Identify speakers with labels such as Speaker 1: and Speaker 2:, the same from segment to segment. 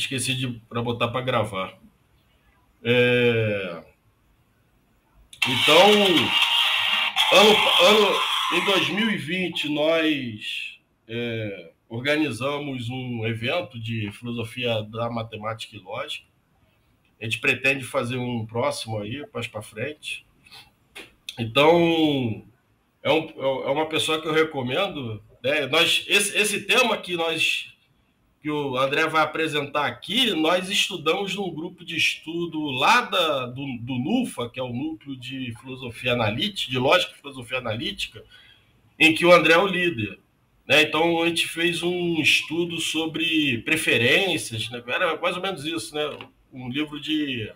Speaker 1: Esqueci de para botar para gravar. É... Então, ano, ano, em 2020, nós é, organizamos um evento de filosofia da matemática e lógica. A gente pretende fazer um próximo aí, mais para frente. Então, é, um, é, uma pessoa que eu recomendo. Né? Nós, esse, esse tema que nós que o André vai apresentar aqui, nós estudamos num grupo de estudo lá da, do, do NUFA, que é o Núcleo de Filosofia Analítica, de Lógica e Filosofia Analítica, em que o André é o líder. Né? Então, a gente fez um estudo sobre preferências, né? era mais ou menos isso, né? um livro de...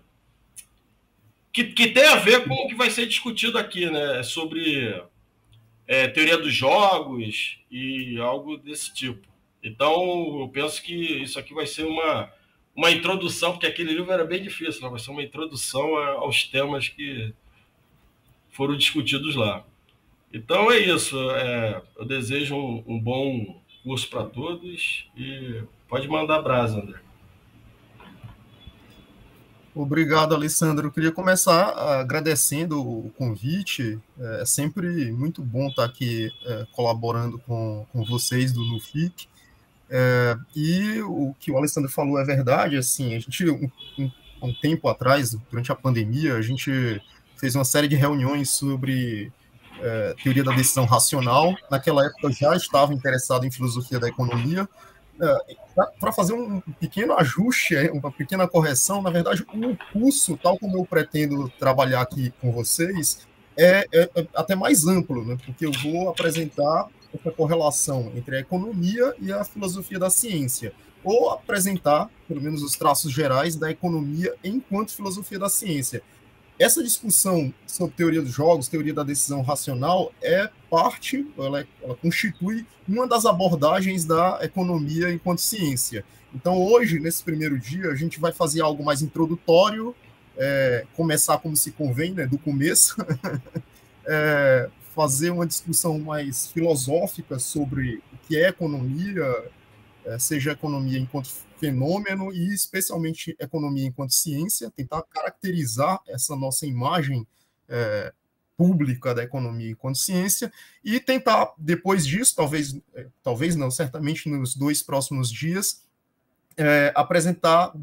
Speaker 1: Que, que tem a ver com o que vai ser discutido aqui, né? É sobre é, teoria dos jogos e algo desse tipo. Então, eu penso que isso aqui vai ser uma, uma introdução, porque aquele livro era bem difícil, né? vai ser uma introdução aos temas que foram discutidos lá. Então é isso. É, eu desejo um, um bom curso para todos e pode mandar brasa, André.
Speaker 2: Obrigado, Alessandro. Eu queria começar agradecendo o convite. É sempre muito bom estar aqui é, colaborando com, com vocês do NUFIC. É, e o que o Alessandro falou é verdade, assim, a gente, um, um, tempo atrás, durante a pandemia, a gente fez uma série de reuniões sobre é, teoria da decisão racional. Naquela época eu já estava interessado em filosofia da economia. É, Para fazer um pequeno ajuste, é, uma pequena correção, na verdade, o curso, tal como eu pretendo trabalhar aqui com vocês, é, é, é até mais amplo, né? porque eu vou apresentar essa correlação entre a economia e a filosofia da ciência, ou apresentar, pelo menos, os traços gerais da economia enquanto filosofia da ciência. Essa discussão sobre teoria dos jogos, teoria da decisão racional, é parte, ela, é, ela constitui uma das abordagens da economia enquanto ciência. Então, hoje, nesse primeiro dia, a gente vai fazer algo mais introdutório, é, começar como se convém, né, do começo, é, fazer uma discussão mais filosófica sobre o que é economia, é, seja economia enquanto fenômeno e especialmente economia enquanto ciência, tentar caracterizar essa nossa imagem é, pública da economia enquanto ciência e tentar depois disso, talvez, é, talvez não, certamente nos dois próximos dias, é, apresentar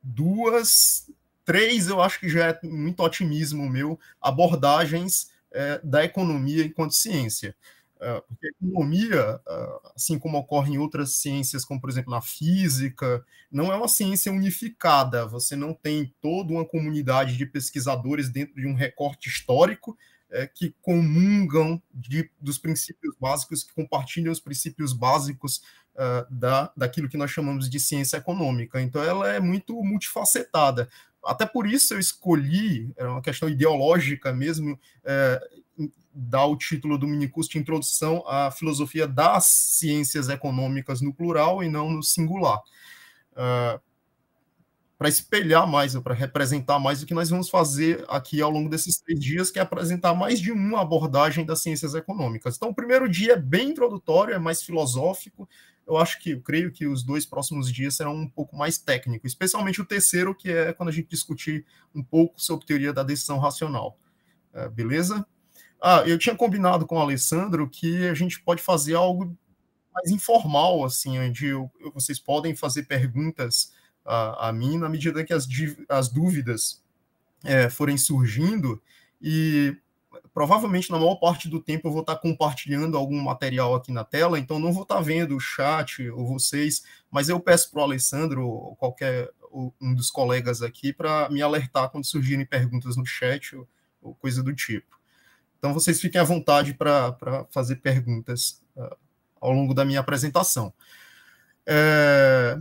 Speaker 2: duas, três, eu acho que já é muito otimismo meu, abordagens é, da economia enquanto ciência. É, porque a economia, é, assim como ocorre em outras ciências, como por exemplo na física, não é uma ciência unificada. Você não tem toda uma comunidade de pesquisadores dentro de um recorte histórico é, que comungam de, dos princípios básicos, que compartilham os princípios básicos é, da, daquilo que nós chamamos de ciência econômica. Então, ela é muito multifacetada até por isso eu escolhi, era uma questão ideológica mesmo, é, dar o título do minicurso de introdução à filosofia das ciências econômicas no plural e não no singular. É, para espelhar mais, para representar mais o que nós vamos fazer aqui ao longo desses três dias, que é apresentar mais de uma abordagem das ciências econômicas. Então, o primeiro dia é bem introdutório, é mais filosófico, eu acho que, eu creio que os dois próximos dias serão um pouco mais técnicos, especialmente o terceiro, que é quando a gente discutir um pouco sobre teoria da decisão racional. É, beleza? Ah, eu tinha combinado com o Alessandro que a gente pode fazer algo mais informal, assim, onde eu, vocês podem fazer perguntas a, a, mim na medida que as, as dúvidas é, forem surgindo e provavelmente na maior parte do tempo eu vou estar compartilhando algum material aqui na tela, então não vou estar vendo o chat ou vocês, mas eu peço para o Alessandro ou qualquer um dos colegas aqui para me alertar quando surgirem perguntas no chat ou, ou, coisa do tipo. Então vocês fiquem à vontade para fazer perguntas uh, ao longo da minha apresentação. É,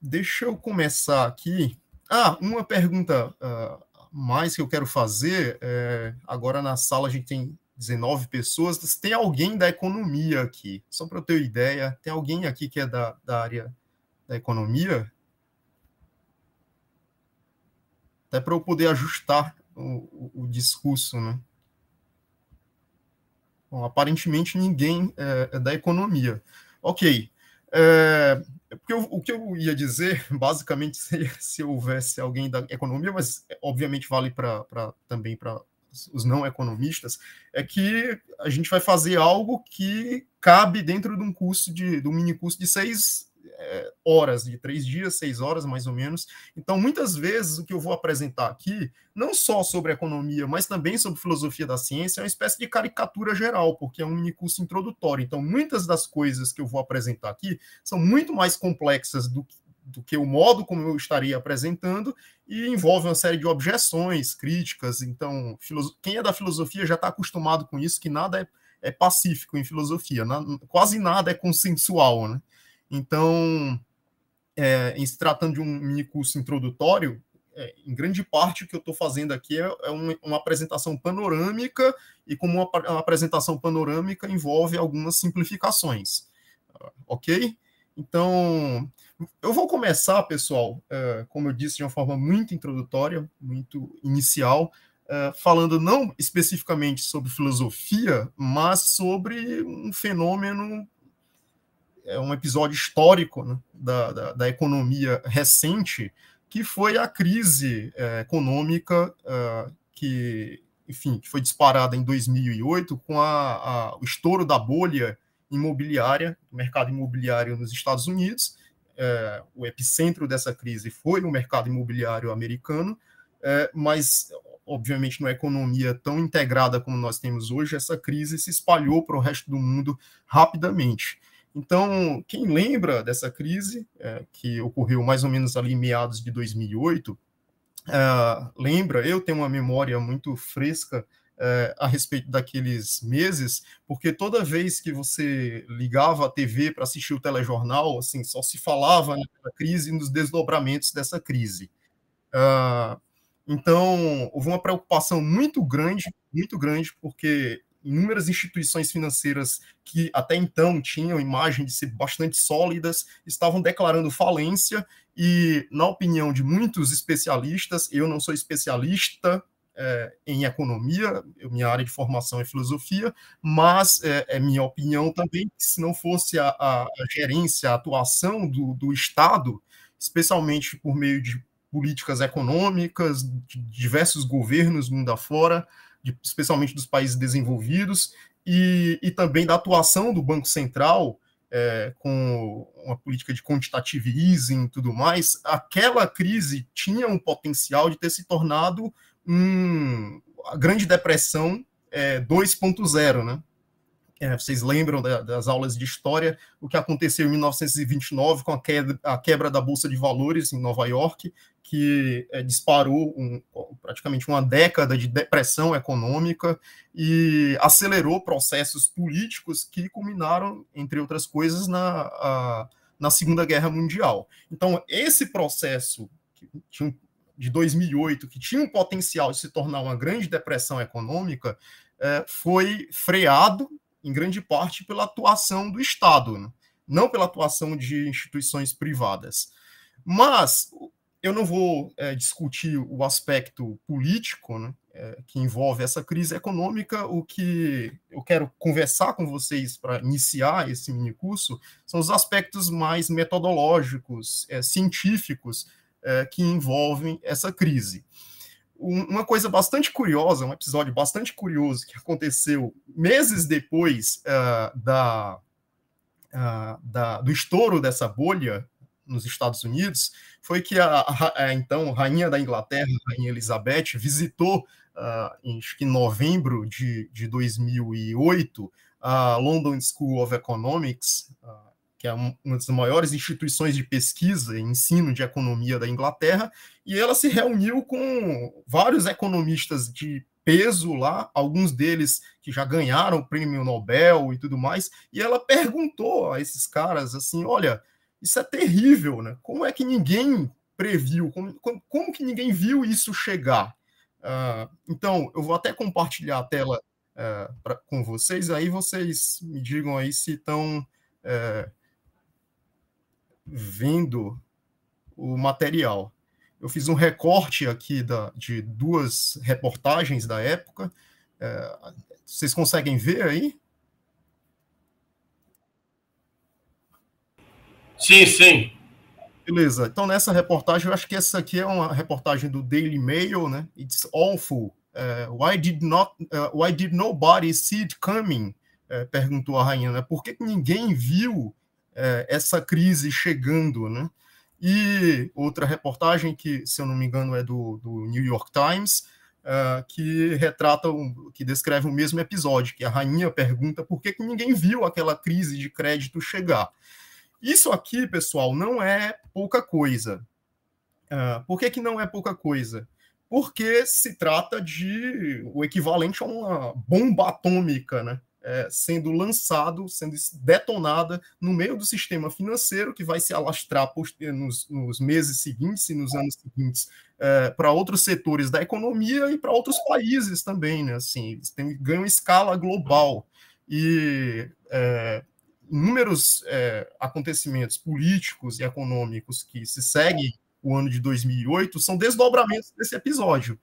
Speaker 2: deixa eu começar aqui. Ah, uma pergunta. Uh, mais que eu quero fazer, é, agora na sala a gente tem 19 pessoas, tem alguém da economia aqui, só para eu ter ideia, tem alguém aqui que é da, da área da economia? Até para eu poder ajustar o, o, o discurso, né? Bom, aparentemente ninguém é, é da economia. Ok, é, é, porque eu, o que eu ia dizer, basicamente, se, se houvesse alguém da economia, mas é, obviamente vale pra, pra também para os não economistas, é que a gente vai fazer algo que cabe dentro de um curso de, de um mini curso de seis é, horas, de três dias, seis horas mais ou menos. Então, muitas vezes o que eu vou apresentar aqui, não só sobre economia, mas também sobre filosofia da ciência, é uma espécie de caricatura geral, porque é um minicurso curso introdutório. Então, muitas das coisas que eu vou apresentar aqui são muito mais complexas do que do que o modo como eu estaria apresentando, e envolve uma série de objeções, críticas. Então, quem é da filosofia já está acostumado com isso, que nada é, é pacífico em filosofia, na, quase nada é consensual. Né? Então, é, em se tratando de um mini curso introdutório, é, em grande parte o que eu estou fazendo aqui é, é uma, uma, apresentação panorâmica, e como uma, uma, apresentação panorâmica envolve algumas simplificações. Ah, ok? Então, eu vou começar, pessoal, é, como eu disse, de uma forma muito introdutória, muito inicial, é, falando não especificamente sobre filosofia, mas sobre um fenômeno é um episódio histórico né, da, da, da, economia recente, que foi a crise é, econômica é, que, enfim, que foi disparada em 2008 com a, a, o estouro da bolha imobiliária, do mercado imobiliário nos Estados Unidos. É, o epicentro dessa crise foi o mercado imobiliário americano, é, mas obviamente, numa economia tão integrada como nós temos hoje, essa crise se espalhou para o resto do mundo rapidamente. Então, quem lembra dessa crise, é, que ocorreu mais ou menos ali em meados de 2008, é, lembra, eu tenho uma memória muito fresca é, a respeito daqueles meses, porque toda vez que você ligava a TV para assistir o telejornal, assim, só se falava na crise e nos desdobramentos dessa crise. É, então, houve uma preocupação muito grande, muito grande, porque inúmeras instituições financeiras que até então tinham imagem de ser bastante sólidas estavam declarando falência e, na opinião de muitos especialistas, eu não sou especialista é, em economia, minha área de formação é filosofia, mas é, é minha opinião também que se não fosse a, a, a gerência, a atuação do, do Estado, especialmente por meio de políticas econômicas, de diversos governos mundo afora, de, especialmente dos países desenvolvidos, e, e também da atuação do Banco Central é, com uma política de quantitative easing e tudo mais, aquela crise tinha um potencial de ter se tornado um, a Grande Depressão é, 2.0, né? é, vocês lembram da, das aulas de história, o que aconteceu em 1929 com a, que, a quebra da Bolsa de Valores em Nova York, que é, disparou um, praticamente uma década de depressão econômica e acelerou processos políticos que culminaram, entre outras coisas, na, a, na Segunda Guerra Mundial. Então, esse processo tinha, de 2008, que tinha um potencial de se tornar uma grande depressão econômica, é, foi freado em grande parte pela atuação do Estado, né? não pela atuação de instituições privadas. Mas eu não vou é, discutir o aspecto político né, é, que envolve essa crise econômica. O que eu quero conversar com vocês para iniciar esse mini curso são os aspectos mais metodológicos, é, científicos é, que envolvem essa crise uma coisa bastante curiosa, um episódio bastante curioso que aconteceu meses depois uh, da, uh, da, do estouro dessa bolha nos Estados Unidos, foi que a, a, a então rainha da Inglaterra, rainha Elizabeth, visitou, uh, em, acho que novembro de, de 2008, a London School of Economics, uh, que é uma das maiores instituições de pesquisa e ensino de economia da Inglaterra, e ela se reuniu com vários economistas de peso lá, alguns deles que já ganharam o prêmio Nobel e tudo mais, e ela perguntou a esses caras assim: olha, isso é terrível, né? Como é que ninguém previu, como, como, como que ninguém viu isso chegar? Uh, então, eu vou até compartilhar a tela uh, pra, com vocês, aí vocês me digam aí se estão. Uh, eh, vendo o material. Eu fiz um recorte aqui da, de duas reportagens da época. É, vocês conseguem ver aí? Sim, sim. Beleza. Então, nessa reportagem, eu acho que essa aqui é uma reportagem do Daily Mail, né? It's awful. Uh, why, did not, uh, why did nobody see it coming? Uh, perguntou a rainha, né? Por que ninguém viu é, essa crise chegando, né? E outra reportagem que, se eu não me engano, é do, do New York Times, uh, que retrata, um, que descreve o mesmo episódio, que a rainha pergunta por que, que ninguém viu aquela crise de crédito chegar. Isso aqui, pessoal, não é pouca coisa. Uh, por que, que não é pouca coisa? Porque se trata de o equivalente a uma bomba atômica, né? é, sendo lançado, sendo detonada no meio do sistema financeiro, que vai se alastrar eh, nos, nos meses seguintes e nos anos seguintes é, para outros setores da economia e para outros países também, né? Assim, tem, ganham escala global. E é, inúmeros é, acontecimentos políticos e econômicos que se seguem o ano de 2008 são desdobramentos desse episódio.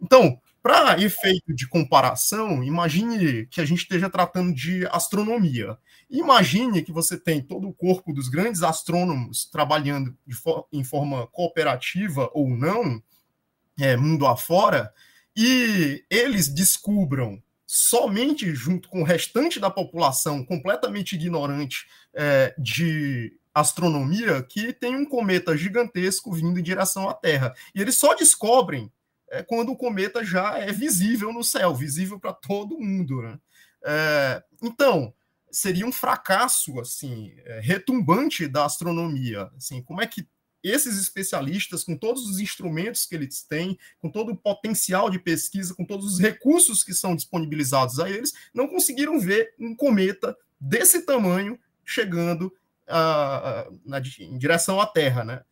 Speaker 2: Então, para efeito de comparação, imagine que a gente esteja tratando de astronomia. Imagine que você tem todo o corpo dos grandes astrônomos trabalhando em forma cooperativa ou não, é, mundo afora, e eles descubram somente junto com o restante da população completamente ignorante é, de astronomia que tem um cometa gigantesco vindo em direção à Terra. E eles só descobrem é quando o cometa já é visível no céu, visível para todo mundo. Né? É, então, seria um fracasso assim é, retumbante da astronomia. Assim, como é que esses especialistas, com todos os instrumentos que eles têm, com todo o potencial de pesquisa, com todos os recursos que são disponibilizados a eles, não conseguiram ver um cometa desse tamanho chegando uh, na, em direção à Terra, né?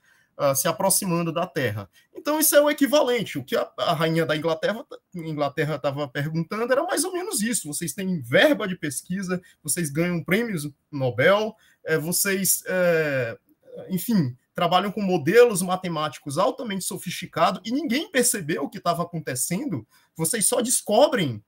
Speaker 2: Ah, se aproximando da Terra. Então, isso é o equivalente. O que a, a rainha da Inglaterra Inglaterra estava perguntando era mais ou menos isso. Vocês têm verba de pesquisa, vocês ganham prêmios Nobel, é, vocês, é, enfim, trabalham com modelos matemáticos altamente sofisticados e ninguém percebeu o que estava acontecendo. Vocês só descobrem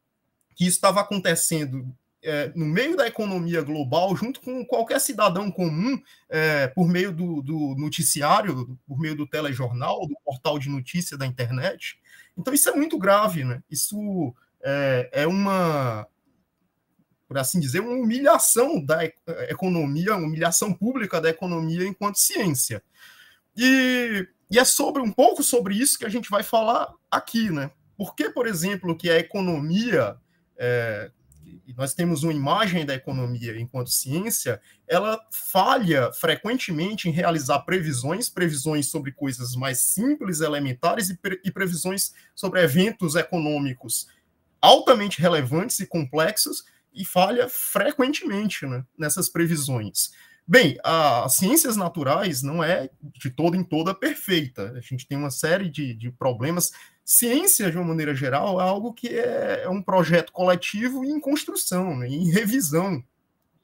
Speaker 2: que isso estava acontecendo é, no meio da economia global, junto com qualquer cidadão comum, é, por meio do, do, noticiário, por meio do telejornal, do portal de notícia da internet. Então, isso é muito grave, né? Isso é, é uma, por assim dizer, uma humilhação da economia, uma humilhação pública da economia enquanto ciência. E, e é sobre um pouco sobre isso que a gente vai falar aqui, né? Por que, por exemplo, que a economia é, e nós temos uma imagem da economia enquanto ciência, ela falha frequentemente em realizar previsões, previsões sobre coisas mais simples, elementares e, pre, e previsões sobre eventos econômicos altamente relevantes e complexos e falha frequentemente né, nessas previsões. Bem, as ciências naturais não é de todo em toda perfeita. A gente tem uma série de, de problemas ciência, de uma maneira geral, é algo que é, é um projeto coletivo e em construção, né, em revisão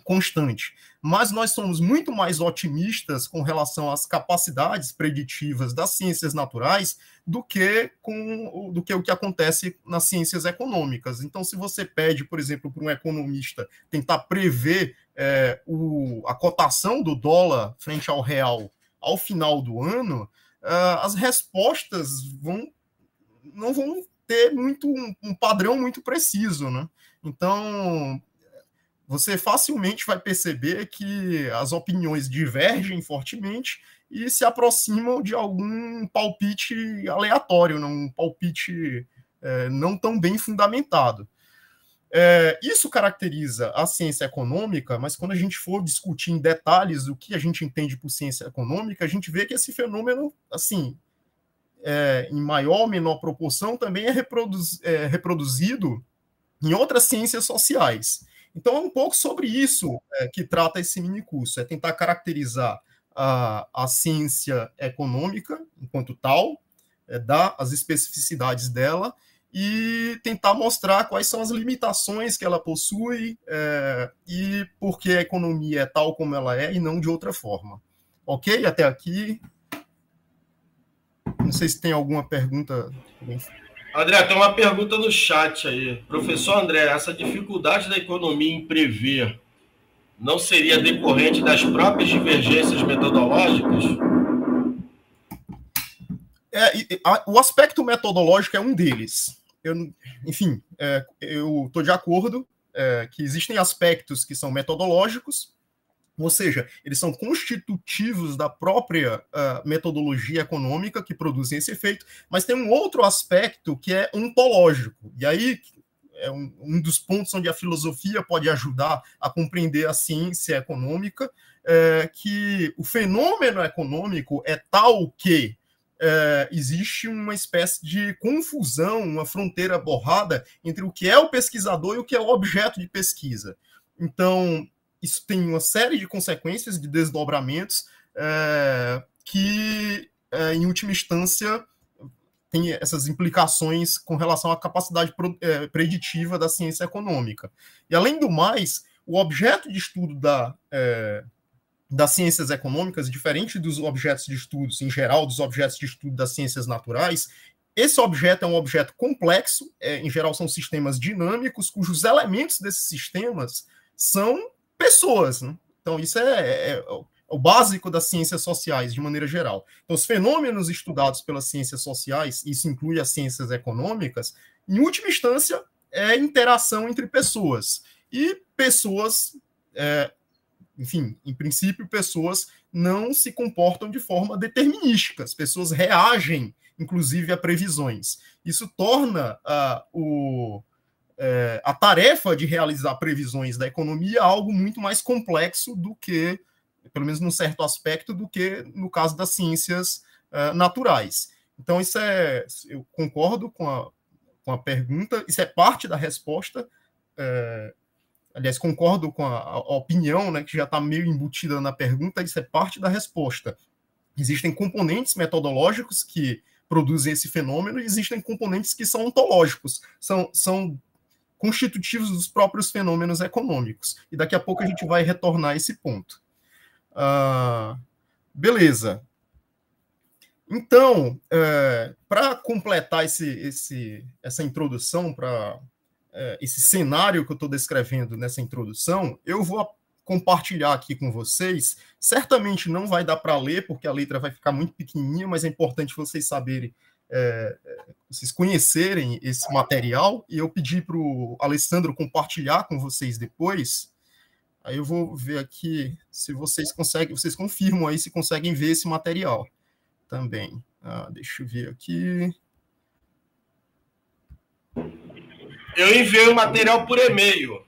Speaker 2: constante. Mas nós somos muito mais otimistas com relação às capacidades preditivas das ciências naturais do que com do que o que acontece nas ciências econômicas. Então, se você pede, por exemplo, para um economista tentar prever é, o, a cotação do dólar frente ao real ao final do ano, Uh, as respostas vão não vão ter muito um, um padrão muito preciso, né? Então, você facilmente vai perceber que as opiniões divergem fortemente e se aproximam de algum palpite aleatório, né? um palpite é, não tão bem fundamentado. É, isso caracteriza a ciência econômica, mas quando a gente for discutir em detalhes o que a gente entende por ciência econômica, a gente vê que esse fenômeno, assim, é, em maior ou menor proporção, também é, reproduz, é reproduzido em outras ciências sociais. Então, é um pouco sobre isso é, que trata esse mini curso: é tentar caracterizar a, a ciência econômica enquanto tal, é, dar as especificidades dela e tentar mostrar quais são as limitações que ela possui é, e por que a economia é tal como ela é e não de outra forma. Ok? Até aqui. Não sei se tem alguma pergunta.
Speaker 1: André, tem uma pergunta no chat aí. Professor André, essa dificuldade da economia em prever não seria decorrente das próprias divergências metodológicas?
Speaker 2: É, o aspecto metodológico é um deles. Eu, enfim, é, eu estou de acordo é, que existem aspectos que são metodológicos ou seja, eles são constitutivos da própria uh, metodologia econômica que produzem esse efeito, mas tem um outro aspecto que é ontológico. E aí é um, um dos pontos onde a filosofia pode ajudar a compreender a ciência econômica, é, que o fenômeno econômico é tal que é, existe uma espécie de confusão, uma fronteira borrada entre o que é o pesquisador e o que é o objeto de pesquisa. Então, isso tem uma série de consequências, de desdobramentos, é, que, é, em última instância, tem essas implicações com relação à capacidade é, preditiva da ciência econômica. E, além do mais, o objeto de estudo da, é, das ciências econômicas, diferente dos objetos de estudo, em geral, dos objetos de estudo das ciências naturais, esse objeto é um objeto complexo, é, em geral são sistemas dinâmicos, cujos elementos desses sistemas são pessoas. Né? Então, isso é, é, é, é, o básico das ciências sociais, de maneira geral. Então, os fenômenos estudados pelas ciências sociais, isso inclui as ciências econômicas, em última instância, é interação entre pessoas. E pessoas, é, enfim, em princípio, pessoas não se comportam de forma determinística, as pessoas reagem, inclusive, a previsões. Isso torna uh, o é, a tarefa de realizar previsões da economia é algo muito mais complexo do que, pelo menos num certo aspecto, do que no caso das ciências é, naturais. Então, isso é. Eu concordo com a, com a pergunta, isso é parte da resposta. É, aliás, concordo com a, a opinião, né, que já está meio embutida na pergunta, isso é parte da resposta. Existem componentes metodológicos que produzem esse fenômeno e existem componentes que são ontológicos, são, são constitutivos dos próprios fenômenos econômicos. E daqui a pouco a gente vai retornar a esse ponto. Ah, beleza. Então, é, para completar esse, esse, essa introdução, para é, esse cenário que eu estou descrevendo nessa introdução, eu vou compartilhar aqui com vocês. Certamente não vai dar para ler, porque a letra vai ficar muito pequenininha, mas é importante vocês saberem é, vocês conhecerem esse material, e eu pedi para o Alessandro compartilhar com vocês depois. Aí eu vou ver aqui se vocês conseguem, vocês confirmam aí se conseguem ver esse material também. Ah, deixa eu ver aqui. Eu enviei o material por e-mail.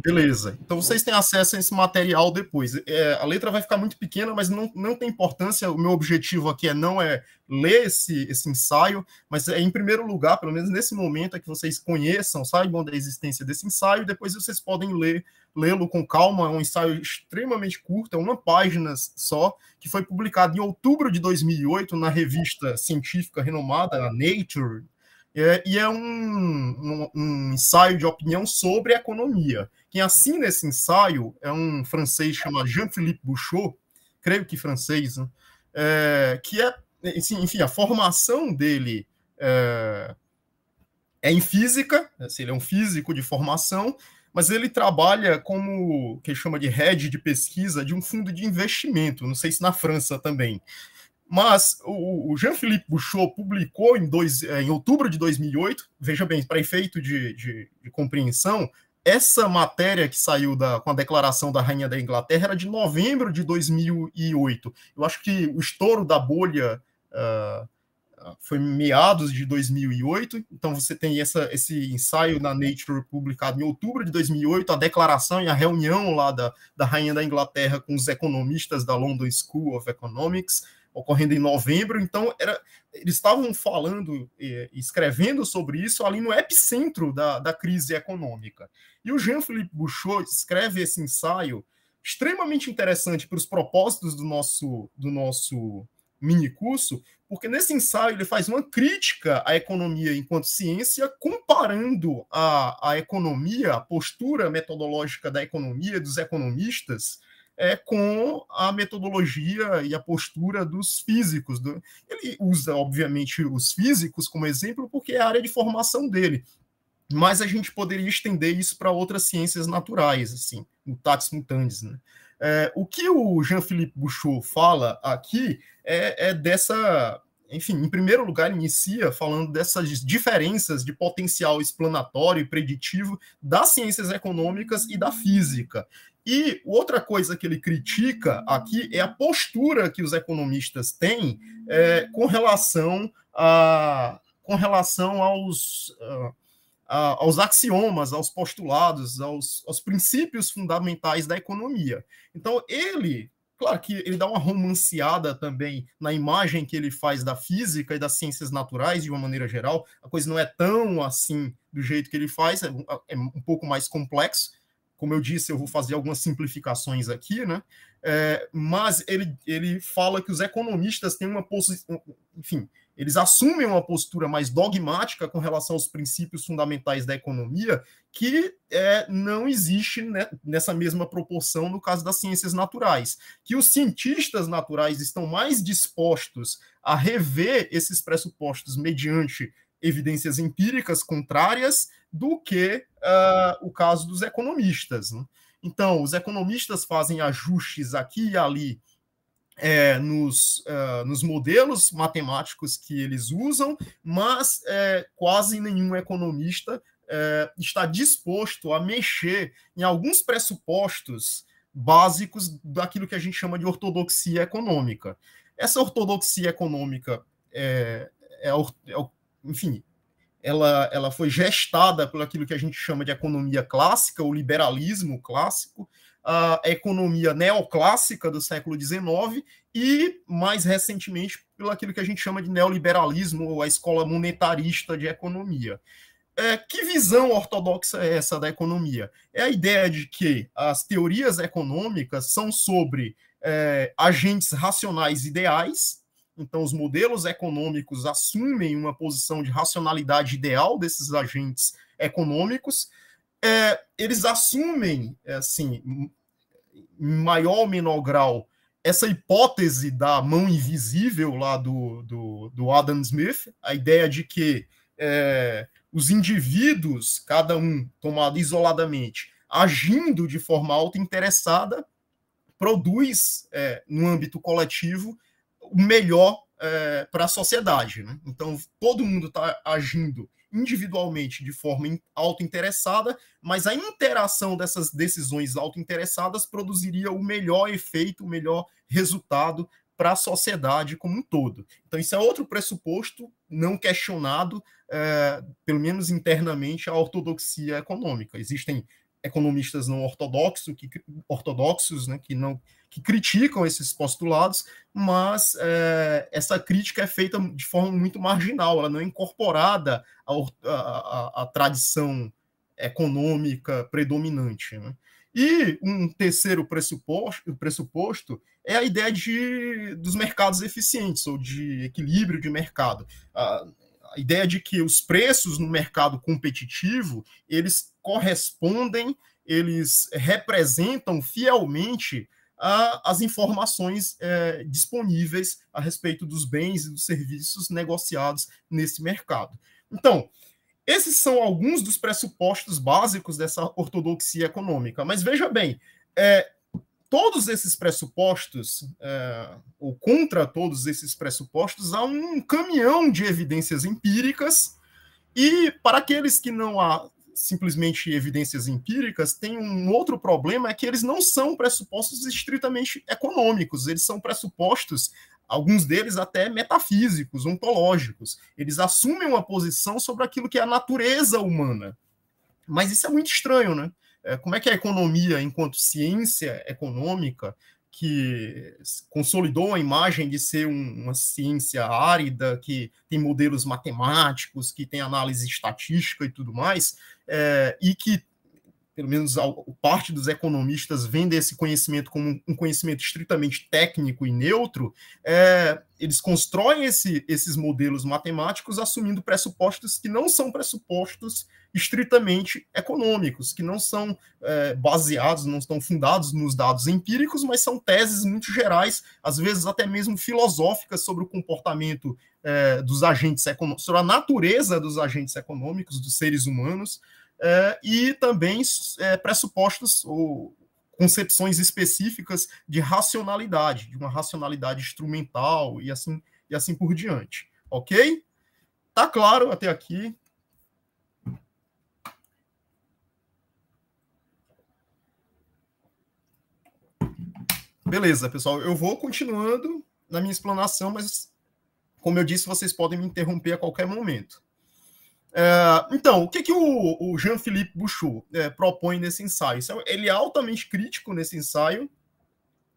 Speaker 2: Beleza. Então vocês têm acesso a esse material depois. É, a letra vai ficar muito pequena, mas não, não tem importância. O meu objetivo aqui é não é ler esse, esse ensaio, mas é em primeiro lugar, pelo menos nesse momento, é que vocês conheçam, saibam da existência desse ensaio, e depois vocês podem ler lê-lo com calma. É um ensaio extremamente curto, é uma página só, que foi publicado em outubro de 2008 na revista científica renomada, a Nature, é, e é um, um, um, ensaio de opinião sobre economia. Quem assina esse ensaio é um francês chamado Jean-Philippe Bouchot, creio que francês, né? é, que é, enfim, a formação dele é, é em física, né? assim, ele é um físico de formação, mas ele trabalha como que chama de head de pesquisa de um fundo de investimento, não sei se na França também. Mas o, Jean-Philippe Bouchot publicou em, dois, eh, em outubro de 2008, veja bem, para efeito de, de, de compreensão, essa matéria que saiu da, com a declaração da Rainha da Inglaterra era de novembro de 2008. Eu acho que o estouro da bolha uh, foi meados de 2008, então você tem essa, esse ensaio na Nature publicado em outubro de 2008, a declaração e a reunião lá da, da Rainha da Inglaterra com os economistas da London School of Economics ocorrendo em novembro, então era, eles estavam falando e eh, escrevendo sobre isso ali no epicentro da, da crise econômica. E o Jean-Philippe Bouchot escreve esse ensaio extremamente interessante para os propósitos do nosso, do nosso minicurso, porque nesse ensaio ele faz uma crítica à economia enquanto ciência, comparando a, a economia, a postura metodológica da economia, dos economistas, é, com a metodologia e a postura dos físicos. Do, né? ele usa, obviamente, os físicos como exemplo, porque é a área de formação dele. Mas a gente poderia estender isso para outras ciências naturais, assim, mutatis mutandis, né? É, o que o Jean-Philippe Bouchot fala aqui é, é, dessa. Enfim, em primeiro lugar, inicia falando dessas diferenças de potencial explanatório e preditivo das ciências econômicas e da física. E outra coisa que ele critica aqui é a postura que os economistas têm é, com relação a com relação aos, uh, aos axiomas, aos postulados, aos, aos princípios fundamentais da economia. Então, ele Claro que ele dá uma romanceada também na imagem que ele faz da física e das ciências naturais de uma maneira geral. A coisa não é tão assim do jeito que ele faz, é um é pouco mais complexo, como eu disse, eu vou fazer algumas simplificações aqui, né? É, mas ele, ele fala que os economistas têm uma posição, enfim, eles assumem uma postura mais dogmática com relação aos princípios fundamentais da economia, que é, não existe né, nessa mesma proporção no caso das ciências naturais. Que os cientistas naturais estão mais dispostos a rever esses pressupostos mediante evidências empíricas contrárias do que uh, o caso dos economistas. Né? Então, os economistas fazem ajustes aqui e ali é, nos, uh, nos modelos matemáticos que eles usam, mas é, quase nenhum economista é, está disposto a mexer em alguns pressupostos básicos daquilo que a gente chama de ortodoxia econômica. Essa ortodoxia econômica é, é, é enfim, ela, ela foi gestada por aquilo que a gente chama de economia clássica, o liberalismo clássico, a economia neoclássica do século XIX e, mais recentemente, pelo aquilo que a gente chama de neoliberalismo, ou a escola monetarista de economia. É, que visão ortodoxa é essa da economia? É a ideia de que as teorias econômicas são sobre é, agentes racionais ideais, então, os modelos econômicos assumem uma posição de racionalidade ideal desses agentes econômicos. É, eles assumem, é, assim, em maior ou menor grau, essa hipótese da mão invisível lá do, do, do Adam Smith, a ideia de que é, os indivíduos, cada um tomado isoladamente, agindo de forma auto-interessada, produz, é, no âmbito coletivo, o melhor é, para a sociedade. Né? Então, todo mundo está agindo individualmente de forma autointeressada, mas a interação dessas decisões autointeressadas produziria o melhor efeito, o melhor resultado para a sociedade como um todo. Então, isso é outro pressuposto não questionado, é, pelo menos internamente, a ortodoxia econômica. Existem economistas não ortodoxos, que, ortodoxos, né, que não que criticam esses postulados, mas é, essa crítica é feita de forma muito marginal, ela não é incorporada à, à, à tradição econômica predominante. Né? E um terceiro pressuposto, pressuposto é a ideia de, dos mercados eficientes, ou de equilíbrio de mercado. A, a ideia de que os preços no mercado competitivo, eles correspondem, eles representam fielmente a, as informações é, disponíveis a respeito dos bens e dos serviços negociados nesse mercado. Então, esses são alguns dos pressupostos básicos dessa ortodoxia econômica. Mas veja bem, é, todos esses pressupostos, é, ou contra todos esses pressupostos, há um caminhão de evidências empíricas, e para aqueles que não a simplesmente evidências empíricas, tem um outro problema, é que eles não são pressupostos estritamente econômicos, eles são pressupostos, alguns deles até metafísicos, ontológicos. Eles assumem uma posição sobre aquilo que é a natureza humana. Mas isso é muito estranho, né? É, como é que a economia, enquanto ciência econômica, que consolidou a imagem de ser uma ciência árida, que tem modelos matemáticos, que tem análise estatística e tudo mais, é, e que, pelo menos parte dos economistas vende esse conhecimento como um conhecimento estritamente técnico e neutro, é, eles constroem esse, esses modelos matemáticos assumindo pressupostos que não são pressupostos estritamente econômicos, que não são é, baseados, não estão fundados nos dados empíricos, mas são teses muito gerais, às vezes até mesmo filosóficas sobre o comportamento é, dos agentes econômicos, sobre a natureza dos agentes econômicos, dos seres humanos é, e também é, pressupostos ou concepções específicas de racionalidade, de uma racionalidade instrumental e assim, e assim por diante. Ok? Tá claro até aqui? Beleza, pessoal. Eu vou continuando na minha explanação, mas, como eu disse, vocês podem me interromper a qualquer momento. É, então, o que, que o, o Jean-Philippe Bouchot é, propõe nesse ensaio? É, ele é altamente crítico nesse ensaio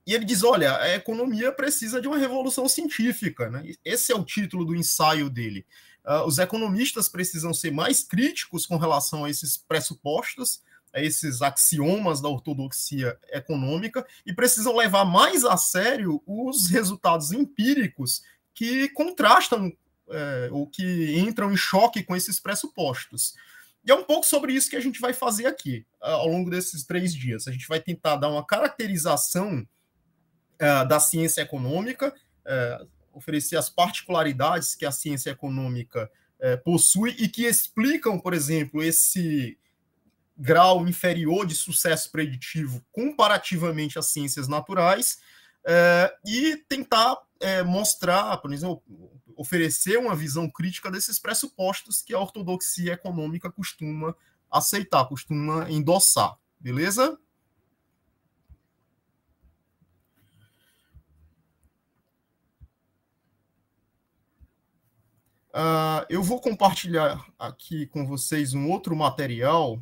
Speaker 2: e ele diz: olha, a economia precisa de uma revolução científica. Né? Esse é o título do ensaio dele. Uh, os economistas precisam ser mais críticos com relação a esses pressupostos, a esses axiomas da ortodoxia econômica, e precisam levar mais a sério os resultados empíricos que contrastam é, ou que entram em choque com esses pressupostos. E é um pouco sobre isso que a gente vai fazer aqui ao longo desses três dias. A gente vai tentar dar uma caracterização é, da ciência econômica, é, oferecer as particularidades que a ciência econômica é, possui e que explicam, por exemplo, esse grau inferior de sucesso preditivo comparativamente às ciências naturais, e tentar mostrar, por exemplo, oferecer uma visão crítica desses pressupostos que a ortodoxia econômica costuma aceitar, costuma endossar, beleza? Uh, eu vou compartilhar aqui com vocês um outro material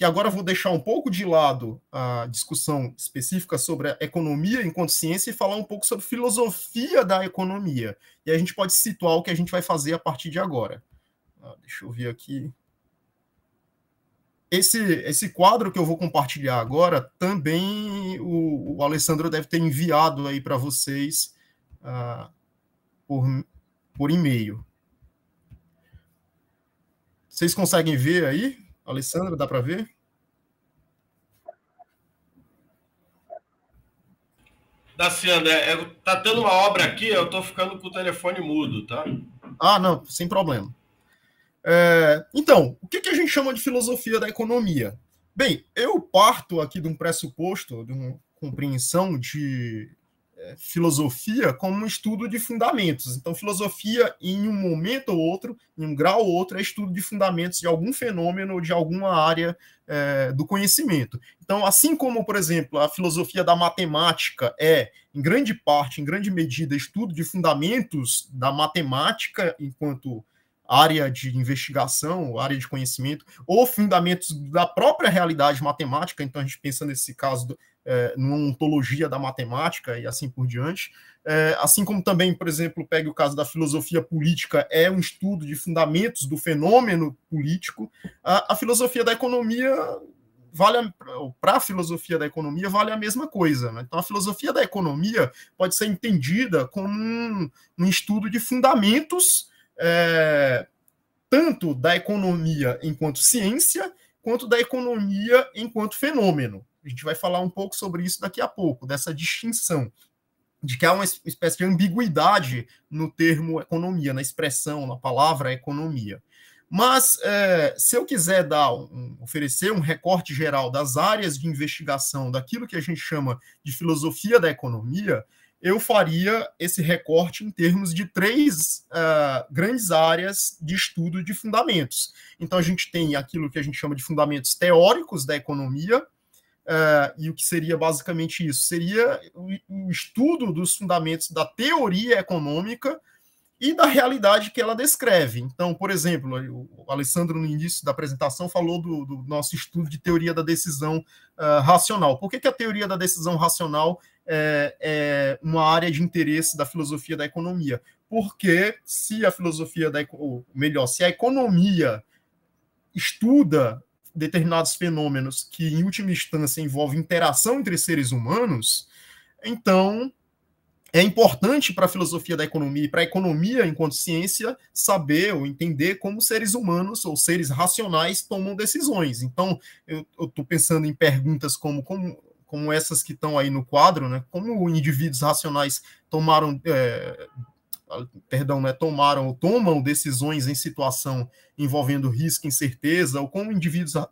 Speaker 2: que agora vou deixar um pouco de lado a discussão específica sobre a economia enquanto ciência e falar um pouco sobre filosofia da economia. E a gente pode situar o que a gente vai fazer a partir de agora. Ah, deixa eu ver aqui. Esse, esse quadro que eu vou compartilhar agora também o, o Alessandro deve ter enviado aí para vocês ah, por, por e-mail. Vocês conseguem ver aí? Alessandra, dá para ver?
Speaker 1: Daciano, é, é, tá tendo uma obra aqui, eu estou ficando com o telefone mudo, tá?
Speaker 2: Ah, não, sem problema. É, então, o que, que, a gente chama de filosofia da economia? Bem, eu parto aqui de um pressuposto, de uma compreensão de filosofia como um estudo de fundamentos. Então, filosofia, em um momento ou outro, em um grau ou outro, é estudo de fundamentos de algum fenômeno ou de alguma área é, do conhecimento. Então, assim como, por exemplo, a filosofia da matemática é, em grande parte, em grande medida, estudo de fundamentos da matemática enquanto área de investigação, área de conhecimento, ou fundamentos da própria realidade matemática. Então, a gente pensa nesse caso do, é, numa ontologia da matemática e assim por diante. É, assim como também, por exemplo, pegue o caso da filosofia política, é um estudo de fundamentos do fenômeno político. A, a filosofia da economia vale para a filosofia da economia vale a mesma coisa. Né? Então, a filosofia da economia pode ser entendida como um, um estudo de fundamentos é, tanto da economia enquanto ciência quanto da economia enquanto fenômeno. A gente vai falar um pouco sobre isso daqui a pouco, dessa distinção de que há uma espécie de ambiguidade no termo economia, na expressão, na palavra economia. Mas é, se eu quiser dar um, oferecer um recorte geral das áreas de investigação daquilo que a gente chama de filosofia da economia, eu faria esse recorte em termos de três uh, grandes áreas de estudo de fundamentos. Então a gente tem aquilo que a gente chama de fundamentos teóricos da economia, é, e o que seria basicamente isso? Seria o, o, estudo dos fundamentos da teoria econômica e da realidade que ela descreve. Então, por exemplo, o Alessandro, no início da apresentação, falou do, do nosso estudo de teoria da decisão uh, racional. Por que, que, a teoria da decisão racional é, é, uma área de interesse da filosofia da economia? Porque se a filosofia da, ou melhor, se a economia estuda determinados fenômenos que, em última instância, envolvem interação entre seres humanos, então é importante para a filosofia da economia e para a economia enquanto ciência saber ou entender como seres humanos ou seres racionais tomam decisões. Então, eu estou pensando em perguntas como, como, como essas que estão aí no quadro, né? como indivíduos racionais tomaram é, perdão, né, tomaram ou tomam decisões em situação envolvendo risco, e incerteza, ou como indivíduos uh,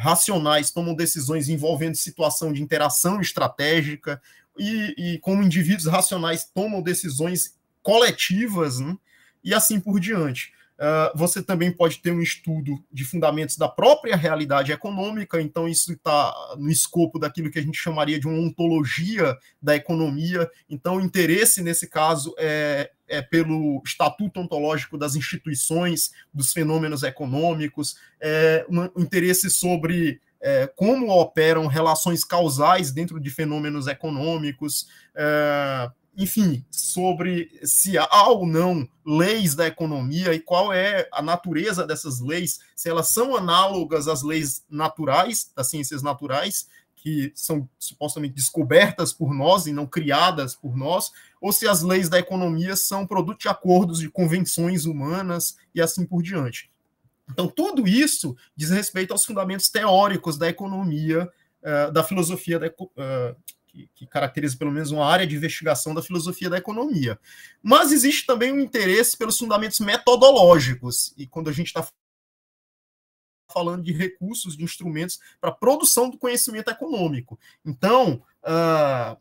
Speaker 2: racionais tomam decisões envolvendo situação de interação estratégica, e, e como indivíduos racionais tomam decisões coletivas, né, e assim por diante. Ah, você também pode ter um estudo de fundamentos da própria realidade econômica, então isso está no escopo daquilo que a gente chamaria de uma ontologia da economia. Então, o interesse, nesse caso, é, é pelo estatuto ontológico das instituições, dos fenômenos econômicos, é um interesse sobre é, como operam relações causais dentro de fenômenos econômicos, é, enfim, sobre se há ou não leis da economia e qual é a natureza dessas leis, se elas são análogas às leis naturais, das ciências naturais, que são supostamente descobertas por nós e não criadas por nós, ou se as leis da economia são produto de acordos, de convenções humanas e assim por diante. Então, tudo isso diz respeito aos fundamentos teóricos da economia, eh, da filosofia da, eh, que, que, caracteriza pelo menos uma área de investigação da filosofia da economia. Mas existe também um interesse pelos fundamentos metodológicos, e quando a gente está falando de recursos, de instrumentos para produção do conhecimento econômico. Então, uh,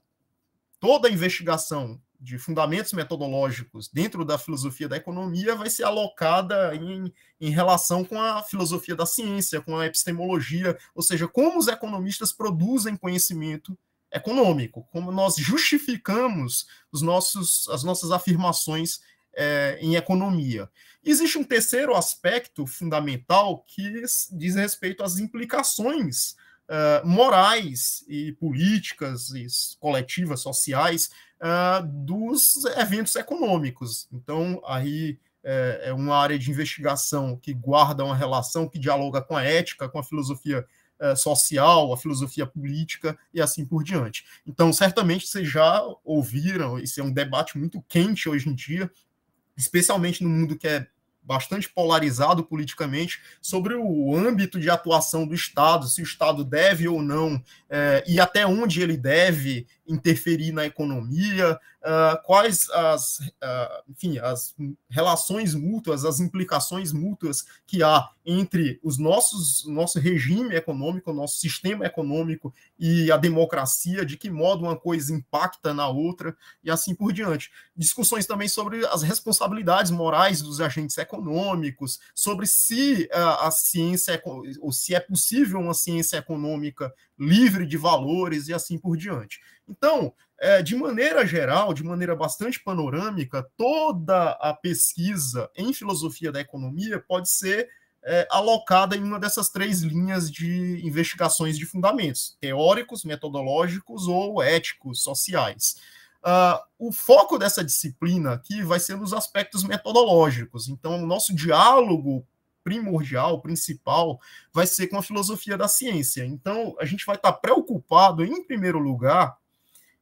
Speaker 2: toda a investigação de fundamentos metodológicos dentro da filosofia da economia vai ser alocada em, em relação com a filosofia da ciência, com a epistemologia, ou seja, como os economistas produzem conhecimento econômico, como nós justificamos os nossos, as nossas afirmações é, em economia. Existe um terceiro aspecto fundamental que diz respeito às implicações uh, morais e políticas e coletivas, sociais, uh, dos eventos econômicos. Então, aí é, é uma área de investigação que guarda uma relação, que dialoga com a ética, com a filosofia eh, social, a filosofia política e assim por diante. Então, certamente vocês já ouviram, Isso é um debate muito quente hoje em dia, especialmente no mundo que é bastante polarizado politicamente sobre o âmbito de atuação do Estado, se o Estado deve ou não, eh, e até onde ele deve interferir na economia, ah, quais as, uh, enfim, as relações mútuas, as implicações mútuas que há entre os nossos nosso regime econômico, nosso sistema econômico e a democracia, de que modo uma coisa impacta na outra e assim por diante. Discussões também sobre as responsabilidades morais dos agentes econômicos, sobre se uh, a ciência ou se é possível uma ciência econômica livre de valores e assim por diante. Então, é, de maneira geral, de maneira bastante panorâmica, toda a pesquisa em filosofia da economia pode ser é, alocada em uma dessas três linhas de investigações de fundamentos: teóricos, metodológicos ou éticos, sociais. Uh, o foco dessa disciplina aqui vai ser nos aspectos metodológicos. Então, o nosso diálogo primordial, principal, vai ser com a filosofia da ciência. Então, a gente vai estar tá preocupado, em primeiro lugar,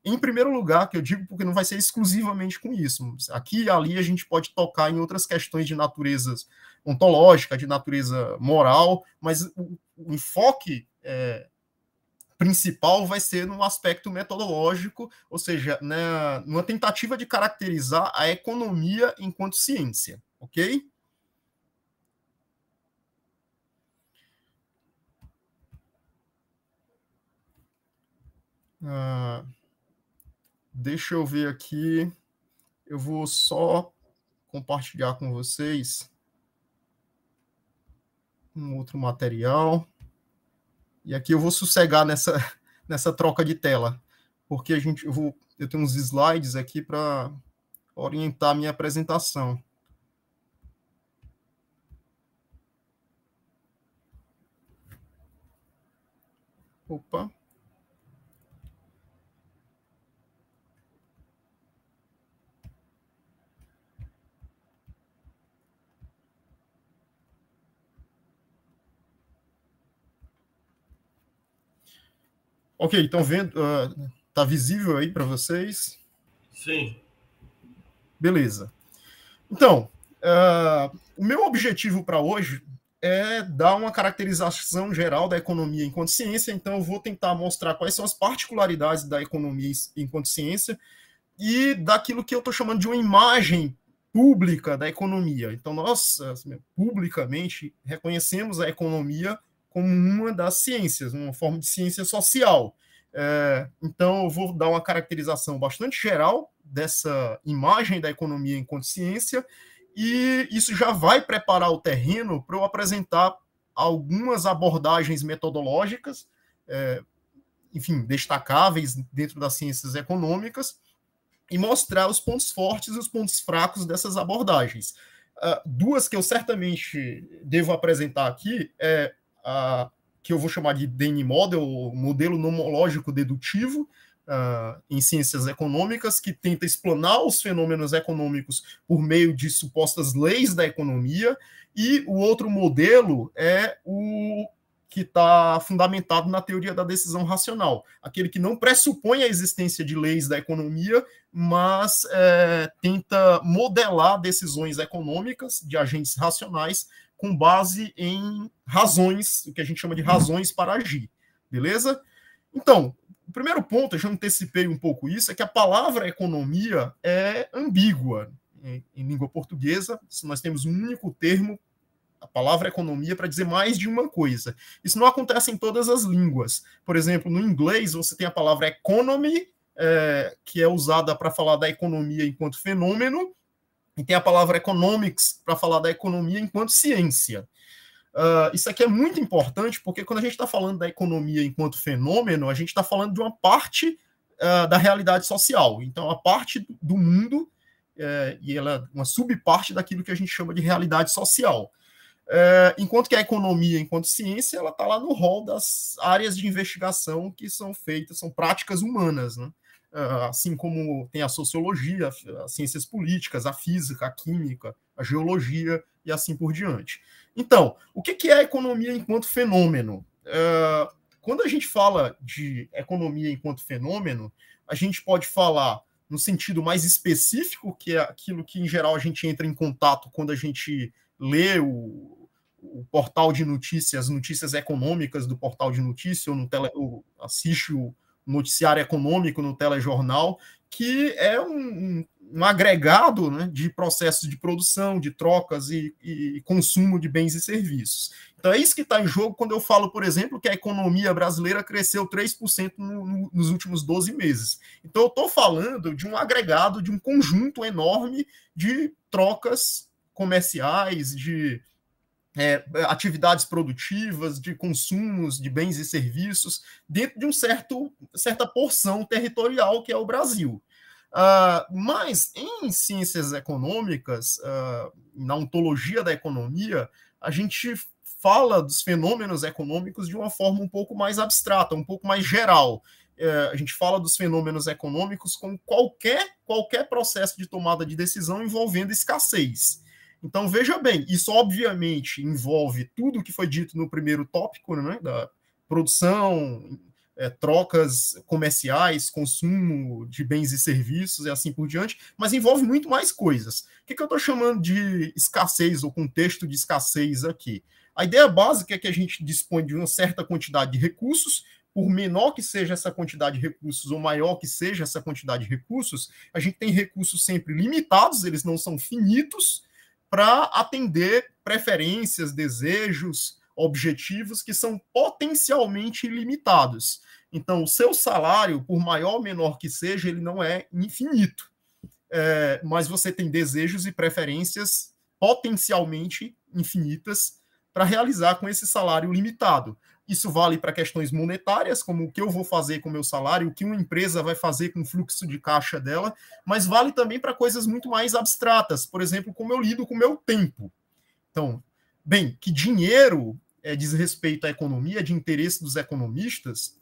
Speaker 2: em primeiro lugar, que eu digo porque não vai ser exclusivamente com isso. Aqui e ali a gente pode tocar em outras questões de natureza ontológica, de natureza moral, mas o, enfoque é, principal vai ser no aspecto metodológico, ou seja, na, numa tentativa de caracterizar a economia enquanto ciência, ok? Ah, deixa eu ver aqui. Eu vou só compartilhar com vocês um outro material. E aqui eu vou sossegar nessa, nessa troca de tela, porque a gente, eu, vou, eu tenho uns slides aqui para orientar a minha apresentação. Opa. Ok, então vendo, uh, visível aí para vocês? Sim. Beleza. Então, uh, o meu objetivo para hoje é dar uma caracterização geral da economia enquanto ciência, então eu vou tentar mostrar quais são as particularidades da economia enquanto ciência e daquilo que eu estou chamando de uma imagem pública da economia. Então, nós ah, publicamente reconhecemos a economia como uma das ciências, uma forma de ciência social. É, então, eu vou dar uma caracterização bastante geral dessa imagem da economia enquanto ciência, e isso já vai preparar o terreno para eu apresentar algumas abordagens metodológicas, é, enfim, destacáveis dentro das ciências econômicas, e mostrar os pontos fortes e os pontos fracos dessas abordagens. Uh, duas que eu certamente devo apresentar aqui é uh, que eu vou chamar de DN Model, modelo nomológico dedutivo, uh, em ciências econômicas, que tenta explanar os fenômenos econômicos por meio de supostas leis da economia, e o outro modelo é o que está fundamentado na teoria da decisão racional, aquele que não pressupõe a existência de leis da economia, mas é, tenta modelar decisões econômicas de agentes racionais com base em razões, o que a gente chama de razões para agir, beleza? Então, o primeiro ponto, eu já antecipei um pouco isso, é que a palavra economia é ambígua em, em língua portuguesa. Nós temos um único termo, a palavra economia, é para dizer mais de uma coisa. Isso não acontece em todas as línguas. Por exemplo, no inglês, você tem a palavra economy, é, que é usada para falar da economia enquanto fenômeno, e tem a palavra economics para falar da economia enquanto ciência. Uh, isso aqui é muito importante porque quando a gente está falando da economia enquanto fenômeno, a gente está falando de uma parte uh, da realidade social. Então, a parte do mundo uh, e ela é uma subparte daquilo que a gente chama de realidade social. É, enquanto que a economia, enquanto ciência, ela está lá no rol das áreas de investigação que são feitas, são práticas humanas, né? Ah, assim como tem a sociologia, as ciências políticas, a física, a química, a geologia e assim por diante. Então, o que é a economia enquanto fenômeno? Ah, quando a gente fala de economia enquanto fenômeno, a gente pode falar no sentido mais específico, que é aquilo que em geral a gente entra em contato quando a gente lê o, o portal de notícias, notícias econômicas do portal de notícias, ou, no tele, ou assiste o, noticiário econômico no telejornal, que é um, um agregado né, de processos de produção, de trocas e, e, consumo de bens e serviços. Então é isso que está em jogo quando eu falo, por exemplo, que a economia brasileira cresceu 3% no, nos últimos 12 meses. Então eu estou falando de um agregado, de um conjunto enorme de trocas comerciais, de é, atividades produtivas, de consumos, de bens e serviços, dentro de um certo certa porção territorial que é o Brasil. Uh, mas em ciências econômicas, uh, na ontologia da economia, a gente fala dos fenômenos econômicos de uma forma um pouco mais abstrata, um pouco mais geral. Uh, a gente fala dos fenômenos econômicos como qualquer, qualquer processo de tomada de decisão envolvendo escassez. Então, veja bem, isso obviamente envolve tudo o que foi dito no primeiro tópico, né, da produção, é, trocas comerciais, consumo de bens e serviços e assim por diante, mas envolve muito mais coisas. O que, que eu estou chamando de escassez ou contexto de escassez aqui? A ideia básica é que a gente dispõe de uma certa quantidade de recursos, por menor que seja essa quantidade de recursos ou maior que seja essa quantidade de recursos, a gente tem recursos sempre limitados, eles não são finitos, para atender preferências, desejos, objetivos que são potencialmente ilimitados. Então, o seu salário, por maior ou menor que seja, ele não é infinito. É, mas você tem desejos e preferências potencialmente infinitas para realizar com esse salário limitado. Isso vale para questões monetárias, como o que eu vou fazer com o meu salário, o que uma empresa vai fazer com o fluxo de caixa dela, mas vale também para coisas muito mais abstratas, por exemplo, como eu lido com o meu tempo. Então, bem, que dinheiro é, diz respeito à economia, de interesse dos economistas,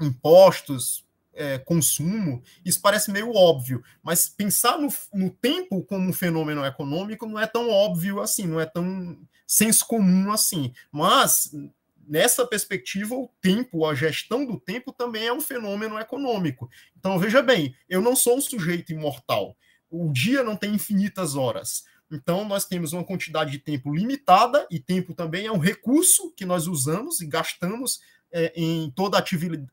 Speaker 2: impostos, é, consumo, isso parece meio óbvio, mas pensar no, no tempo como um fenômeno econômico não é tão óbvio assim, não é tão senso comum assim. Mas nessa perspectiva, o tempo, a gestão do tempo também é um fenômeno econômico. Então, veja bem, eu não sou um sujeito imortal. O dia não tem infinitas horas. Então, nós temos uma quantidade de tempo limitada, e tempo também é um recurso que nós usamos e gastamos é, em toda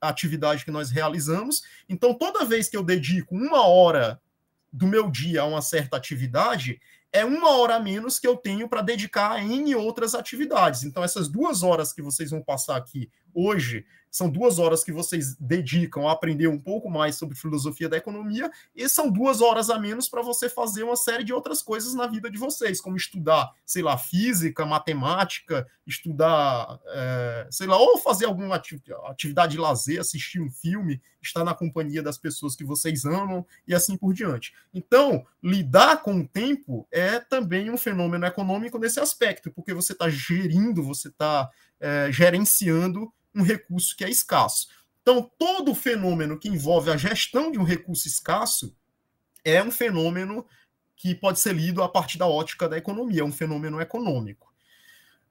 Speaker 2: atividade que nós realizamos. Então, toda vez que eu dedico uma hora do meu dia a uma certa atividade, é uma hora a menos que eu tenho para dedicar a N outras atividades. Então, essas duas horas que vocês vão passar aqui hoje são duas horas que vocês dedicam a aprender um pouco mais sobre filosofia da economia, e são duas horas a menos para você fazer uma série de outras coisas na vida de vocês, como estudar, sei lá, física, matemática, estudar, é, sei lá, ou fazer alguma atividade de lazer, assistir um filme, estar na companhia das pessoas que vocês amam e assim por diante. Então, lidar com o tempo é também um fenômeno econômico nesse aspecto, porque você está gerindo, você está é, gerenciando um recurso que é escasso. Então, todo fenômeno que envolve a gestão de um recurso escasso é um fenômeno que pode ser lido a partir da ótica da economia, é um fenômeno econômico.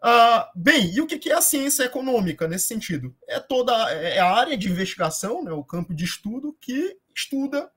Speaker 2: Uh, bem, e o que é a ciência econômica nesse sentido? É toda é, é a área de investigação, né, o campo de estudo que estuda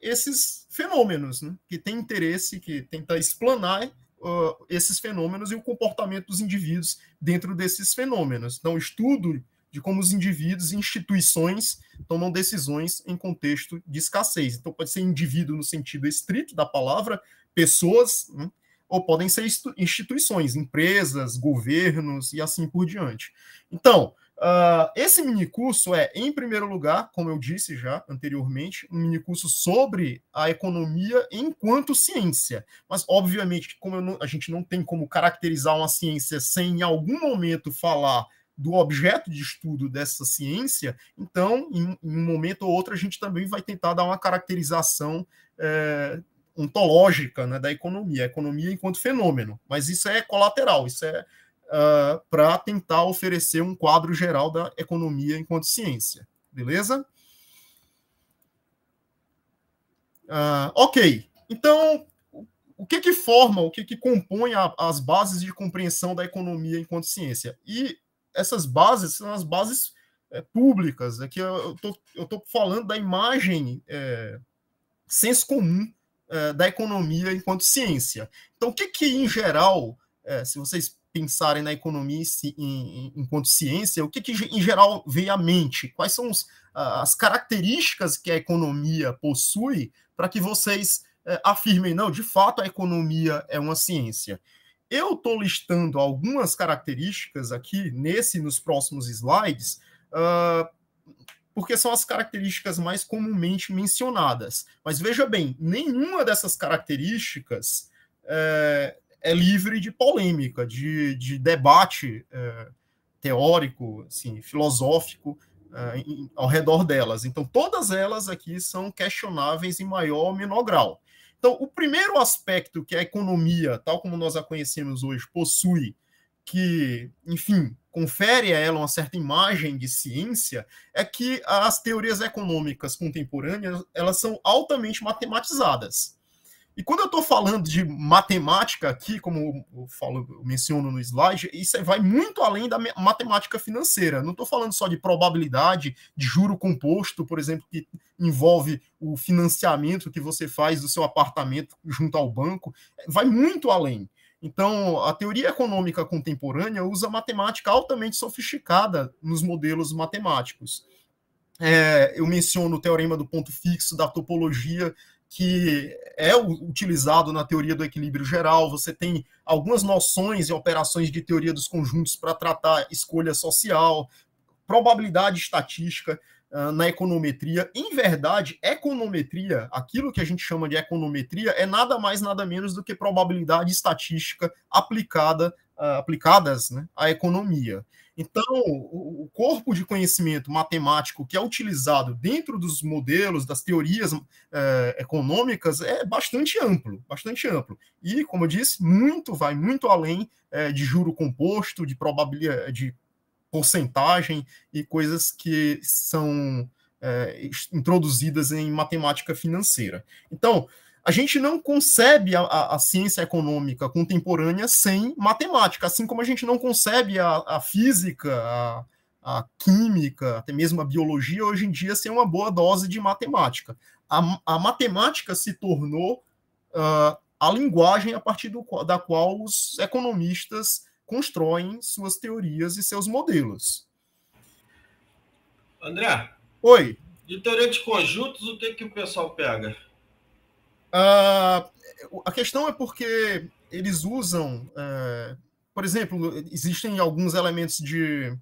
Speaker 2: esses fenômenos, né, que tem interesse, que tenta explanar uh, esses fenômenos e o comportamento dos indivíduos dentro desses fenômenos. Então, estudo de como os indivíduos e instituições tomam decisões em contexto de escassez. Então, pode ser indivíduo no sentido estrito da palavra, pessoas, né? ou podem ser instituições, empresas, governos e assim por diante. Então, Uh, esse curso é, em primeiro lugar, como eu disse já anteriormente, um mini curso sobre a economia enquanto ciência. Mas, obviamente, como não, a gente não tem como caracterizar uma ciência sem, em algum momento, falar do objeto de estudo dessa ciência, então, em, em, um momento ou outro, a gente também vai tentar dar uma caracterização é, ontológica né, da economia, a economia enquanto fenômeno. Mas isso é colateral, isso é uh, ah, para tentar oferecer um quadro geral da economia enquanto ciência. Beleza? Uh, ok. Então, o que que forma, o que que compõe a, as bases de compreensão da economia enquanto ciência? E essas bases são as bases é, públicas. Aqui é eu tô, falando da imagem, é, senso comum é, da economia enquanto ciência. Então, o que que, em geral, é, se vocês pensarem na economia em, em, enquanto ciência, o que, que em geral vem à mente? Quais são os, as características que a economia possui para que vocês é, afirmem, não, de fato a economia é uma ciência? Eu estou listando algumas características aqui, nesse nos próximos slides, uh, porque são as características mais comumente mencionadas. Mas veja bem, nenhuma dessas características é, é livre de polêmica, de, de debate é, teórico, assim, filosófico é, em, ao redor delas. Então, todas elas aqui são questionáveis em maior ou menor grau. Então, o primeiro aspecto que a economia, tal como nós a conhecemos hoje, possui, que, enfim, confere a ela uma certa imagem de ciência, é que as teorias econômicas contemporâneas elas são altamente matematizadas. E quando eu estou falando de matemática aqui, como eu, falo, eu menciono no slide, isso vai muito além da matemática financeira. Não estou falando só de probabilidade, de juro composto, por exemplo, que envolve o financiamento que você faz do seu apartamento junto ao banco. Vai muito além. Então, a teoria econômica contemporânea usa matemática altamente sofisticada nos modelos matemáticos. É, eu menciono o teorema do ponto fixo, da topologia que é utilizado na teoria do equilíbrio geral, você tem algumas noções e operações de teoria dos conjuntos para tratar escolha social, probabilidade estatística uh, na econometria. Em verdade, econometria, aquilo que a gente chama de econometria, é nada mais, nada menos do que probabilidade estatística aplicada, uh, aplicadas né, à economia. Então, o corpo de conhecimento matemático que é utilizado dentro dos modelos, das teorias eh, econômicas, é bastante amplo, bastante amplo. E, como eu disse, muito vai muito além eh, de juro composto, de probabilidade, de porcentagem e coisas que são eh, introduzidas em matemática financeira. Então, a gente não concebe a, a, a, ciência econômica contemporânea sem matemática, assim como a gente não concebe a, a física, a, química, até mesmo a biologia hoje em dia sem uma boa dose de matemática. A, matemática se tornou uh, a linguagem a partir do, da qual os economistas constroem suas teorias e seus modelos.
Speaker 1: André? Oi. De teoria de conjuntos, o que, que o pessoal pega?
Speaker 2: Uh, a questão é porque eles usam, uh, por exemplo, existem alguns elementos de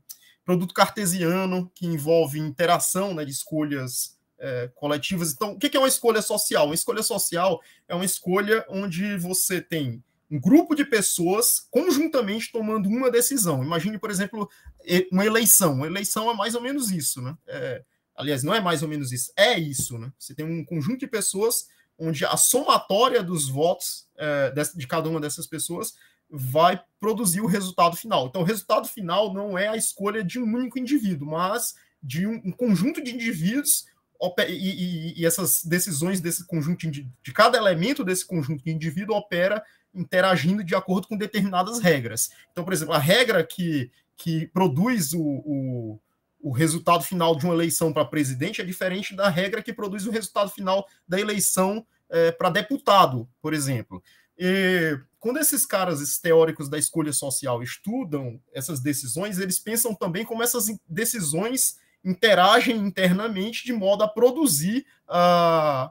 Speaker 2: produto cartesiano que envolve interação né, de escolhas é, coletivas. Então, o que é uma escolha social? Uma escolha social é uma escolha onde você tem um grupo de pessoas conjuntamente tomando uma decisão. Imagine, por exemplo, uma eleição. Uma eleição é mais ou menos isso, né? É, aliás, não é mais ou menos isso, é isso, né? Você tem um conjunto de pessoas onde a somatória dos votos é, de cada uma dessas pessoas vai produzir o resultado final. Então, o resultado final não é a escolha de um único indivíduo, mas de um, um conjunto de indivíduos e, e, e, essas decisões desse conjunto de, de cada elemento desse conjunto de indivíduo opera interagindo de acordo com determinadas regras. Então, por exemplo, a regra que, que produz o, o o resultado final de uma eleição para presidente é diferente da regra que produz o resultado final da eleição é, para deputado, por exemplo. E, quando esses caras, esses teóricos da escolha social, estudam essas decisões, eles pensam também como essas decisões interagem internamente de modo a produzir uh,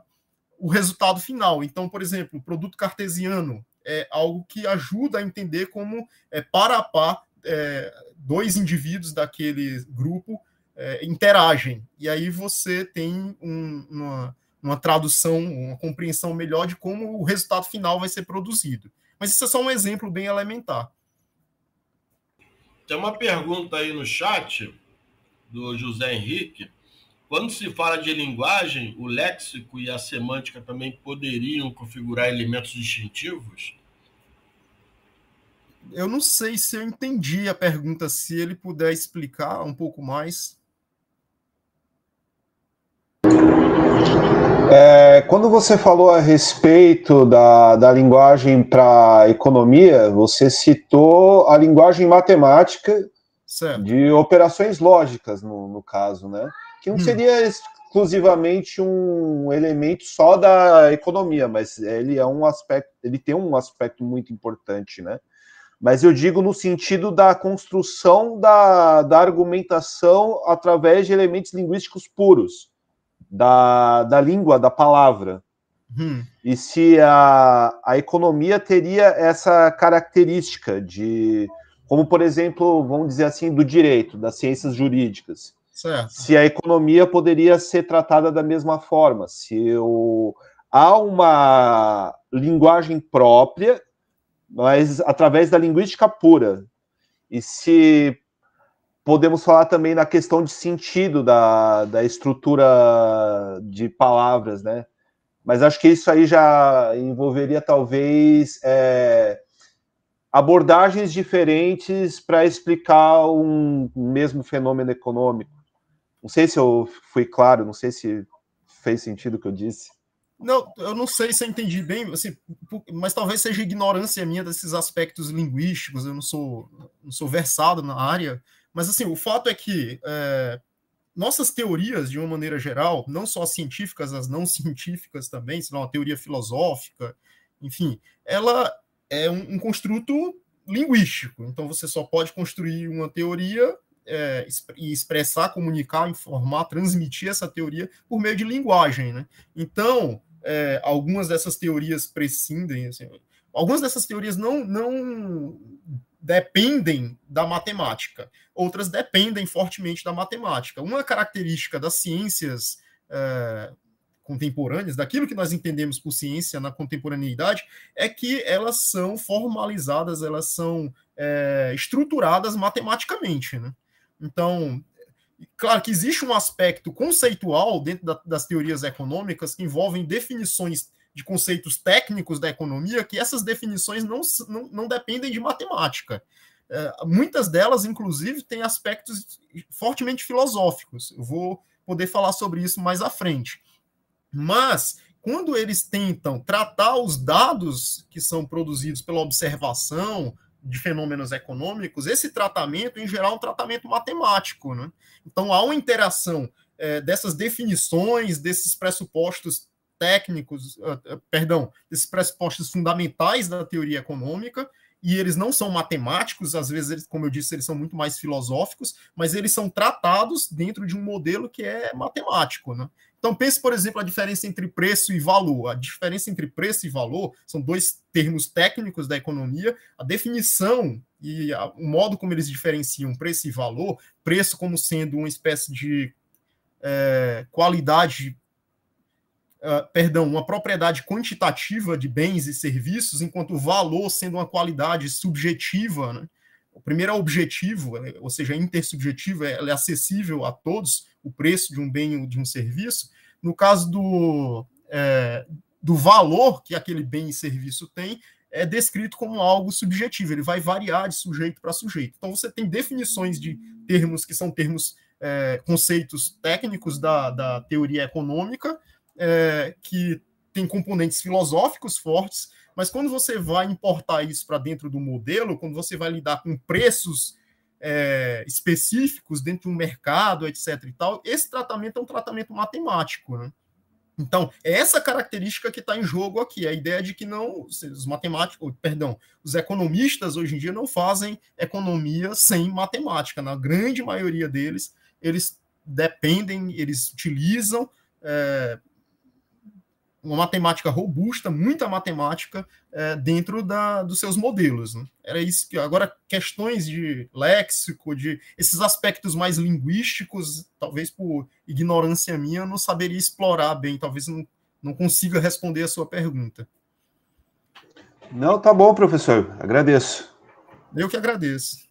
Speaker 2: o resultado final. Então, por exemplo, o produto cartesiano é algo que ajuda a entender como é, para a par é, dois indivíduos daquele grupo é, interagem. E aí você tem um, uma, uma tradução, uma compreensão melhor de como o resultado final vai ser produzido. Mas isso é só um exemplo bem elementar.
Speaker 1: Tem uma pergunta aí no chat do José Henrique. Quando se fala de linguagem, o léxico e a semântica também poderiam configurar elementos distintivos?
Speaker 2: eu não sei se eu entendi a pergunta, se ele puder explicar um pouco mais.
Speaker 3: É, quando você falou a respeito da, da linguagem para economia, você citou a linguagem matemática certo. de operações lógicas, no, no, caso, né? Que não hum. seria exclusivamente um elemento só da economia, mas ele é um aspecto, ele tem um aspecto muito importante, né? mas eu digo no sentido da construção da, da argumentação através de elementos linguísticos puros, da, da língua, da palavra. Hum. E se a, a economia teria essa característica de, como por exemplo, vamos dizer assim, do direito, das ciências jurídicas. Certo. Se a economia poderia ser tratada da mesma forma, se o, há uma linguagem própria mas através da linguística pura. E se podemos falar também na questão de sentido da, da estrutura de palavras, né? Mas acho que isso aí já envolveria talvez é, abordagens diferentes para explicar um mesmo fenômeno econômico. Não sei se eu fui claro, não sei se fez sentido o que eu disse.
Speaker 2: Não, eu não sei se eu entendi bem, assim, mas talvez seja ignorância minha desses aspectos linguísticos, eu não sou, não sou versado na área, mas assim, o fato é que é, nossas teorias, de uma maneira geral, não só as científicas, as não científicas também, senão a teoria filosófica, enfim, ela é um, um construto linguístico, então você só pode construir uma teoria é, e expressar, comunicar, informar, transmitir essa teoria por meio de linguagem. Né? Então, é, algumas dessas teorias prescindem, assim, algumas dessas teorias não, não dependem da matemática, outras dependem fortemente da matemática. Uma característica das ciências é, contemporâneas, daquilo que nós entendemos por ciência na contemporaneidade, é que elas são formalizadas, elas são é, estruturadas matematicamente. Né? Então, Claro que existe um aspecto conceitual dentro da, das teorias econômicas que envolvem definições de conceitos técnicos da economia, que essas definições não, não, não dependem de matemática. É, muitas delas, inclusive, têm aspectos fortemente filosóficos. Eu vou poder falar sobre isso mais à frente. Mas, quando eles tentam tratar os dados que são produzidos pela observação, de fenômenos econômicos, esse tratamento, em geral, é um tratamento matemático. Né? Então, há uma interação é, dessas definições, desses pressupostos técnicos, ah, ah, perdão, desses pressupostos fundamentais da teoria econômica, e eles não são matemáticos, às vezes, eles, como eu disse, eles são muito mais filosóficos, mas eles são tratados dentro de um modelo que é matemático. Né? Então, pense, por exemplo, a diferença entre preço e valor. A diferença entre preço e valor são dois termos técnicos da economia. A definição e a, o modo como eles diferenciam preço e valor, preço como sendo uma espécie de é, qualidade, uh, perdão, uma propriedade quantitativa de bens e serviços, enquanto o valor sendo uma qualidade subjetiva, né? O primeiro é objetivo, é, ou seja, é intersubjetivo, ela é acessível a todos, o preço de um bem ou de um serviço. No caso do, é, do valor que aquele bem e serviço tem, é descrito como algo subjetivo, ele vai variar de sujeito para sujeito. Então você tem definições de termos que são termos, é, conceitos técnicos da, da teoria econômica, é, que tem componentes filosóficos fortes, mas quando você vai importar isso para dentro do modelo, quando você vai lidar com preços é, específicos dentro de um mercado, etc. e tal, esse tratamento é um tratamento matemático, né? Então, é essa característica que está em jogo aqui, a ideia de que não os matemáticos, perdão, os economistas hoje em dia não fazem economia sem matemática. Na grande maioria deles, eles dependem, eles utilizam é, uma matemática robusta, muita matemática é, dentro da, dos seus modelos. Né? Era isso que agora questões de léxico, de esses aspectos mais linguísticos, talvez por ignorância minha, eu não saberia explorar bem, talvez não, não consiga responder a sua pergunta.
Speaker 3: Não, tá bom, professor. Agradeço.
Speaker 2: Eu que agradeço.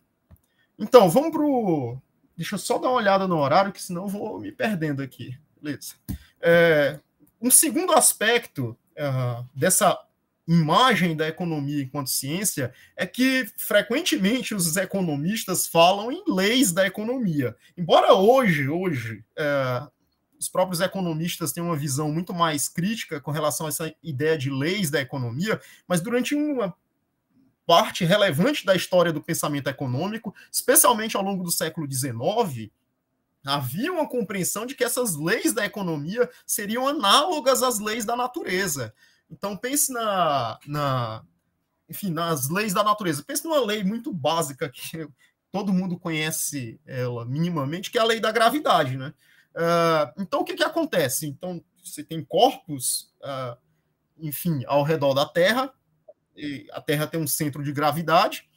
Speaker 2: Então, vamos pro. Deixa eu só dar uma olhada no horário, que senão eu vou me perdendo aqui. Beleza. É, um segundo aspecto uh, dessa imagem da economia enquanto ciência é que frequentemente os economistas falam em leis da economia. Embora hoje, hoje, eh, os próprios economistas tenham uma visão muito mais crítica com relação a essa ideia de leis da economia, mas durante uma parte relevante da história do pensamento econômico, especialmente ao longo do século XIX, Havia uma compreensão de que essas leis da economia seriam análogas às leis da natureza. Então pense na, na enfim, nas leis da natureza. Pense numa lei muito básica que todo mundo conhece ela minimamente, que é a lei da gravidade, né? Uh, então o que, que acontece? Então você tem corpos, uh, enfim, ao redor da Terra. a Terra tem um centro de gravidade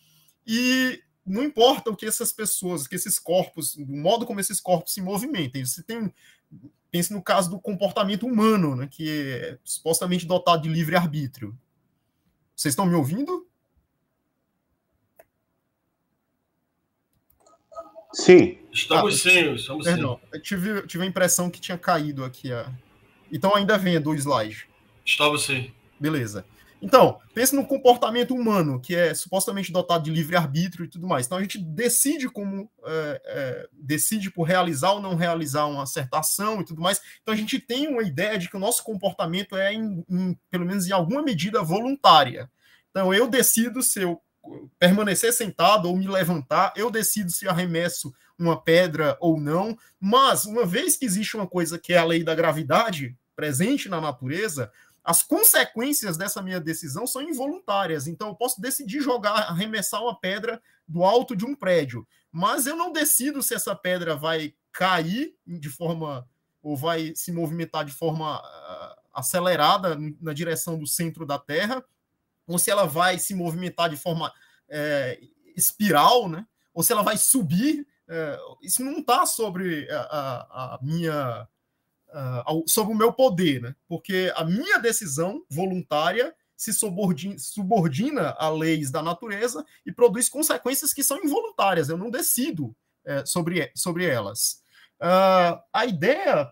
Speaker 2: e não importa o que essas pessoas, que esses corpos, o modo como esses corpos se movimentem. Você tem pense no caso do comportamento humano, né, que é supostamente dotado de livre arbítrio. Vocês estão me ouvindo? Sim. Estamos ah, sim, estamos perdão, sim. Eu tive, tive a impressão que tinha caído aqui. A... Então ainda vem do slide.
Speaker 1: Estava sim.
Speaker 2: Beleza. Então, pense no comportamento humano, que é supostamente dotado de livre-arbítrio e tudo mais. Então, a gente decide como. É, é, decide por realizar ou não realizar uma certa ação e tudo mais. Então, a gente tem uma ideia de que o nosso comportamento é, em, em, pelo menos em alguma medida, voluntária. Então, eu decido se eu permanecer sentado ou me levantar, eu decido se arremesso uma pedra ou não. Mas, uma vez que existe uma coisa que é a lei da gravidade presente na natureza as consequências dessa minha decisão são involuntárias. Então, eu posso decidir jogar, arremessar uma pedra do alto de um prédio, mas eu não decido se essa pedra vai cair de forma ou vai se movimentar de forma uh, acelerada na direção do centro da Terra, ou se ela vai se movimentar de forma eh, espiral, né? Ou se ela vai subir. Eh, isso não está sobre a, a, a minha uh, ah, sobre o meu poder, né? Porque a minha decisão voluntária se subordina, subordina a leis da natureza e produz consequências que são involuntárias. Eu não decido é, sobre, sobre elas. Uh, a ideia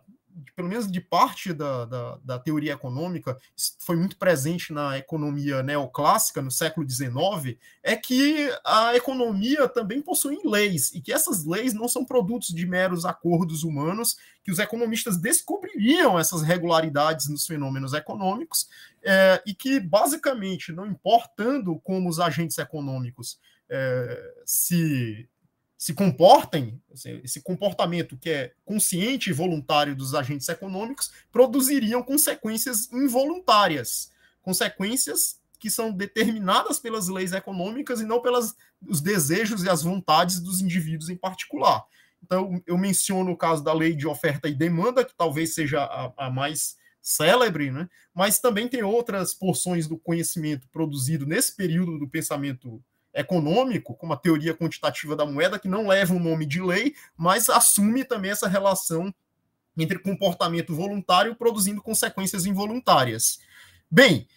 Speaker 2: pelo menos de parte da, da, da, teoria econômica, foi muito presente na economia neoclássica no século XIX, é que a economia também possui leis, e que essas leis não são produtos de meros acordos humanos, que os economistas descobririam essas regularidades nos fenômenos econômicos, é, e que, basicamente, não importando como os agentes econômicos é, se se comportem, assim, esse comportamento que é consciente e voluntário dos agentes econômicos, produziriam consequências involuntárias, consequências que são determinadas pelas leis econômicas e não pelos desejos e as vontades dos indivíduos em particular. Então, eu menciono o caso da lei de oferta e demanda, que talvez seja a, a mais célebre, né? mas também tem outras porções do conhecimento produzido nesse período do pensamento econômico, com uma teoria quantitativa da moeda, que não leva o nome de lei, mas assume também essa relação entre comportamento voluntário produzindo consequências involuntárias. Bem,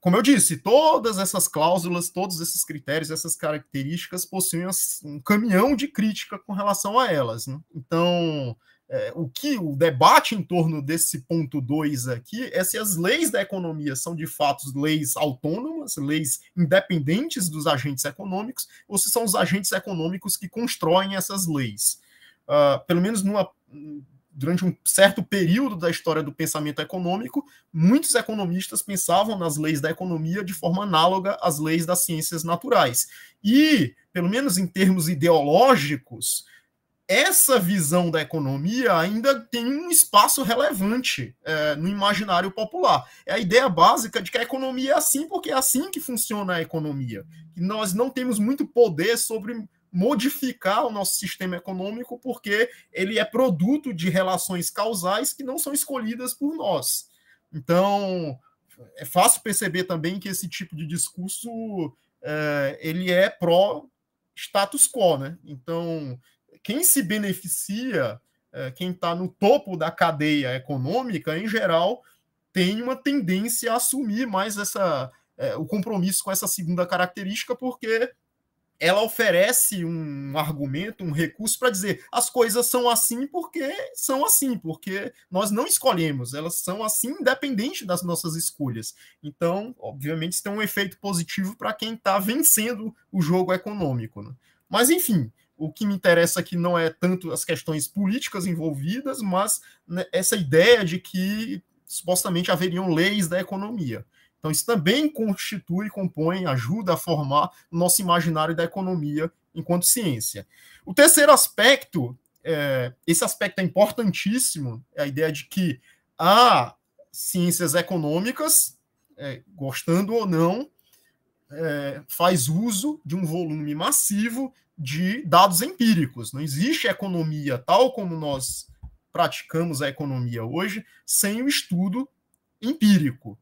Speaker 2: como eu disse, todas essas cláusulas, todos esses critérios, essas características possuem um caminhão de crítica com relação a elas. Né? Então, é, o que o debate em torno desse ponto 2 aqui é se as leis da economia são de fato leis autônomas, leis independentes dos agentes econômicos, ou se são os agentes econômicos que constroem essas leis. Uh, pelo menos numa, durante um certo período da história do pensamento econômico, muitos economistas pensavam nas leis da economia de forma análoga às leis das ciências naturais. E, pelo menos em termos ideológicos, essa visão da economia ainda tem um espaço relevante é, no imaginário popular. É a ideia básica de que a economia é assim, porque é assim que funciona a economia. E nós não temos muito poder sobre modificar o nosso sistema econômico, porque ele é produto de relações causais que não são escolhidas por nós. Então, é fácil perceber também que esse tipo de discurso é, ele é pró status quo, né? Então, quem se beneficia, é, quem está no topo da cadeia econômica, em geral, tem uma tendência a assumir mais essa, é, o compromisso com essa segunda característica, porque ela oferece um argumento, um recurso para dizer as coisas são assim porque são assim, porque nós não escolhemos, elas são assim independente das nossas escolhas. Então, obviamente, isso tem um efeito positivo para quem está vencendo o jogo econômico. Né? Mas, enfim, o que me interessa aqui é não é tanto as questões políticas envolvidas, mas né, essa ideia de que supostamente haveriam leis da economia. Então, isso também constitui, compõe, ajuda a formar o nosso imaginário da economia enquanto ciência. O terceiro aspecto, é, esse aspecto é importantíssimo, é a ideia de que há ciências econômicas, é, gostando ou não, é, faz uso de um volume massivo de dados empíricos. Não existe economia tal como nós praticamos a economia hoje sem o estudo empírico.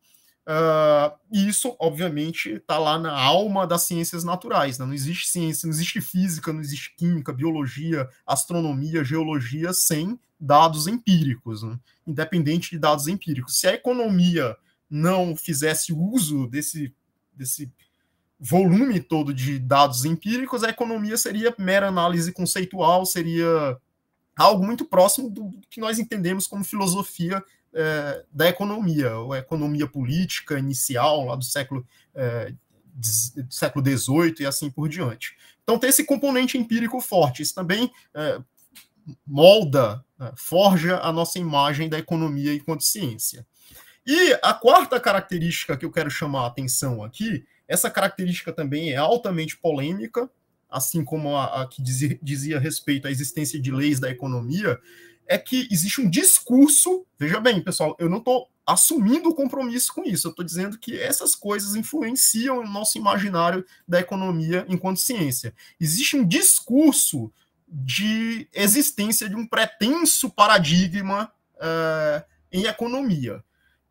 Speaker 2: Uh, isso, obviamente, está lá na alma das ciências naturais. Né? Não existe ciência, não existe física, não existe química, biologia, astronomia, geologia sem dados empíricos, né? independente de dados empíricos. Se a economia não fizesse uso desse, desse volume todo de dados empíricos, a economia seria mera análise conceitual, seria algo muito próximo do que nós entendemos como filosofia é, da economia, ou a economia política inicial, lá do século, é, século XVIII e assim por diante. Então tem esse componente empírico forte, isso também é, molda, é, forja a nossa imagem da economia enquanto ciência. E a quarta característica que eu quero chamar a atenção aqui essa característica também é altamente polêmica, assim como a, a que dizia, dizia respeito à existência de leis da economia, é que existe um discurso. Veja bem, pessoal, eu não estou assumindo o compromisso com isso, eu estou dizendo que essas coisas influenciam o nosso imaginário da economia enquanto ciência. Existe um discurso de existência de um pretenso paradigma uh, em economia.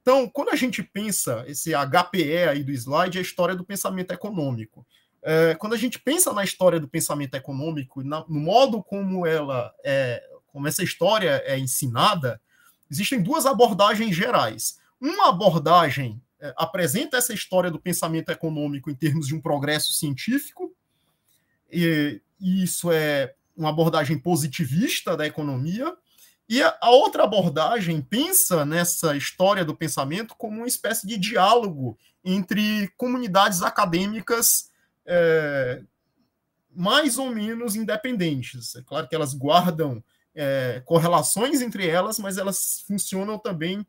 Speaker 2: Então, quando a gente pensa, esse HPE aí do slide, é a história do pensamento econômico. É, quando a gente pensa na história do pensamento econômico, na, no modo como ela é, como essa história é ensinada, existem duas abordagens gerais. Uma abordagem é, apresenta essa história do pensamento econômico em termos de um progresso científico, e, e isso é uma abordagem positivista da economia, e a, a outra abordagem pensa nessa história do pensamento como uma espécie de diálogo entre comunidades acadêmicas é, mais ou menos independentes. É claro que elas guardam é, correlações entre elas, mas elas funcionam também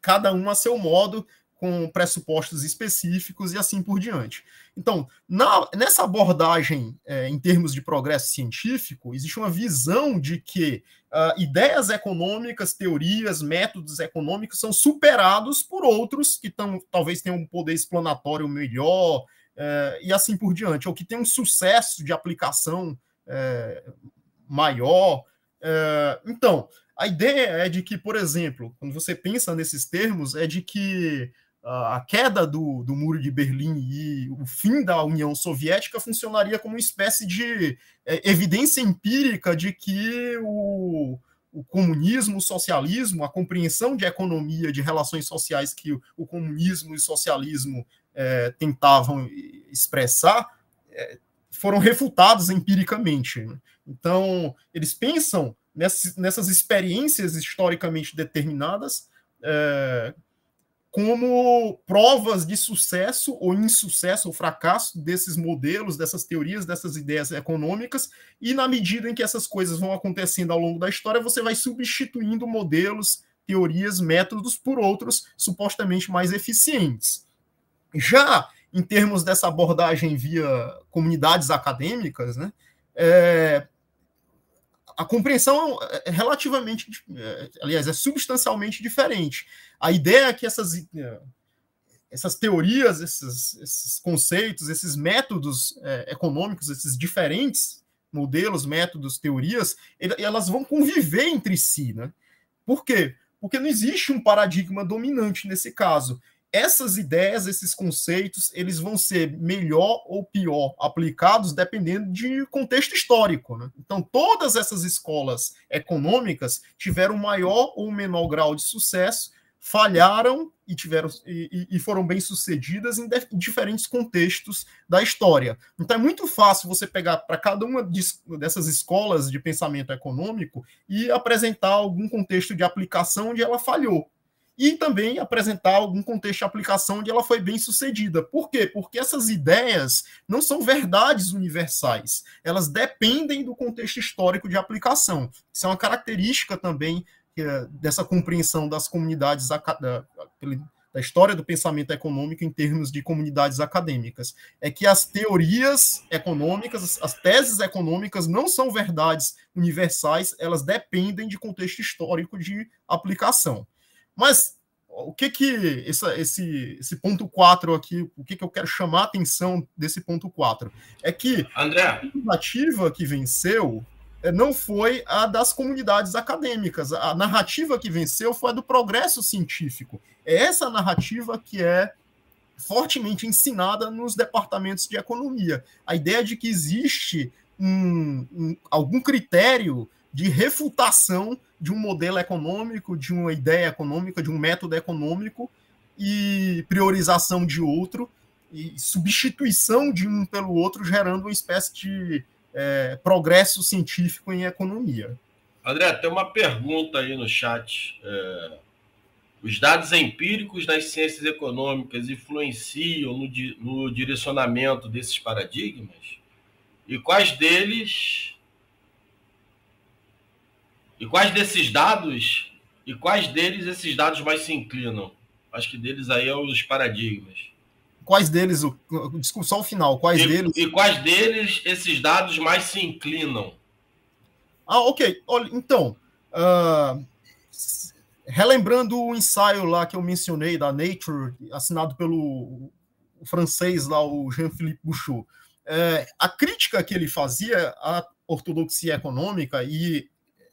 Speaker 2: cada uma a seu modo, com pressupostos específicos e assim por diante. Então, na, nessa abordagem é, em termos de progresso científico, existe uma visão de que uh, ideias econômicas, teorias, métodos econômicos são superados por outros que tão, talvez tenham um poder explanatório melhor uh, e assim por diante, ou que tenham um sucesso de aplicação uh, maior. É, então, a ideia é de que, por exemplo, quando você pensa nesses termos, é de que a queda do, do muro de Berlim e o fim da União Soviética funcionaria como uma espécie de é, evidência empírica de que o, o comunismo, o socialismo, a compreensão de economia, de relações sociais que o, o comunismo e o socialismo é, tentavam expressar, é, foram refutados empiricamente. Né? Então, eles pensam nessas, nessas experiências historicamente determinadas é, como provas de sucesso ou insucesso ou fracasso desses modelos, dessas teorias, dessas ideias econômicas, e na medida em que essas coisas vão acontecendo ao longo da história, você vai substituindo modelos, teorias, métodos por outros supostamente mais eficientes. Já em termos dessa abordagem via comunidades acadêmicas, né, é, a compreensão é relativamente, eh, aliás, é substancialmente diferente. A ideia é que essas, eh, essas teorias, esses, esses conceitos, esses métodos é, econômicos, esses diferentes modelos, métodos, teorias, elas vão conviver entre si, né? Por quê? Porque não existe um paradigma dominante nesse caso essas ideias, esses conceitos, eles vão ser melhor ou pior aplicados dependendo de contexto histórico. Né? Então, todas essas escolas econômicas tiveram maior ou menor grau de sucesso, falharam e tiveram e, e foram bem sucedidas em, de, em, diferentes contextos da história. Então, é muito fácil você pegar para cada uma de, dessas escolas de pensamento econômico e apresentar algum contexto de aplicação onde ela falhou e também apresentar algum contexto de aplicação onde ela foi bem sucedida. Por quê? Porque essas ideias não são verdades universais, elas dependem do contexto histórico de aplicação. Isso é uma característica também é, dessa compreensão das comunidades da, da história do pensamento econômico em termos de comunidades acadêmicas. É que as teorias econômicas, as teses econômicas não são verdades universais, elas dependem de contexto histórico de aplicação. Mas o que que essa, esse, esse ponto 4 aqui, o que que eu quero chamar a atenção desse ponto 4? É que André. a narrativa que venceu eh, não foi a das comunidades acadêmicas, a narrativa que venceu foi a do progresso científico. É essa narrativa que é fortemente ensinada nos departamentos de economia. A ideia de que existe um, um algum critério de refutação de um modelo econômico, de uma ideia econômica, de um método econômico e priorização de outro e substituição de um pelo outro, gerando uma espécie de é, progresso científico em economia.
Speaker 1: André, tem uma pergunta aí no chat. É, os dados empíricos das ciências econômicas influenciam no, no direcionamento desses paradigmas? E quais deles e quais desses dados, e quais deles esses dados mais se inclinam? Acho que deles aí é os paradigmas.
Speaker 2: Quais deles, o, desculpa, só o final, quais e, deles? E
Speaker 1: quais deles esses dados mais se inclinam?
Speaker 2: Ah, ok. Olha, então, uh, relembrando o ensaio lá que eu mencionei da Nature, assinado pelo francês lá, o Jean-Philippe Bouchot, é, a crítica que ele fazia à ortodoxia econômica e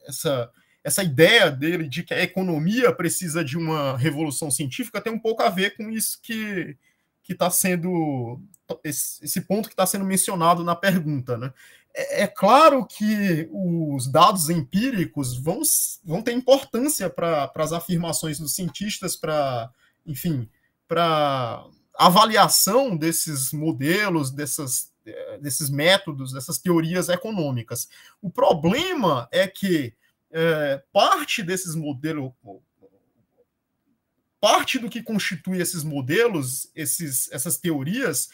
Speaker 2: essa, essa ideia dele de que a economia precisa de uma revolução científica tem um pouco a ver com isso que que está sendo esse ponto que está sendo mencionado na pergunta, né? É, é, claro que os dados empíricos vão, vão ter importância para as afirmações dos cientistas, para enfim, para avaliação desses modelos, dessas desses métodos, dessas teorias econômicas. O problema é que é, parte desses modelos, parte do que constitui esses modelos, esses, essas teorias,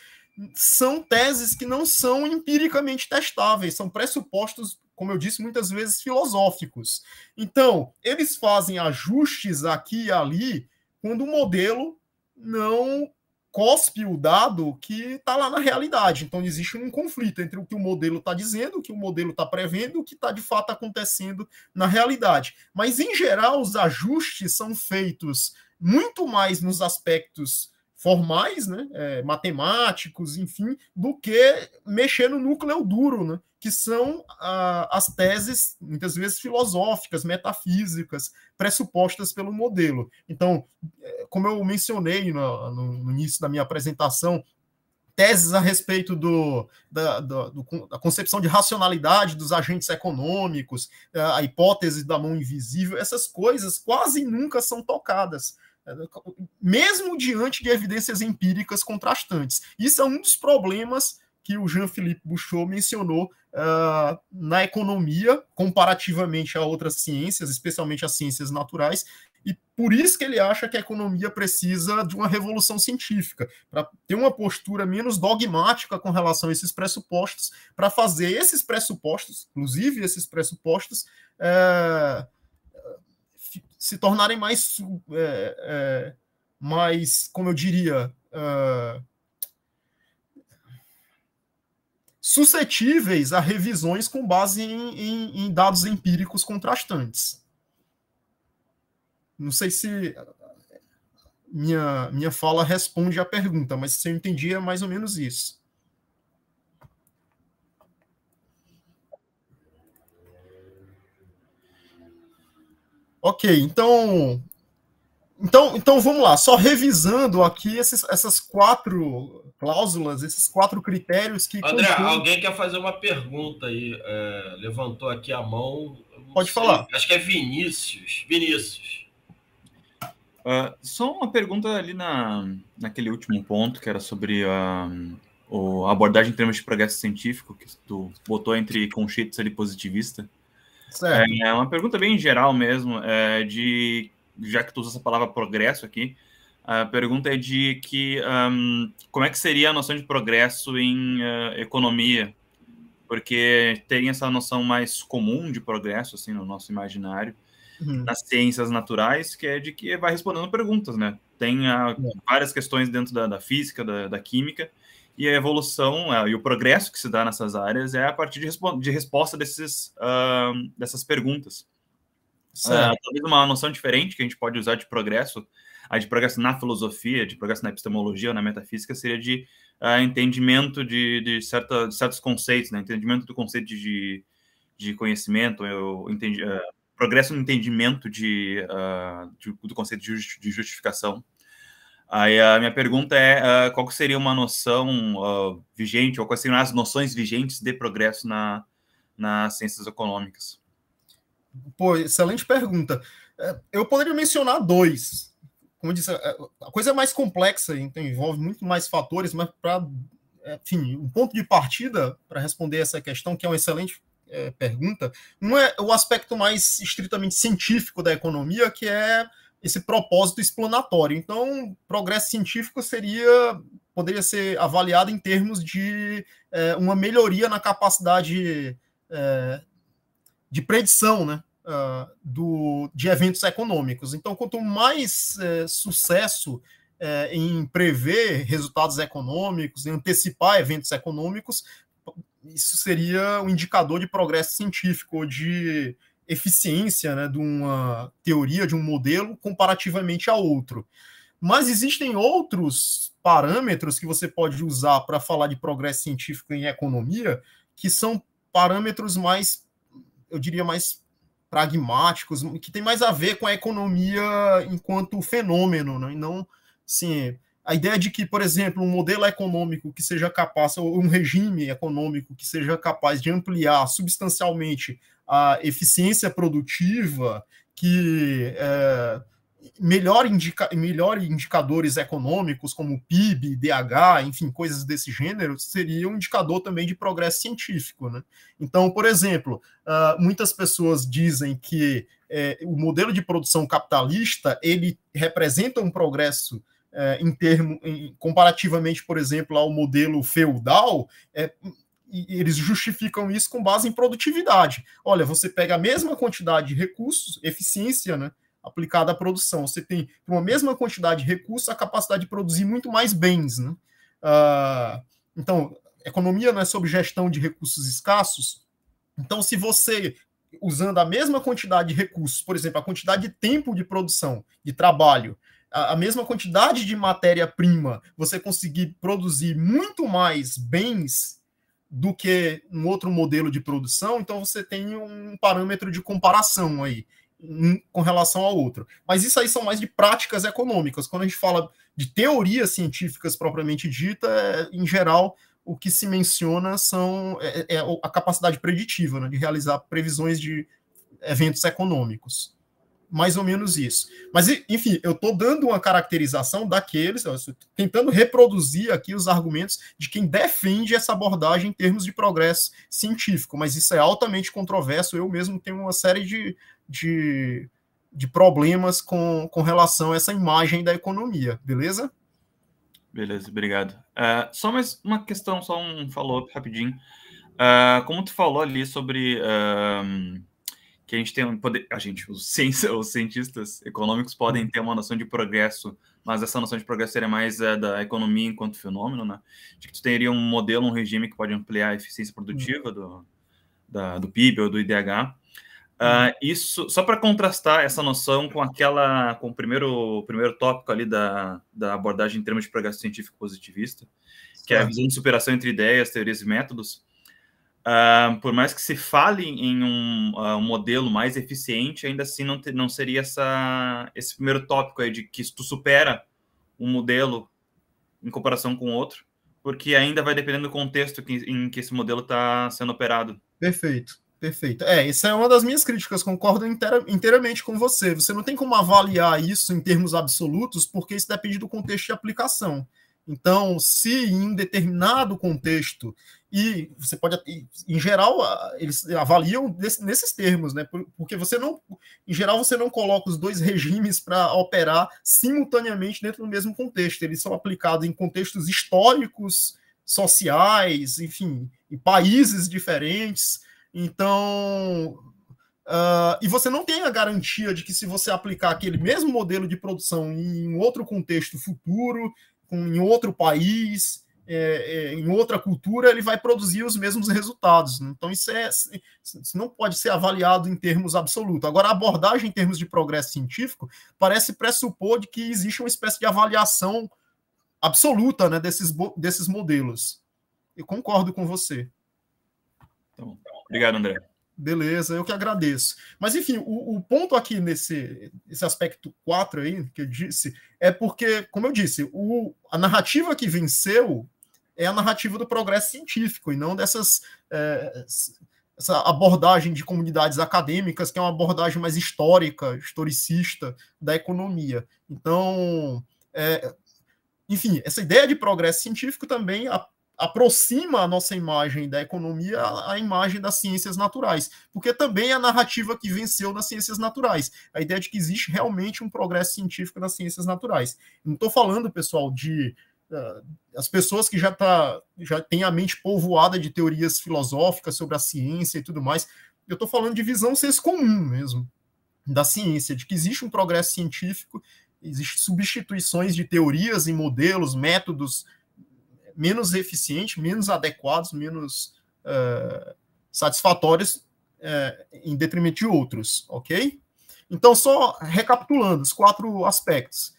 Speaker 2: são teses que não são empiricamente testáveis, são pressupostos, como eu disse, muitas vezes filosóficos. Então, eles fazem ajustes aqui e ali quando o modelo não cospe o dado que está lá na realidade. Então existe um conflito entre o que o modelo está dizendo, o que o modelo está prevendo, o que está de fato acontecendo na realidade. Mas em geral os ajustes são feitos muito mais nos aspectos formais, né, é, matemáticos, enfim, do que mexer no núcleo duro, né, que são ah, as teses, muitas vezes filosóficas, metafísicas, pressupostas pelo modelo. Então, eh, como eu mencionei no, no início da minha apresentação, teses a respeito do, da, da, do, da, concepção de racionalidade dos agentes econômicos, eh, a hipótese da mão invisível, essas coisas quase nunca são tocadas, eh, mesmo diante de evidências empíricas contrastantes. Isso é um dos problemas que o Jean-Philippe Bouchot mencionou uh, na economia, comparativamente a outras ciências, especialmente as ciências naturais, e por isso que ele acha que a economia precisa de uma revolução científica, para ter uma postura menos dogmática com relação a esses pressupostos, para fazer esses pressupostos, inclusive esses pressupostos, uh, se tornarem mais, uh, mais como eu diria, ah, suscetíveis a revisões com base em, em, em dados empíricos contrastantes. Não sei se minha, minha fala responde à pergunta, mas se eu entendi é mais ou menos isso. Ok, então então, então vamos lá, só revisando aqui esses, essas quatro cláusulas, esses quatro critérios que. André, alguém
Speaker 1: quer fazer uma pergunta aí? É, levantou aqui a mão. Pode sei, falar. Acho que é Vinícius. Vinícius.
Speaker 4: Uh, só uma pergunta ali na, naquele último ponto, que era sobre a, a abordagem em termos de progresso científico, que tu botou entre conceitos ali positivista. Certo. É, é uma pergunta bem geral mesmo, é, de já que tu usa essa palavra progresso aqui, a pergunta é de que um, como é que seria a noção de progresso em uh, economia? Porque tem essa noção mais comum de progresso assim no nosso imaginário uhum. nas ciências naturais, que é de que vai respondendo perguntas, né? Tem ah, é. várias questões dentro da, da física, da, da, química, e a evolução ah, e o progresso que se dá nessas áreas é a partir de, respo de resposta desses, dessas perguntas. Uh, talvez uma noção diferente que a gente pode usar de progresso, a ah, de progresso na filosofia, de progresso na epistemologia ou na metafísica, seria de uh, entendimento de, de, certa, de certos conceitos, né? entendimento do conceito de, de conhecimento, eu entendi, uh, progresso no entendimento de, de do conceito de, de, justificação. Aí a minha pergunta é qual seria uma noção vigente, ou quais seriam as noções vigentes de progresso na, nas ciências econômicas?
Speaker 2: Pô, excelente pergunta. É, eu poderia mencionar dois. Como eu disse, é, a coisa é mais complexa, então envolve muito mais fatores, mas para é, enfim, um ponto de partida para responder essa questão, que é uma excelente é, pergunta, um é o aspecto mais estritamente científico da economia, que é esse propósito explanatório. Então, progresso científico seria poderia ser avaliado em termos de é, uma melhoria na capacidade é, de predição né, uh, do, de eventos econômicos. Então, quanto mais é, sucesso é, em prever resultados econômicos, em antecipar eventos econômicos, isso seria um indicador de progresso científico, ou de eficiência né, de uma teoria, de um modelo, comparativamente a outro. Mas existem outros parâmetros que você pode usar para falar de progresso científico em economia, que são parâmetros mais eu diria, mais pragmáticos, que tem mais a ver com a economia enquanto fenômeno, né? e não, sim, a ideia de que, por exemplo, um modelo econômico que seja capaz, ou um regime econômico que seja capaz de ampliar substancialmente a eficiência produtiva, que é, melhor, indica, melhor indicadores econômicos, como PIB, DH, enfim, coisas desse gênero, seria um indicador também de progresso científico. Né? Então, por exemplo, ah, muitas pessoas dizem que é, o modelo de produção capitalista ele representa um progresso é, em termo, em, comparativamente, por exemplo, ao modelo feudal, é, eles justificam isso com base em produtividade. Olha, você pega a mesma quantidade de recursos, eficiência, né? aplicada à produção. Você tem, com a mesma quantidade de recursos, a capacidade de produzir muito mais bens. Né? Uh, então, economia não é sobre gestão de recursos escassos. Então, se você, usando a mesma quantidade de recursos, por exemplo, a quantidade de tempo de produção, de trabalho, a mesma quantidade de matéria-prima, você conseguir produzir muito mais bens do que um outro modelo de produção, então você tem um parâmetro de comparação aí com relação ao outro. Mas isso aí são mais de práticas econômicas. Quando a gente fala de teorias científicas propriamente dita, é, em geral, o que se menciona são é, é, é a capacidade preditiva, né, de realizar previsões de eventos econômicos. Mais ou menos isso. Mas, enfim, eu estou dando uma caracterização daqueles, tentando reproduzir aqui os argumentos de quem defende essa abordagem em termos de progresso científico, mas isso é altamente controverso. Eu mesmo tenho uma série de de, de problemas com, com relação a essa imagem da economia, beleza?
Speaker 4: Beleza, obrigado. Uh, só mais uma questão, só um follow-up rapidinho. Uh, como tu falou ali sobre uh, que a gente tem um poder, a gente, os, ciência, os cientistas econômicos podem ter uma noção de progresso, mas essa noção de progresso seria mais da economia enquanto fenômeno, né? De que tu teria um modelo, um regime que pode ampliar a eficiência produtiva hum. do, da, do PIB ou do IDH. Uh, isso só para contrastar essa noção com aquela com o primeiro primeiro tópico ali da, da abordagem em termos de progresso científico positivista, certo. que é a visão de superação entre ideias, teorias e métodos. Uh, por mais que se fale em um, uh, um modelo mais eficiente, ainda assim não, te, não seria essa, esse primeiro tópico aí de que tu supera um modelo em comparação com outro, porque ainda vai dependendo do contexto que, em que esse modelo está sendo operado.
Speaker 2: Perfeito. Perfeito. É, essa é uma das minhas críticas, concordo inteira, inteiramente com você. Você não tem como avaliar isso em termos absolutos, porque isso depende do contexto de aplicação. Então, se em um determinado contexto, e você pode, em geral, eles avaliam nesses termos, né? Porque você não, em geral, você não coloca os dois regimes para operar simultaneamente dentro do mesmo contexto. Eles são aplicados em contextos históricos, sociais, enfim, em países diferentes. Então, uh, e você não tem a garantia de que se você aplicar aquele mesmo modelo de produção em outro contexto futuro, em outro país, é, é, em outra cultura, ele vai produzir os mesmos resultados. Né? Então, isso, é, isso não pode ser avaliado em termos absolutos. Agora, a abordagem em termos de progresso científico parece pressupor de que existe uma espécie de avaliação absoluta né, desses, desses modelos. Eu concordo com você. Então, Obrigado, André. Beleza, eu que agradeço. Mas, enfim, o, o, ponto aqui nesse esse aspecto 4 aí que eu disse é porque, como eu disse, o, a narrativa que venceu é a narrativa do progresso científico e não dessas. É, essa abordagem de comunidades acadêmicas, que é uma abordagem mais histórica, historicista da economia. Então, é, enfim, essa ideia de progresso científico também a, aproxima a nossa imagem da economia à imagem das ciências naturais, porque também é a narrativa que venceu nas ciências naturais, a ideia de que existe realmente um progresso científico nas ciências naturais. Não estou falando, pessoal, de uh, as pessoas que já, tá, já têm a mente povoada de teorias filosóficas sobre a ciência e tudo mais, eu estou falando de visão senso comum mesmo, da ciência, de que existe um progresso científico, existem substituições de teorias e modelos, métodos, menos eficientes, menos adequados, menos uh, satisfatórios uh, em detrimento de outros, ok? Então, só recapitulando os quatro aspectos.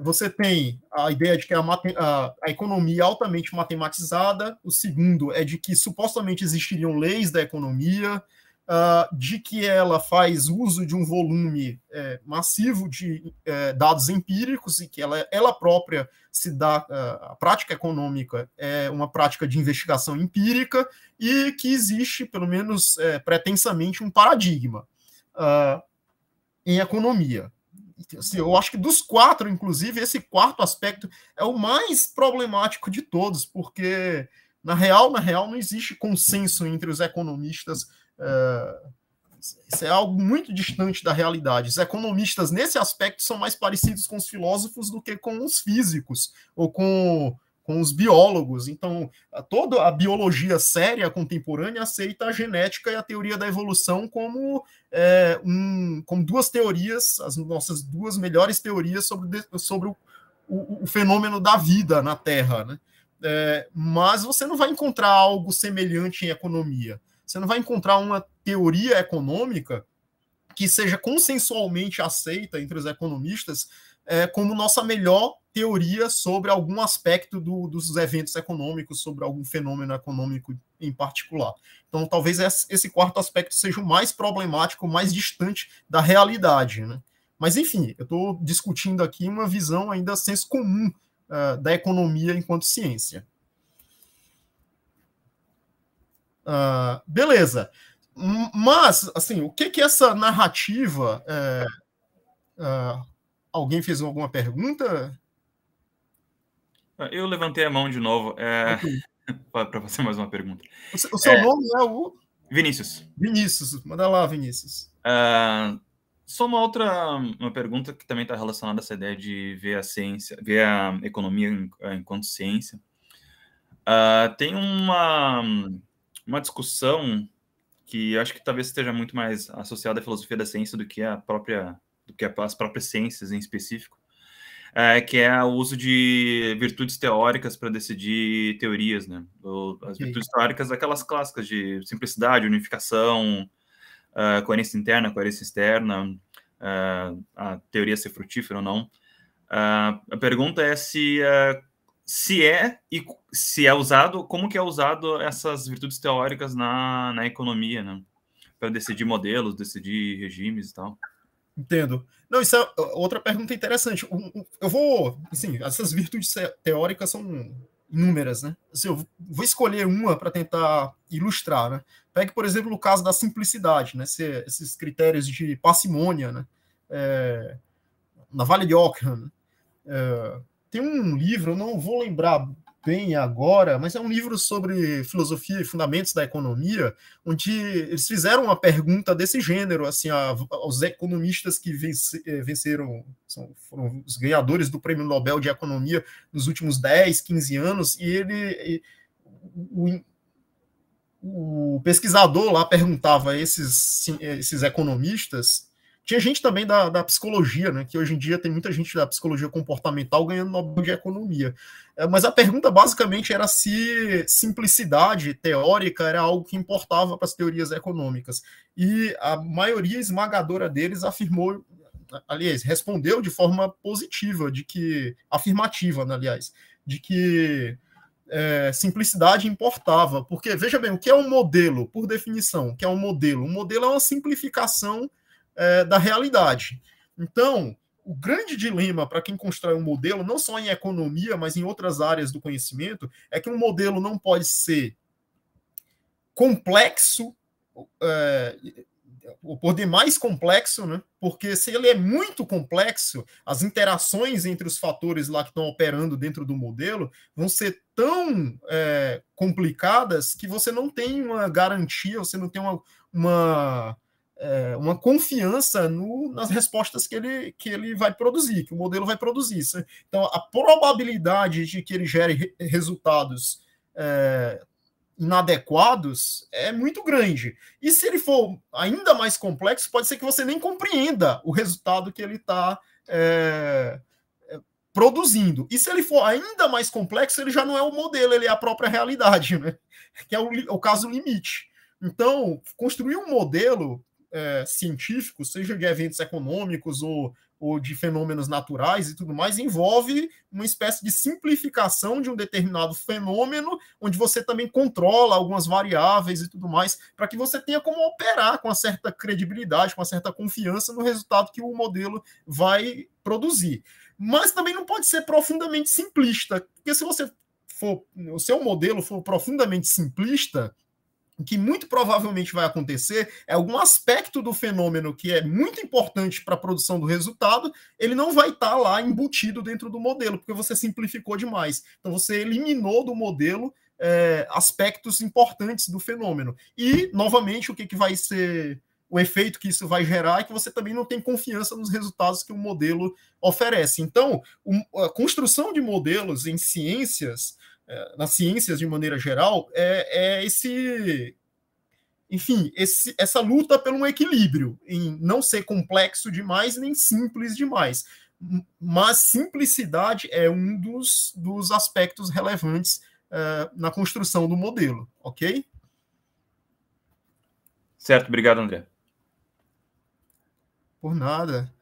Speaker 2: Você tem a ideia de que a, a, a economia é altamente matematizada, o segundo é de que supostamente existiriam leis da economia, uh, de que ela faz uso de um volume é, massivo de é, dados empíricos e que ela, ela própria se dá. Uh, a prática econômica é uma prática de investigação empírica e que existe, pelo menos é, pretensamente, um paradigma uh, em economia assim, eu acho que dos quatro, inclusive, esse quarto aspecto é o mais problemático de todos, porque na real, na real, não existe consenso entre os economistas é, isso é algo muito distante da realidade. Os economistas, nesse aspecto, são mais parecidos com os filósofos do que com os físicos ou com, com os biólogos. Então, toda a biologia séria contemporânea aceita a genética e a teoria da evolução como, é, um, como duas teorias, as nossas duas melhores teorias sobre, sobre o, o, o fenômeno da vida na Terra. Né? É, mas você não vai encontrar algo semelhante em economia. Você não vai encontrar uma teoria econômica que seja consensualmente aceita entre os economistas é, como nossa melhor teoria sobre algum aspecto do, dos eventos econômicos, sobre algum fenômeno econômico em particular. Então, talvez esse quarto aspecto seja o mais problemático, mais distante da realidade. Né? Mas, enfim, eu estou discutindo aqui uma visão ainda senso comum uh, da economia enquanto ciência. Uh, beleza. Mas, assim, o que que essa narrativa. É, uh, alguém fez alguma pergunta?
Speaker 4: Ah, eu levantei a mão de novo. É... Okay. Para fazer mais uma pergunta.
Speaker 2: O seu é... nome é o. Vinícius. Vinícius, manda lá, Vinícius.
Speaker 4: Uh, só uma outra uma pergunta que também está relacionada a essa ideia de ver a ciência, ver a economia enquanto ciência. Uh, tem uma uma discussão que acho que talvez esteja muito mais associada à filosofia da ciência do que a própria do que as próprias ciências em específico, é, que é o uso de virtudes teóricas para decidir teorias, né? Ou, as virtudes teóricas, aquelas clássicas de simplicidade, unificação, uh, coerência interna, coerência externa, uh, a teoria ser frutífera ou não. Uh, a pergunta é se uh, se é e se é usado, como que é usado essas virtudes teóricas na, na economia, né? Para decidir modelos, decidir regimes e tal.
Speaker 2: Entendo. Não, isso é outra pergunta interessante. Eu vou, assim, essas virtudes teóricas são inúmeras, né? Assim, eu vou escolher uma para tentar ilustrar, né? Pegue, por exemplo, o caso da simplicidade, né? Esse, esses critérios de parcimônia, né? É, na Vale de Ockham, né? É, tem um livro, eu não vou lembrar bem agora, mas é um livro sobre filosofia e fundamentos da economia, onde eles fizeram uma pergunta desse gênero, assim, a, aos economistas que vence, eh, venceram, são, foram os ganhadores do Prêmio Nobel de Economia nos últimos 10, 15 anos, e ele... o, o pesquisador lá perguntava a esses, eh, esses economistas tinha gente também da, da psicologia, né? Que hoje em dia tem muita gente da psicologia comportamental ganhando Nobel de Economia. É, mas a pergunta basicamente era se simplicidade teórica era algo que importava para as teorias econômicas. E a maioria esmagadora deles afirmou, aliás, respondeu de forma positiva, de que afirmativa, né, aliás, de que é, simplicidade importava, porque veja bem, o que é um modelo, por definição, o que é um modelo? Um modelo é uma simplificação é, da realidade. Então, o grande dilema para quem constrói um modelo, não só em economia, mas em outras áreas do conhecimento, é que um modelo não pode ser complexo, é, ou por demais complexo, né? porque se ele é muito complexo, as interações entre os fatores lá que estão operando dentro do modelo vão ser tão é, complicadas que você não tem uma garantia, você não tem uma, uma é, uma confiança no, nas respostas que ele, que ele vai produzir, que o modelo vai produzir. Então, a probabilidade de que ele gere resultados é, inadequados é muito grande. E se ele for ainda mais complexo, pode ser que você nem compreenda o resultado que ele está é, é, produzindo. E se ele for ainda mais complexo, ele já não é o modelo, ele é a própria realidade, né? que é o, o caso limite. Então, construir um modelo é, científicos, seja de eventos econômicos ou, ou de fenômenos naturais e tudo mais, envolve uma espécie de simplificação de um determinado fenômeno, onde você também controla algumas variáveis e tudo mais, para que você tenha como operar com uma certa credibilidade, com uma certa confiança no resultado que o modelo vai produzir. Mas também não pode ser profundamente simplista, porque se você for, o seu modelo for profundamente simplista, o que muito provavelmente vai acontecer é algum aspecto do fenômeno que é muito importante para a produção do resultado, ele não vai estar tá lá embutido dentro do modelo, porque você simplificou demais. Então você eliminou do modelo é, aspectos importantes do fenômeno. E, novamente, o que, que vai ser o efeito que isso vai gerar é que você também não tem confiança nos resultados que o modelo oferece. Então, a construção de modelos em ciências é, nas ciências de maneira geral, é, é esse. Enfim, esse, essa luta pelo um equilíbrio, em não ser complexo demais nem simples demais. Mas simplicidade é um dos, dos aspectos relevantes uh, na construção do modelo, ok?
Speaker 4: Certo, obrigado, André.
Speaker 2: Por nada.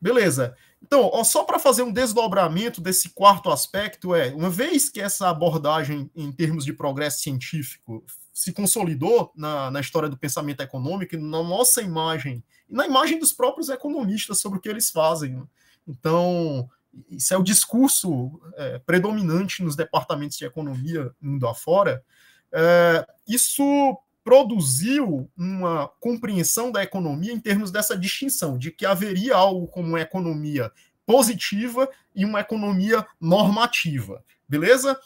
Speaker 2: Beleza. Então, ó, só para fazer um desdobramento desse quarto aspecto, é uma vez que essa abordagem em termos de progresso científico se consolidou na, na história do pensamento econômico, na nossa imagem, e na imagem dos próprios economistas sobre o que eles fazem. Né? Então, isso é o discurso é, predominante nos departamentos de economia mundo afora. É, isso produziu uma compreensão da economia em termos dessa distinção, de que haveria algo como uma economia positiva e uma economia normativa, beleza?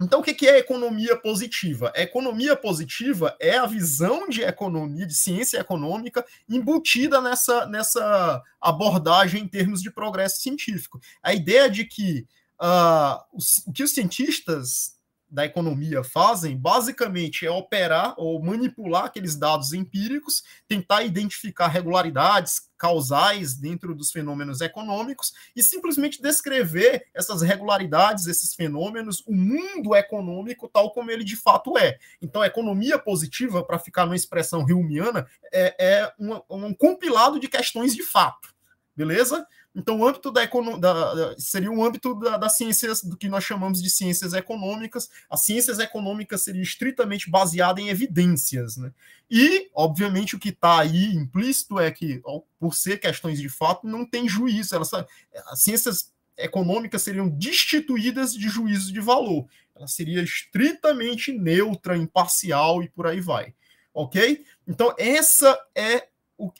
Speaker 2: Então, o que é economia positiva? A economia positiva é a visão de economia, de ciência econômica, embutida nessa, nessa abordagem em termos de progresso científico. A ideia de que uh, o que os cientistas da economia fazem, basicamente, é operar ou manipular aqueles dados empíricos, tentar identificar regularidades causais dentro dos fenômenos econômicos e simplesmente descrever essas regularidades, esses fenômenos, o mundo econômico tal como ele de fato é. Então, economia positiva, para ficar numa expressão riumiana, é, é um, um compilado de questões de fato, beleza? Então, o âmbito da, econo... da, seria o âmbito da, das ciências do que nós chamamos de ciências econômicas. As ciências econômicas seriam estritamente baseadas em evidências, né? E, obviamente, o que está aí implícito é que, por ser questões de fato, não tem juízo. Elas, as ciências econômicas seriam destituídas de juízo de valor. Ela seria estritamente neutra, imparcial e por aí vai. Ok? Então, essa é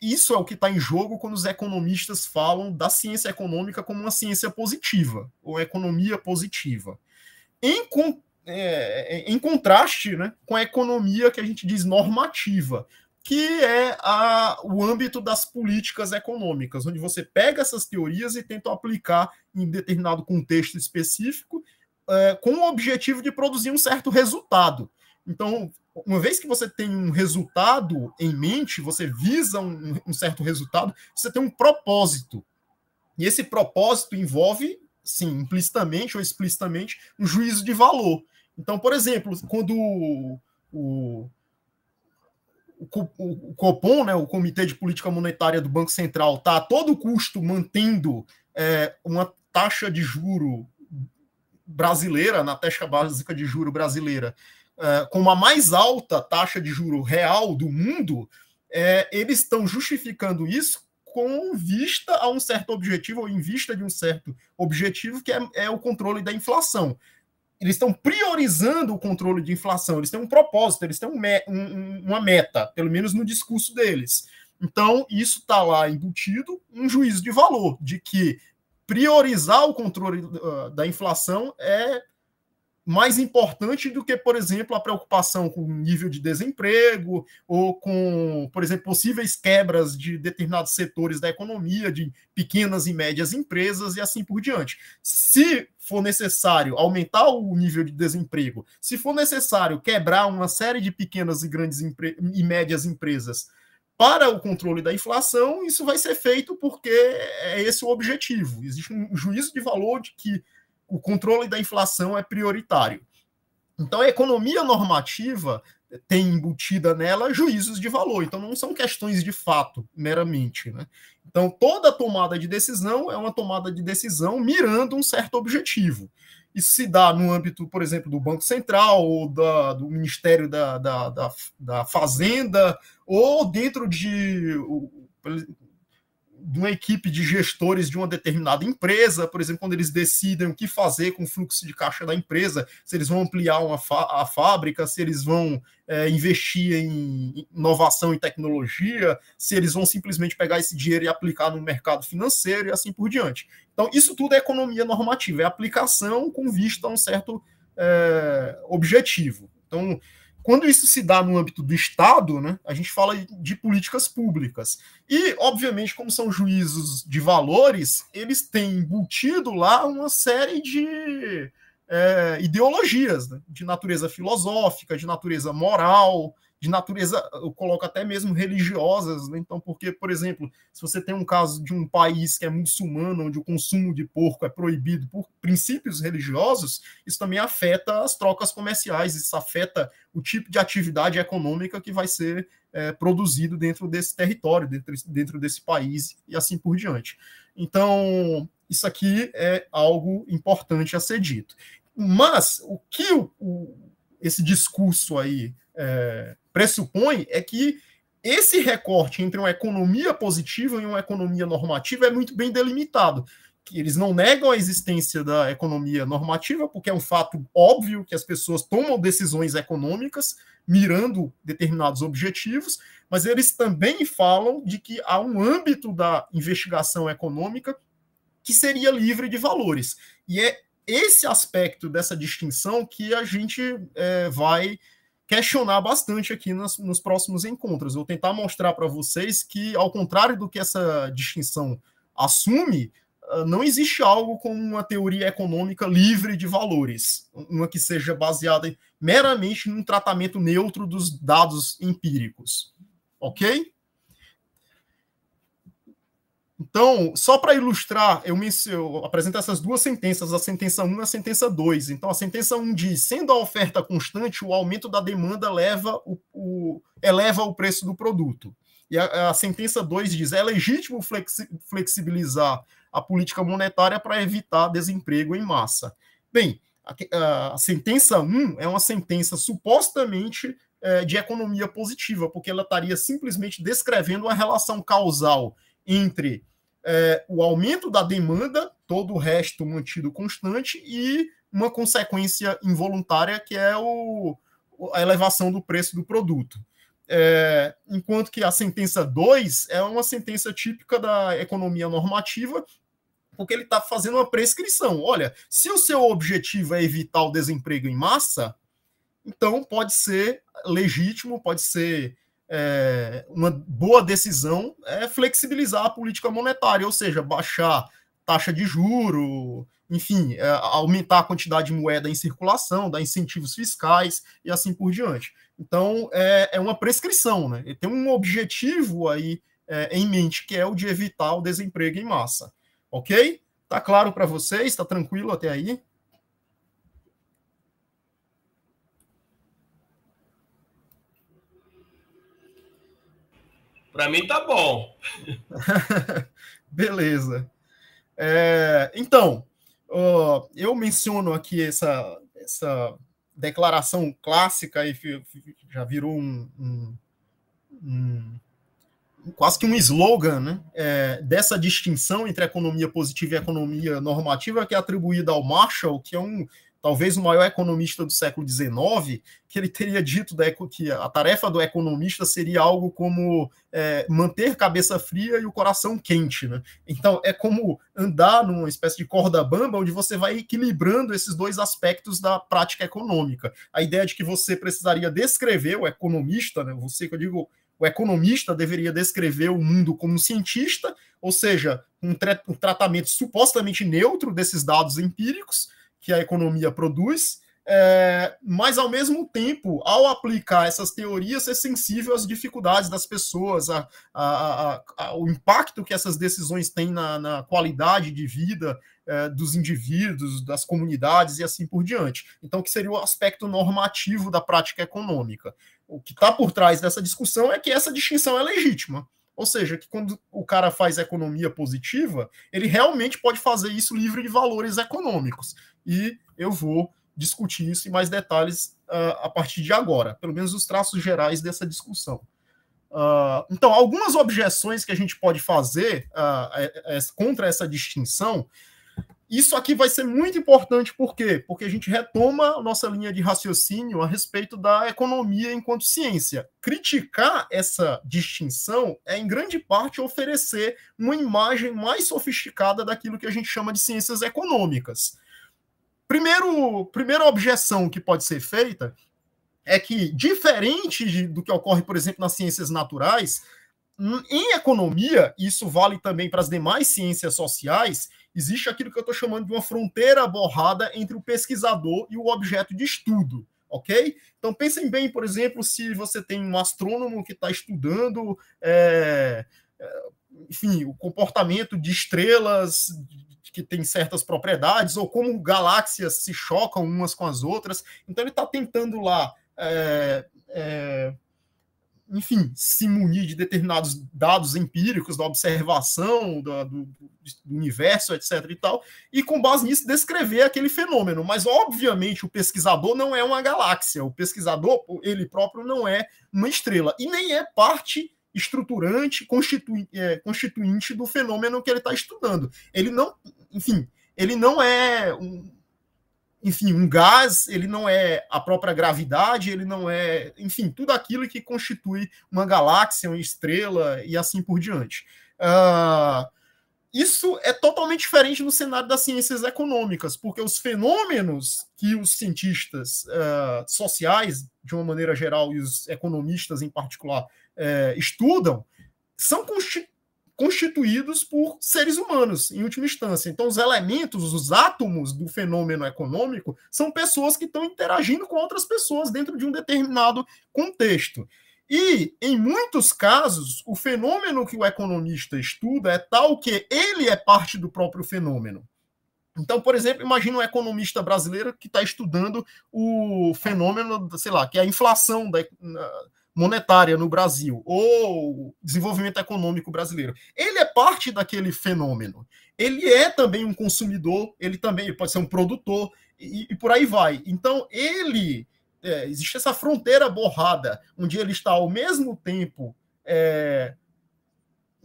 Speaker 2: isso é o que está em jogo quando os economistas falam da ciência econômica como uma ciência positiva, ou economia positiva. Em, é, é, em contraste né, com a economia que a gente diz normativa, que é a, o âmbito das políticas econômicas, onde você pega essas teorias e tenta aplicar em determinado contexto específico, é, com o objetivo de produzir um certo resultado. Então, uma vez que você tem um resultado em mente, você visa um, um certo resultado, você tem um propósito. E esse propósito envolve, sim, implicitamente ou explicitamente, um juízo de valor. Então, por exemplo, quando o, o, o, Copom, né, o Comitê de Política Monetária do Banco Central, está a todo custo mantendo é, uma taxa de juro brasileira, na taxa básica de juro brasileira, é, com a mais alta taxa de juro real do mundo, é, eles estão justificando isso com vista a um certo objetivo, ou em vista de um certo objetivo, que é, é o controle da inflação. Eles estão priorizando o controle de inflação, eles têm um propósito, eles têm um me um, uma meta, pelo menos no discurso deles. Então, isso está lá embutido um juízo de valor, de que priorizar o controle uh, da inflação é mais importante do que, por exemplo, a preocupação com o nível de desemprego ou com, por exemplo, possíveis quebras de determinados setores da economia, de pequenas e médias empresas e assim por diante. Se for necessário aumentar o nível de desemprego, se for necessário quebrar uma série de pequenas e grandes e médias empresas para o controle da inflação, isso vai ser feito porque é esse o objetivo. Existe um juízo de valor de que o controle da inflação é prioritário. Então, a economia normativa tem embutida nela juízos de valor, então não são questões de fato meramente. Né? Então, toda tomada de decisão é uma tomada de decisão mirando um certo objetivo. Isso se dá no âmbito, por exemplo, do Banco Central, ou da, do Ministério da, da, da, da Fazenda, ou dentro de de uma equipe de gestores de uma determinada empresa, por exemplo, quando eles decidem o que fazer com o fluxo de caixa da empresa, se eles vão ampliar uma a fábrica, se eles vão é, investir em inovação e tecnologia, se eles vão simplesmente pegar esse dinheiro e aplicar no mercado financeiro e assim por diante. Então, isso tudo é economia normativa, é aplicação com vista a um certo é, objetivo. Então, quando isso se dá no âmbito do Estado, né, a gente fala de políticas públicas. E, obviamente, como são juízos de valores, eles têm embutido lá uma série de é, ideologias né, de natureza filosófica, de natureza moral, de natureza, eu coloco até mesmo religiosas. Né? Então, porque, por exemplo, se você tem um caso de um país que é muçulmano, onde o consumo de porco é proibido por princípios religiosos, isso também afeta as trocas comerciais, isso afeta o tipo de atividade econômica que vai ser é, produzido dentro desse território, dentro, dentro desse país e assim por diante. Então, isso aqui é algo importante a ser dito. Mas o que o, o, esse discurso aí é, pressupõe é que esse recorte entre uma economia positiva e uma economia normativa é muito bem delimitado. Que eles não negam a existência da economia normativa, porque é um fato óbvio que as pessoas tomam decisões econômicas mirando determinados objetivos, mas eles também falam de que há um âmbito da investigação econômica que seria livre de valores. E é esse aspecto dessa distinção que a gente é, vai questionar bastante aqui nos próximos encontros. vou tentar mostrar para vocês que, ao contrário do que essa distinção assume, ah, não existe algo como uma teoria econômica livre de valores, uma que seja baseada meramente num tratamento neutro dos dados empíricos. Ok? Então, só para ilustrar, eu, me, eu apresento essas duas sentenças, a sentença 1 e a sentença 2. Então, a sentença 1 diz: sendo a oferta constante, o aumento da demanda leva o, o eleva o preço do produto. E a, a sentença 2 diz: é legítimo flexi, flexibilizar a política monetária para evitar desemprego em massa. Bem, a, a sentença 1 é uma sentença supostamente é, de economia positiva, porque ela estaria simplesmente descrevendo a relação causal entre é, o aumento da demanda, todo o resto mantido constante, e uma consequência involuntária que é o, a elevação do preço do produto. É, enquanto que a sentença 2 é uma sentença típica da economia normativa, porque ele está fazendo uma prescrição. Olha, se o seu objetivo é evitar o desemprego em massa, então pode ser legítimo, pode ser é, uma boa decisão é flexibilizar a política monetária, ou seja, baixar taxa de juro, enfim, é, aumentar a quantidade de moeda em circulação, dar incentivos fiscais e assim por diante. Então, é, é uma prescrição, né? E tem um objetivo aí é, em mente, que é o de evitar o desemprego em massa. Ok? Tá claro para vocês? Está tranquilo até aí?
Speaker 1: Para mim tá bom.
Speaker 2: Beleza. É, então, ó, eu menciono aqui essa, essa declaração clássica e já virou um, um, um quase que um slogan né? É, dessa distinção entre economia positiva e economia normativa que é atribuída ao Marshall, que é um talvez o maior economista do século XIX, que ele teria dito que a tarefa do economista seria algo como é, manter cabeça fria e o coração quente. Né? Então, é como andar numa espécie de corda bamba, onde você vai equilibrando esses dois aspectos da prática econômica. A ideia de que você precisaria descrever o economista, né? você que eu digo o economista deveria descrever o mundo como um cientista, ou seja, um, tra um, tratamento supostamente neutro desses dados empíricos, que a economia produz, é, mas ao mesmo tempo, ao aplicar essas teorias, ser é sensível às dificuldades das pessoas, a, a, a, ao impacto que essas decisões têm na, na qualidade de vida é, dos indivíduos, das comunidades e assim por diante. Então, que seria o aspecto normativo da prática econômica. O que está por trás dessa discussão é que essa distinção é legítima. Ou seja, que quando o cara faz economia positiva, ele realmente pode fazer isso livre de valores econômicos. E eu vou discutir isso em mais detalhes uh, a partir de agora, pelo menos os traços gerais dessa discussão. Uh, então, algumas objeções que a gente pode fazer uh, é, é, contra essa distinção isso aqui vai ser muito importante, por quê? Porque a gente retoma a nossa linha de raciocínio a respeito da economia enquanto ciência. Criticar essa distinção é, em grande parte, oferecer uma imagem mais sofisticada daquilo que a gente chama de ciências econômicas. Primeiro, primeira objeção que pode ser feita é que, diferente de, do que ocorre, por exemplo, nas ciências naturais, Hum, em economia, e isso vale também para as demais ciências sociais, existe aquilo que eu estou chamando de uma fronteira borrada entre o pesquisador e o objeto de estudo. Ok? Então pensem bem, por exemplo, se você tem um astrônomo que está estudando é, é, enfim, o comportamento de estrelas que tem certas propriedades, ou como galáxias se chocam umas com as outras. Então ele está tentando lá é, é, enfim, se munir de determinados dados empíricos da observação do, do, universo, etc. e tal, e com base nisso descrever aquele fenômeno. Mas, obviamente, o pesquisador não é uma galáxia, o pesquisador, ele próprio, não é uma estrela, e nem é parte estruturante, constitui, é, constituinte do fenômeno que ele está estudando. Ele não, enfim, ele não é um, enfim, um gás, ele não é a própria gravidade, ele não é, enfim, tudo aquilo que constitui uma galáxia, uma estrela e assim por diante. Uh, isso é totalmente diferente no cenário das ciências econômicas, porque os fenômenos que os cientistas uh, sociais, de uma maneira geral, e os economistas em particular, uh, estudam, são, constituídos por seres humanos, em última instância. Então, os elementos, os átomos do fenômeno econômico são pessoas que estão interagindo com outras pessoas dentro de um determinado contexto. E, em muitos casos, o fenômeno que o economista estuda é tal que ele é parte do próprio fenômeno. Então, por exemplo, imagina um economista brasileiro que está estudando o fenômeno, sei lá, que é a inflação da, monetária no Brasil ou desenvolvimento econômico brasileiro. Ele é parte daquele fenômeno. Ele é também um consumidor, ele também pode ser um produtor e, e por aí vai. Então, ele. É, existe essa fronteira borrada, onde ele está ao mesmo tempo. É,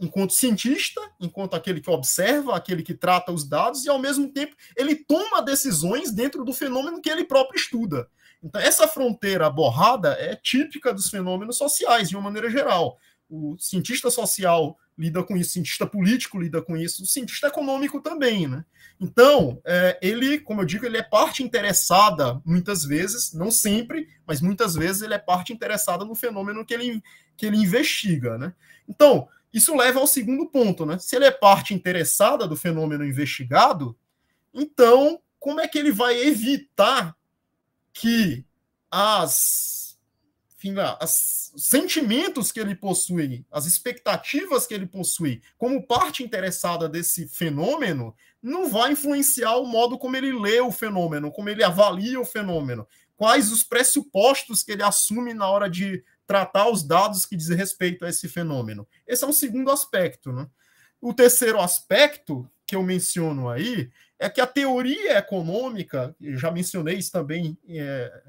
Speaker 2: enquanto cientista, enquanto aquele que observa, aquele que trata os dados, e ao mesmo tempo ele toma decisões dentro do fenômeno que ele próprio estuda. Então, essa fronteira borrada é típica dos fenômenos sociais, de uma maneira geral. O cientista social lida com isso, o cientista político lida com isso, o cientista econômico também, né? Então, é, ele, como eu digo, ele é parte interessada, muitas vezes, não sempre, mas muitas vezes ele é parte interessada no fenômeno que ele, que ele investiga, né? Então, isso leva ao segundo ponto, né? Se ele é parte interessada do fenômeno investigado, então, como é que ele vai evitar que as, enfim, as sentimentos que ele possui, as expectativas que ele possui, como parte interessada desse fenômeno, não vai influenciar o modo como ele lê o fenômeno, como ele avalia o fenômeno, quais os pressupostos que ele assume na hora de tratar os dados que dizem respeito a esse fenômeno. Esse é um segundo aspecto, né? O terceiro aspecto que eu menciono aí é que a teoria econômica, eu já mencionei isso também é,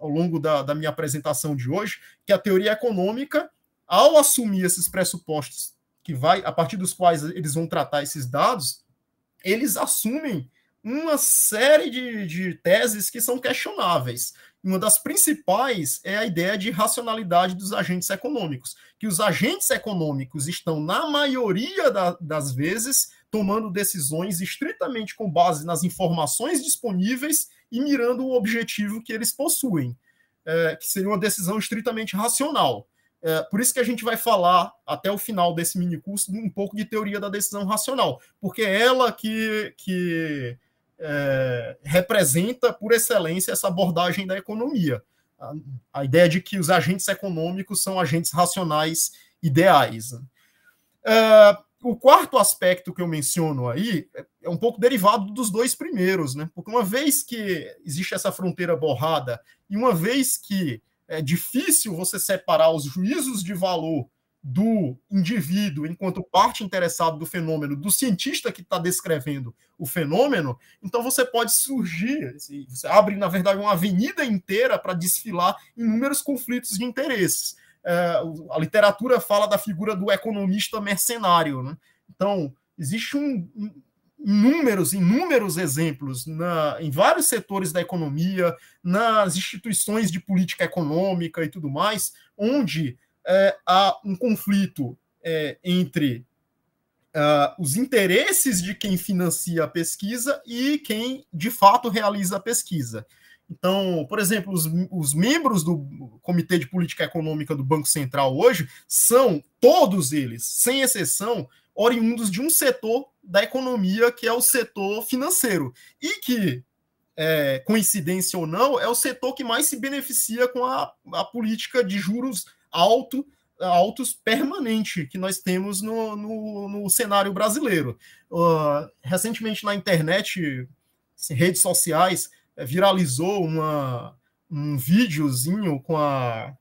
Speaker 2: ao longo da, da minha apresentação de hoje, que a teoria econômica, ao assumir esses pressupostos que vai, a partir dos quais eles vão tratar esses dados, eles assumem uma série de, de teses que são questionáveis uma das principais é a ideia de racionalidade dos agentes econômicos, que os agentes econômicos estão, na maioria da, das vezes, tomando decisões estritamente com base nas informações disponíveis e mirando o objetivo que eles possuem, é, que seria uma decisão estritamente racional. É, por isso que a gente vai falar até o final desse mini curso um pouco de teoria da decisão racional, porque é ela que, que é, representa por excelência essa abordagem da economia. A, a, ideia de que os agentes econômicos são agentes racionais ideais. Né? É, o quarto aspecto que eu menciono aí é um pouco derivado dos dois primeiros, né? Porque uma vez que existe essa fronteira borrada e uma vez que é difícil você separar os juízos de valor do indivíduo enquanto parte interessada do fenômeno, do cientista que está descrevendo o fenômeno, então você pode surgir, você abre, na verdade, uma avenida inteira para desfilar inúmeros conflitos de interesses. É, a literatura fala da figura do economista mercenário. Né? Então, existe um, um inúmeros, inúmeros exemplos na, em vários setores da economia, nas instituições de política econômica e tudo mais, onde é, há um conflito é, entre ah, os interesses de quem financia a pesquisa e quem de fato realiza a pesquisa. Então, por exemplo, os, os membros do Comitê de Política Econômica do Banco Central hoje são, todos eles, sem exceção, oriundos de um setor da economia que é o setor financeiro e que é, coincidência ou não, é o setor que mais se beneficia com a, a política de juros alto, altos permanente que nós temos no, no, no cenário brasileiro. Uh, recentemente na internet, redes sociais, eh, viralizou uma, um videozinho com a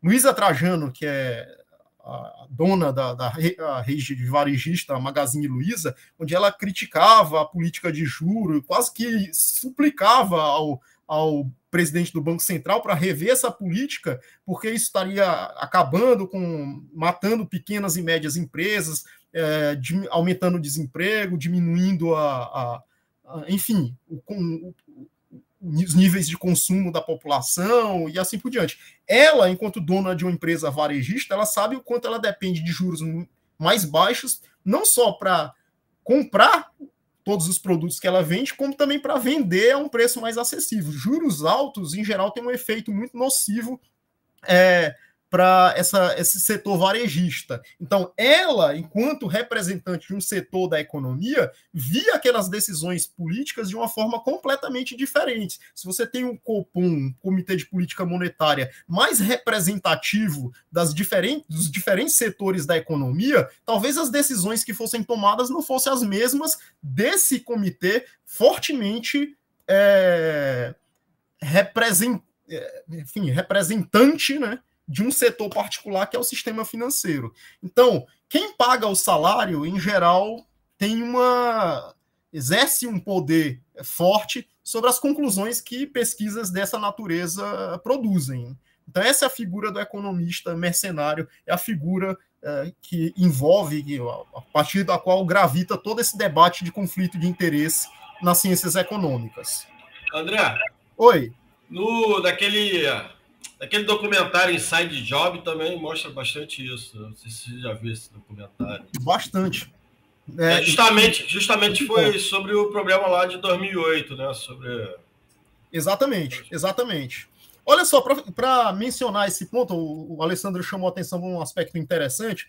Speaker 2: Luísa Trajano, que é a dona da, da a rede de varejista a Magazine Luiza, onde ela criticava a política de juro, quase que suplicava ao, ao presidente do Banco Central para rever essa política, porque isso estaria acabando com matando pequenas e médias empresas, é, de, aumentando o desemprego, diminuindo a, a, a enfim, o, o, os níveis de consumo da população e assim por diante. Ela, enquanto dona de uma empresa varejista, ela sabe o quanto ela depende de juros mais baixos, não só para comprar todos os produtos que ela vende, como também para vender a um preço mais acessível. Juros altos, em geral, tem um efeito muito nocivo é, para esse setor varejista. Então, ela, enquanto representante de um setor da economia, via aquelas decisões políticas de uma forma completamente diferente. Se você tem um COPOM, um Comitê de Política Monetária, mais representativo das diferentes, dos diferentes setores da economia, talvez as decisões que fossem tomadas não fossem as mesmas desse comitê fortemente é, enfim, representante, né? de um setor particular que é o sistema financeiro. Então, quem paga o salário, em geral, tem uma. exerce um poder forte sobre as conclusões que pesquisas dessa natureza produzem. Então, essa é a figura do economista mercenário, é a figura é, que envolve, a partir da qual gravita todo esse debate de conflito de interesse nas ciências econômicas. André. Oi.
Speaker 1: No, naquele Aquele documentário Inside Job também mostra bastante isso. Não sei se você já viu esse documentário.
Speaker 2: Bastante. É, é justamente justamente foi
Speaker 1: sobre o problema lá de 2008, né? Sobre...
Speaker 2: Exatamente, exatamente. Olha só, para mencionar esse ponto, o, o Alessandro chamou a atenção para um aspecto interessante.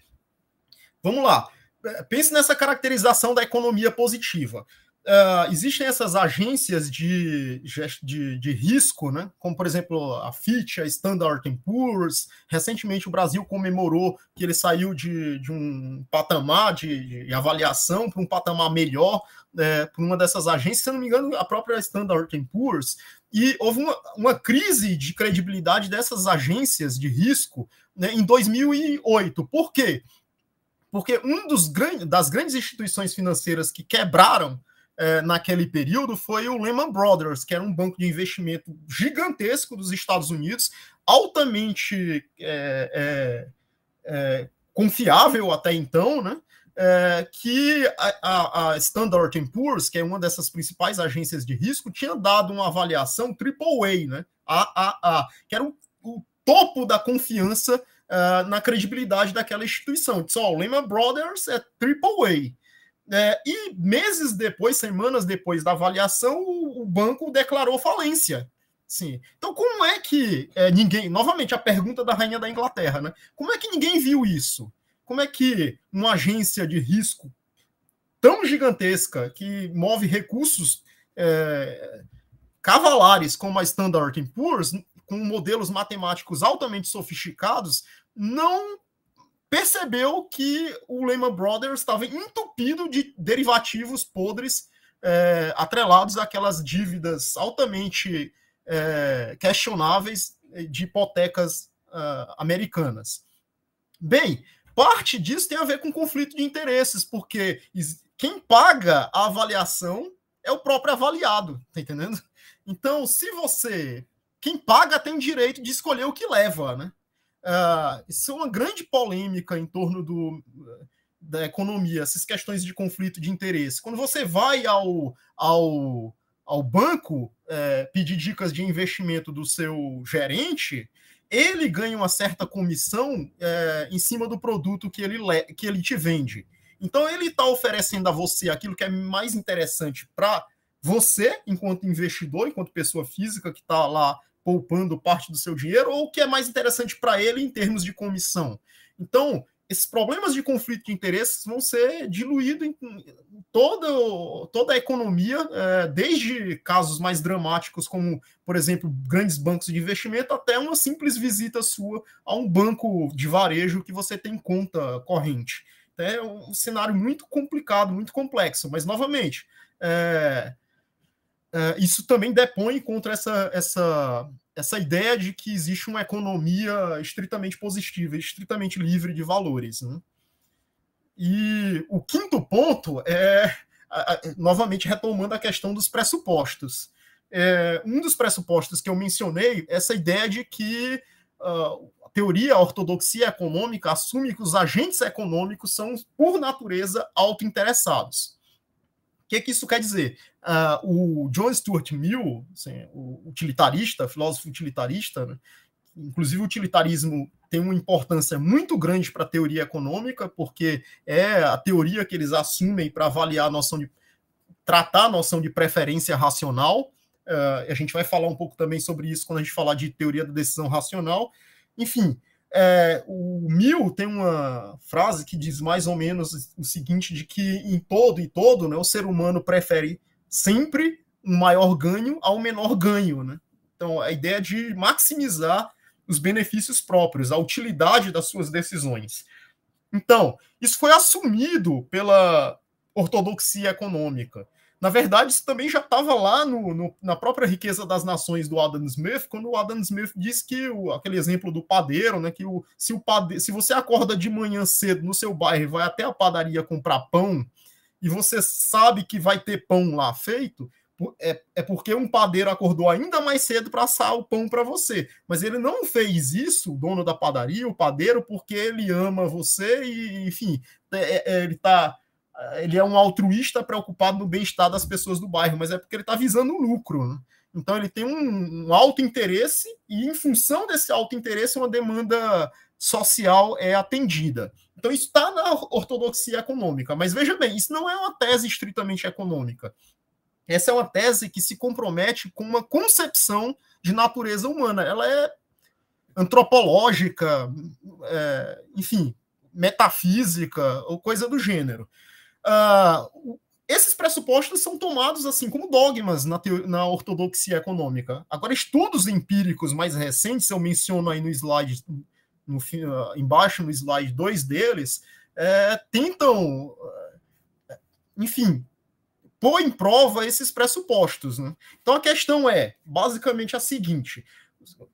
Speaker 2: Vamos lá. É, pense nessa caracterização da economia positiva uh, existem essas agências de, de, de, risco, né? como por exemplo a Fitch, a Standard Poor's. Recentemente o Brasil comemorou que ele saiu de, de um patamar de, de avaliação para um patamar melhor é, por uma dessas agências, se não me engano, a própria Standard Poor's, e houve uma, uma, crise de credibilidade dessas agências de risco né, em 2008. Por quê? Porque um dos grandes, das grandes instituições financeiras que quebraram é, naquele período foi o Lehman Brothers, que era um banco de investimento gigantesco dos Estados Unidos, altamente é, é, é confiável até então, né? É, que a, a Standard Poor's, que é uma dessas principais agências de risco, tinha dado uma avaliação AAA, né? AAA, que era o, o topo da confiança Uh, na credibilidade daquela instituição. Diz, então, o Lehman Brothers é AAA. É, e meses depois, semanas depois da avaliação, o, o banco declarou falência. Sim. Então, como é que é, ninguém. Novamente, a pergunta da rainha da Inglaterra, né? Como é que ninguém viu isso? Como é que uma agência de risco tão gigantesca, que move recursos é, cavalares como a Standard Poor's, com modelos matemáticos altamente sofisticados, não percebeu que o Lehman Brothers estava entupido de derivativos podres é, atrelados àquelas dívidas altamente é, questionáveis de hipotecas uh, americanas. Bem, parte disso tem a ver com conflito de interesses, porque quem paga a avaliação é o próprio avaliado, tá entendendo? Então, se você. Quem paga tem direito de escolher o que leva, né? Uh, isso é uma grande polêmica em torno do, da economia, essas questões de conflito de interesse. Quando você vai ao, ao, ao banco é, pedir dicas de investimento do seu gerente, ele ganha uma certa comissão é, em cima do produto que ele, que ele te vende. Então, ele está oferecendo a você aquilo que é mais interessante para você, enquanto investidor, enquanto pessoa física que está lá poupando parte do seu dinheiro ou o que é mais interessante para ele em termos de comissão. Então, esses problemas de conflito de interesses vão ser diluídos em toda, toda a economia, é, desde casos mais dramáticos, como, por exemplo, grandes bancos de investimento, até uma simples visita sua a um banco de varejo que você tem conta corrente. é um cenário muito complicado, muito complexo, mas, novamente, é, Uh, isso também depõe contra essa, essa, essa ideia de que existe uma economia estritamente positiva, estritamente livre de valores. Né? E o quinto ponto é, novamente retomando a questão dos pressupostos. É, um dos pressupostos que eu mencionei, é essa ideia de que uh, a teoria a ortodoxia econômica assume que os agentes econômicos são, por natureza, autointeressados que, que isso quer dizer? Uh, o John Stuart Mill, assim, o utilitarista, filósofo utilitarista, né? inclusive o utilitarismo tem uma importância muito grande para a teoria econômica, porque é a teoria que eles assumem para avaliar a noção de tratar a noção de preferência racional. Uh, a gente vai falar um pouco também sobre isso quando a gente falar de teoria da decisão racional. Enfim, é, o Mill tem uma frase que diz mais ou menos o seguinte: de que em todo e todo, né, o ser humano prefere sempre um maior ganho ao menor ganho. Né? Então, a ideia é de maximizar os benefícios próprios, a utilidade das suas decisões. Então, isso foi assumido pela ortodoxia econômica. Na verdade, isso também já estava lá no, no, na própria Riqueza das Nações do Adam Smith, quando o Adam Smith diz que o, aquele exemplo do padeiro, né? Que o, se, o se você acorda de manhã cedo no seu bairro e vai até a padaria comprar pão, e você sabe que vai ter pão lá feito, é, é porque um padeiro acordou ainda mais cedo para assar o pão para você. Mas ele não fez isso, o dono da padaria, o padeiro, porque ele ama você e, enfim, é, é, é ele está ele é um altruísta preocupado no bem-estar das pessoas do bairro, mas é porque ele está visando o lucro. Né? Então ele tem um, um alto interesse e, em função desse alto interesse, uma demanda social é atendida. Então isso está na ortodoxia econômica. Mas veja bem, isso não é uma tese estritamente econômica. Essa é uma tese que se compromete com uma concepção de natureza humana. Ela é antropológica, é, enfim, metafísica ou coisa do gênero. Ah, esses pressupostos são tomados assim como dogmas na, na ortodoxia econômica. Agora, estudos empíricos mais recentes, eu menciono aí no slide, no, uh, embaixo no slide dois deles, é, tentam, ah, enfim, pôr em prova esses pressupostos. Né? Então, a questão é basicamente a seguinte: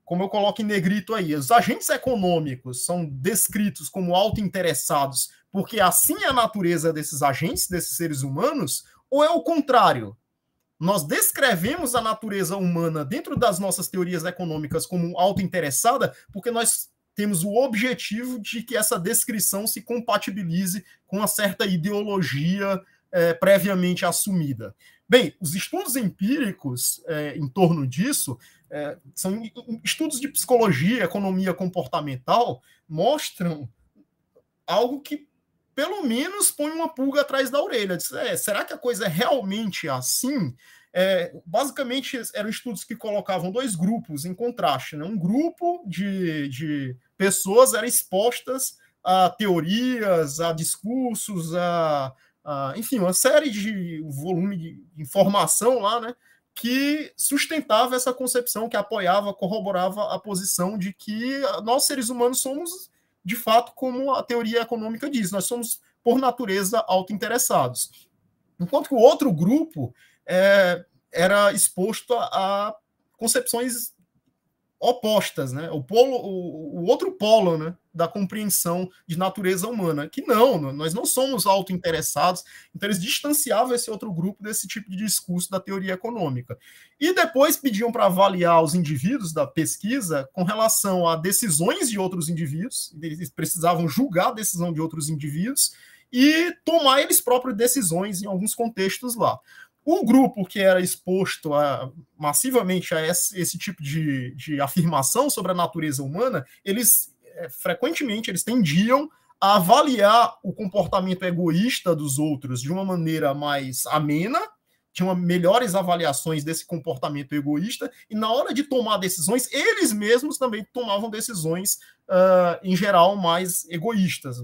Speaker 2: como eu coloco em negrito aí, os agentes econômicos são descritos como auto-interessados porque assim é a natureza desses agentes, desses seres humanos, ou é o contrário? Nós descrevemos a natureza humana dentro das nossas teorias econômicas como auto-interessada, porque nós temos o objetivo de que essa descrição se compatibilize com uma certa ideologia é, previamente assumida. Bem, os estudos empíricos é, em torno disso é, são estudos de psicologia, economia comportamental, mostram algo que pelo menos põe uma pulga atrás da orelha. Diz, é, será que a coisa é realmente assim? É, basicamente, eram estudos que colocavam dois grupos em contraste. Né? Um grupo de, de pessoas eram expostas a teorias, a discursos, a, a enfim, uma série de volume de informação lá, né? que sustentava essa concepção, que apoiava, corroborava a posição de que nós seres humanos somos de fato, como a teoria econômica diz, nós somos, por natureza, autointeressados. Enquanto que o outro grupo é, era exposto a, a concepções opostas, né? O, polo, o, o outro polo né? da compreensão de natureza humana, que não, né? nós não somos auto-interessados, então eles distanciavam esse outro grupo desse tipo de discurso da teoria econômica. E depois pediam para avaliar os indivíduos da pesquisa com relação a decisões de outros indivíduos, eles precisavam julgar a decisão de outros indivíduos, e tomar eles próprios decisões em alguns contextos lá. Um grupo que era exposto a, massivamente a esse, esse tipo de, de afirmação sobre a natureza humana, eles é, frequentemente eles tendiam a avaliar o comportamento egoísta dos outros de uma maneira mais amena, tinham melhores avaliações desse comportamento egoísta, e na hora de tomar decisões, eles mesmos também tomavam decisões, uh, em geral, mais egoístas,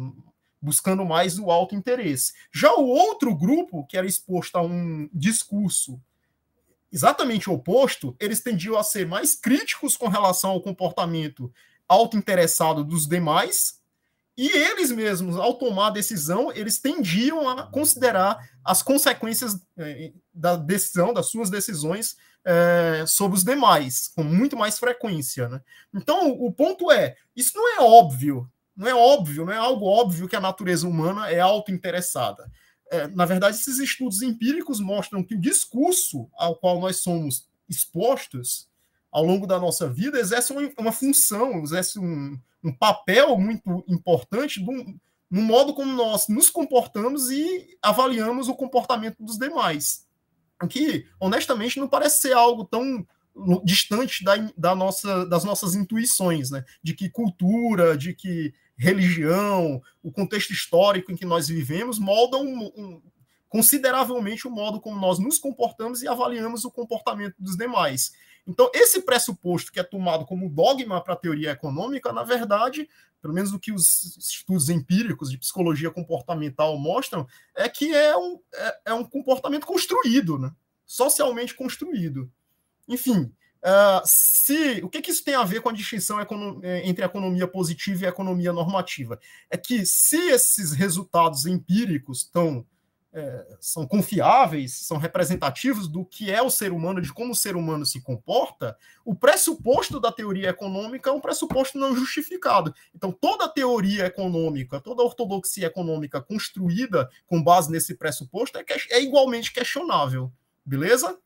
Speaker 2: buscando mais o alto interesse. Já o outro grupo, que era exposto a um discurso exatamente oposto, eles tendiam a ser mais críticos com relação ao comportamento auto-interessado dos demais, e eles mesmos, ao tomar a decisão, eles tendiam a considerar as consequências eh, da decisão, das suas decisões é, sobre os demais, com muito mais frequência. Né? Então, o ponto é: isso não é óbvio não é óbvio, não é algo óbvio que a natureza humana é autointeressada. É, na verdade, esses estudos empíricos mostram que o discurso ao qual nós somos expostos ao longo da nossa vida exerce uma, uma função, exerce um, um, papel muito importante do, no modo como nós nos comportamos e avaliamos o comportamento dos demais. O que, honestamente, não parece ser algo tão distante da, da nossa, das nossas intuições, né? De que cultura, de que religião, o contexto histórico em que nós vivemos, moldam um, um, consideravelmente o modo como nós nos comportamos e avaliamos o comportamento dos demais. Então, esse pressuposto que é tomado como dogma para a teoria econômica, na verdade, pelo menos o que os estudos empíricos de psicologia comportamental mostram, é que é um, é, é um comportamento construído, né? socialmente construído. Enfim, ah, se o que, que, isso tem a ver com a distinção eh, entre a economia positiva e a economia normativa? É que se esses resultados empíricos é, são confiáveis, são representativos do que é o ser humano, de como o ser humano se comporta, o pressuposto da teoria econômica é um pressuposto não justificado. Então, toda teoria econômica, toda ortodoxia econômica construída com base nesse pressuposto é, que, é igualmente questionável. Beleza?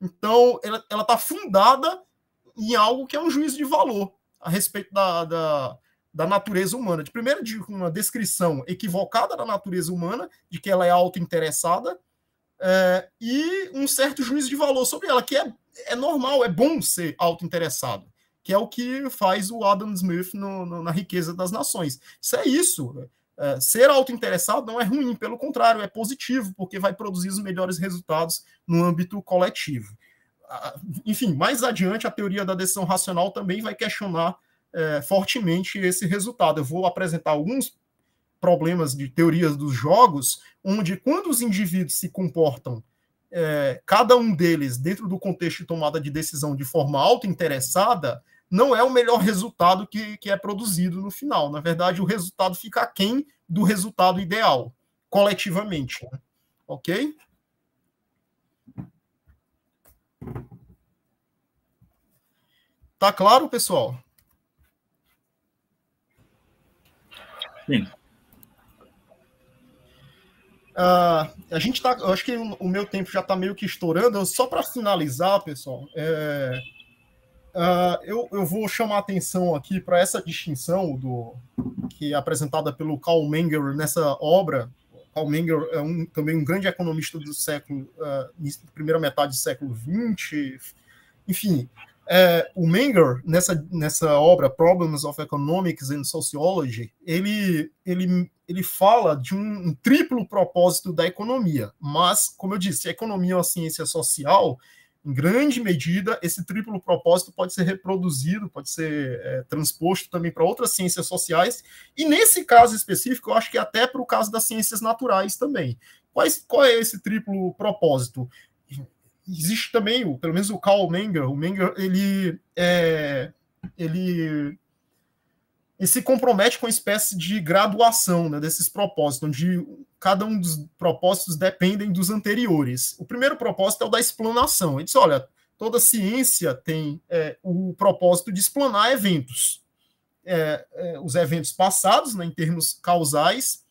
Speaker 2: Então, ela está fundada em algo que é um juízo de valor a respeito da, da, da natureza humana. De primeiro, de uma descrição equivocada da natureza humana, de que ela é auto-interessada, é, e um certo juízo de valor sobre ela, que é, é normal, é bom ser auto-interessado, que é o que faz o Adam Smith no, no, na Riqueza das Nações. Isso é isso ser é, ser autointeressado não é ruim, pelo contrário, é positivo, porque vai produzir os melhores resultados no âmbito coletivo. enfim, mais adiante, a teoria da decisão racional também vai questionar é, fortemente esse resultado. Eu vou apresentar alguns problemas de teorias dos jogos, onde quando os indivíduos se comportam, é, cada um deles, dentro do contexto de tomada de decisão de forma autointeressada, não é o melhor resultado que, que é produzido no final. Na verdade, o resultado fica aquém do resultado ideal, coletivamente. Né? Ok? Tá claro, pessoal? Sim. Uh, a gente tá. Eu acho que o, meu tempo já está meio que estourando. Só para finalizar, pessoal, é, ah, eu, eu, vou chamar atenção aqui para essa distinção do que é apresentada pelo Karl Menger nessa obra. Karl Menger é um, também um grande economista do século, uh, primeira metade do século XX. Enfim, é, o Menger, nessa, nessa obra Problems of Economics and Sociology, ele, ele, ele fala de um, um triplo propósito da economia. Mas, como eu disse, a economia é uma ciência social em grande medida, esse triplo propósito pode ser reproduzido, pode ser é, transposto também para outras ciências sociais, e nesse caso específico, eu acho que é até para o caso das ciências naturais também. Quais, qual é esse triplo propósito? Existe também, o, pelo menos o Karl Menger, o Menger, ele, é, ele ele se compromete com uma espécie de graduação né, desses propósitos, onde cada um dos propósitos dependem dos anteriores. O primeiro propósito é o da explanação. Ele diz, olha, toda ciência tem é, o propósito de explanar eventos. É, é, os eventos passados, né, em termos causais,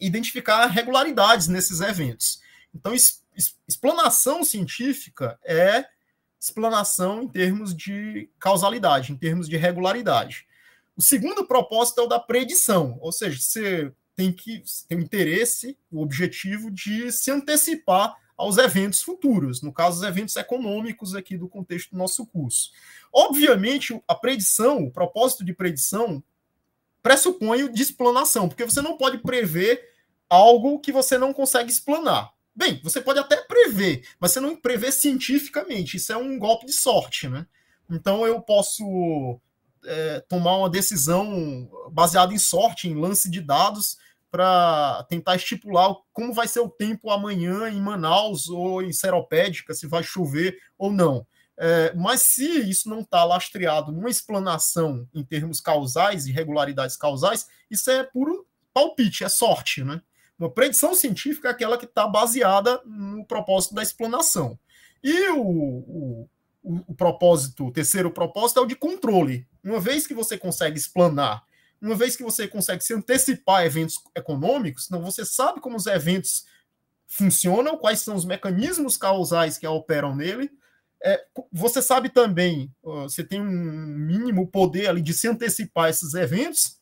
Speaker 2: identificar regularidades nesses eventos. Então, es, es, explanação científica é explanação em termos de causalidade, em termos de regularidade. O segundo propósito é o da predição, ou seja, você tem que ter o interesse, o objetivo de se antecipar aos eventos futuros, no caso, os eventos econômicos aqui do contexto do nosso curso. Obviamente, a predição, o propósito de predição, pressupõe explanação porque você não pode prever algo que você não consegue explanar. Bem, você pode até prever, mas você não prevê cientificamente, isso é um golpe de sorte, né? Então eu posso é, tomar uma decisão baseada em sorte, em lance de dados, para tentar estipular como vai ser o tempo amanhã em Manaus ou em Seropédica, se vai chover ou não. É, mas se isso não está lastreado numa explanação em termos causais, irregularidades causais, isso é puro palpite, é sorte, né? Uma predição científica é aquela que está baseada no propósito da explanação. E o, o, o propósito, o terceiro propósito é o de controle. Uma vez que você consegue explanar uma vez que você consegue se antecipar a eventos econômicos, então você sabe como os eventos funcionam, quais são os mecanismos causais que operam nele. É, você sabe também, você tem um mínimo poder ali de se antecipar a esses eventos,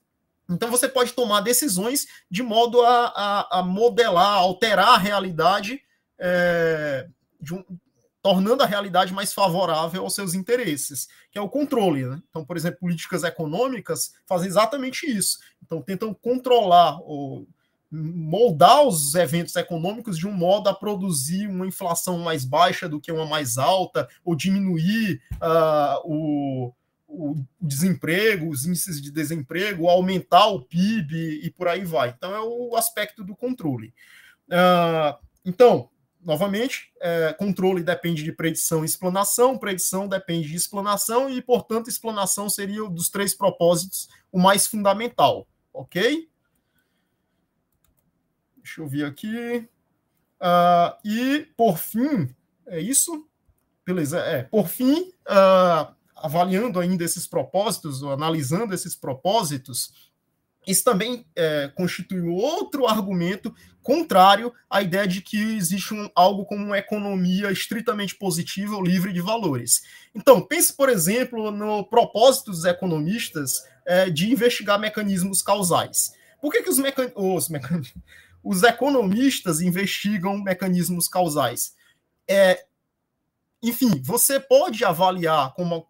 Speaker 2: então você pode tomar decisões de modo a, a, a modelar, alterar a realidade é, de um, tornando a realidade mais favorável aos seus interesses, que é o controle. Né? Então, por exemplo, políticas econômicas fazem exatamente isso. Então, tentam controlar ou moldar os eventos econômicos de um modo a produzir uma inflação mais baixa do que uma mais alta, ou diminuir uh, o, o desemprego, os índices de desemprego, aumentar o PIB e por aí vai. Então, é o aspecto do controle. Uh, então, novamente, é, controle depende de predição e explanação, predição depende de explanação, e, portanto, explanação seria dos três propósitos o mais fundamental, ok? Deixa eu ver aqui. Uh, e, por fim, é isso? Beleza, é. Por fim, uh, avaliando ainda esses propósitos, ou analisando esses propósitos, isso também é, constitui outro argumento contrário à ideia de que existe um, algo como uma economia estritamente positiva ou livre de valores. Então, pense, por exemplo, no propósito dos economistas é, de investigar mecanismos causais. Por que, que os, mecan... os, mecan... os economistas investigam mecanismos causais? É, enfim, você pode avaliar como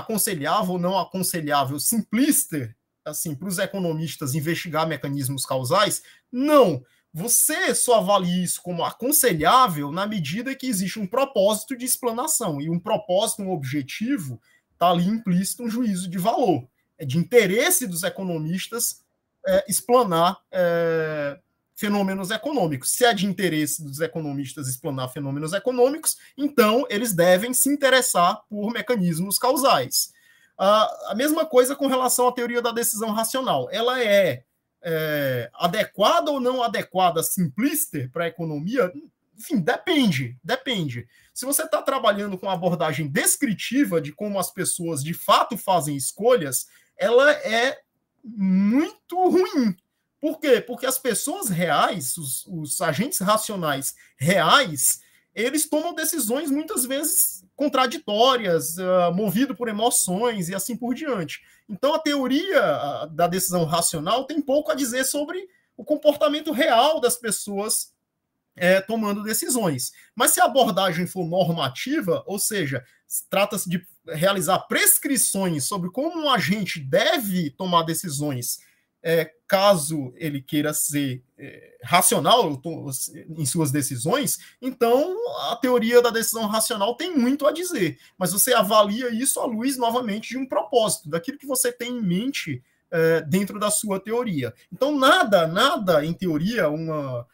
Speaker 2: aconselhável ou não aconselhável, simplista, assim, para os economistas investigar mecanismos causais? Não. Você só avalia isso como aconselhável na medida que existe um propósito de explanação. E um propósito, um objetivo, está ali implícito um juízo de valor. É de interesse dos economistas é, explanar é, fenômenos econômicos. Se é de interesse dos economistas explanar fenômenos econômicos, então eles devem se interessar por mecanismos causais. A, mesma coisa com relação à teoria da decisão racional. Ela é, é adequada ou não adequada, simplista para a economia? Enfim, depende, depende. Se você está trabalhando com abordagem descritiva de como as pessoas de fato fazem escolhas, ela é muito ruim. Por quê? Porque as pessoas reais, os, os agentes racionais reais, eles tomam decisões muitas vezes contraditórias, uh, movido por emoções e assim por diante. Então, a teoria ah, da decisão racional tem pouco a dizer sobre o comportamento real das pessoas é, tomando decisões. Mas se a abordagem for normativa, ou seja, trata-se de realizar prescrições sobre como um agente deve tomar decisões é, caso ele queira ser é, racional em suas decisões, então a teoria da decisão racional tem muito a dizer. Mas você avalia isso à luz novamente de um propósito, daquilo que você tem em mente é, dentro da sua teoria. Então, nada, nada em teoria, uma.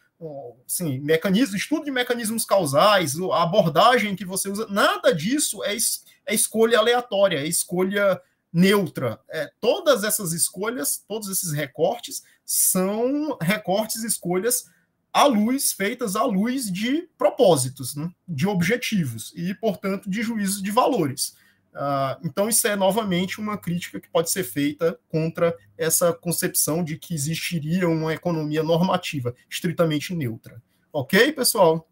Speaker 2: Sim, mecanismo, estudo de mecanismos causais, a abordagem que você usa, nada disso é, es, é escolha aleatória, é escolha neutra. É, todas essas escolhas, todos esses recortes, são recortes escolhas à luz, feitas à luz de propósitos, né? de objetivos e, portanto, de juízos de valores. Uh, então, isso é novamente uma crítica que pode ser feita contra essa concepção de que existiria uma economia normativa estritamente neutra. Ok, pessoal?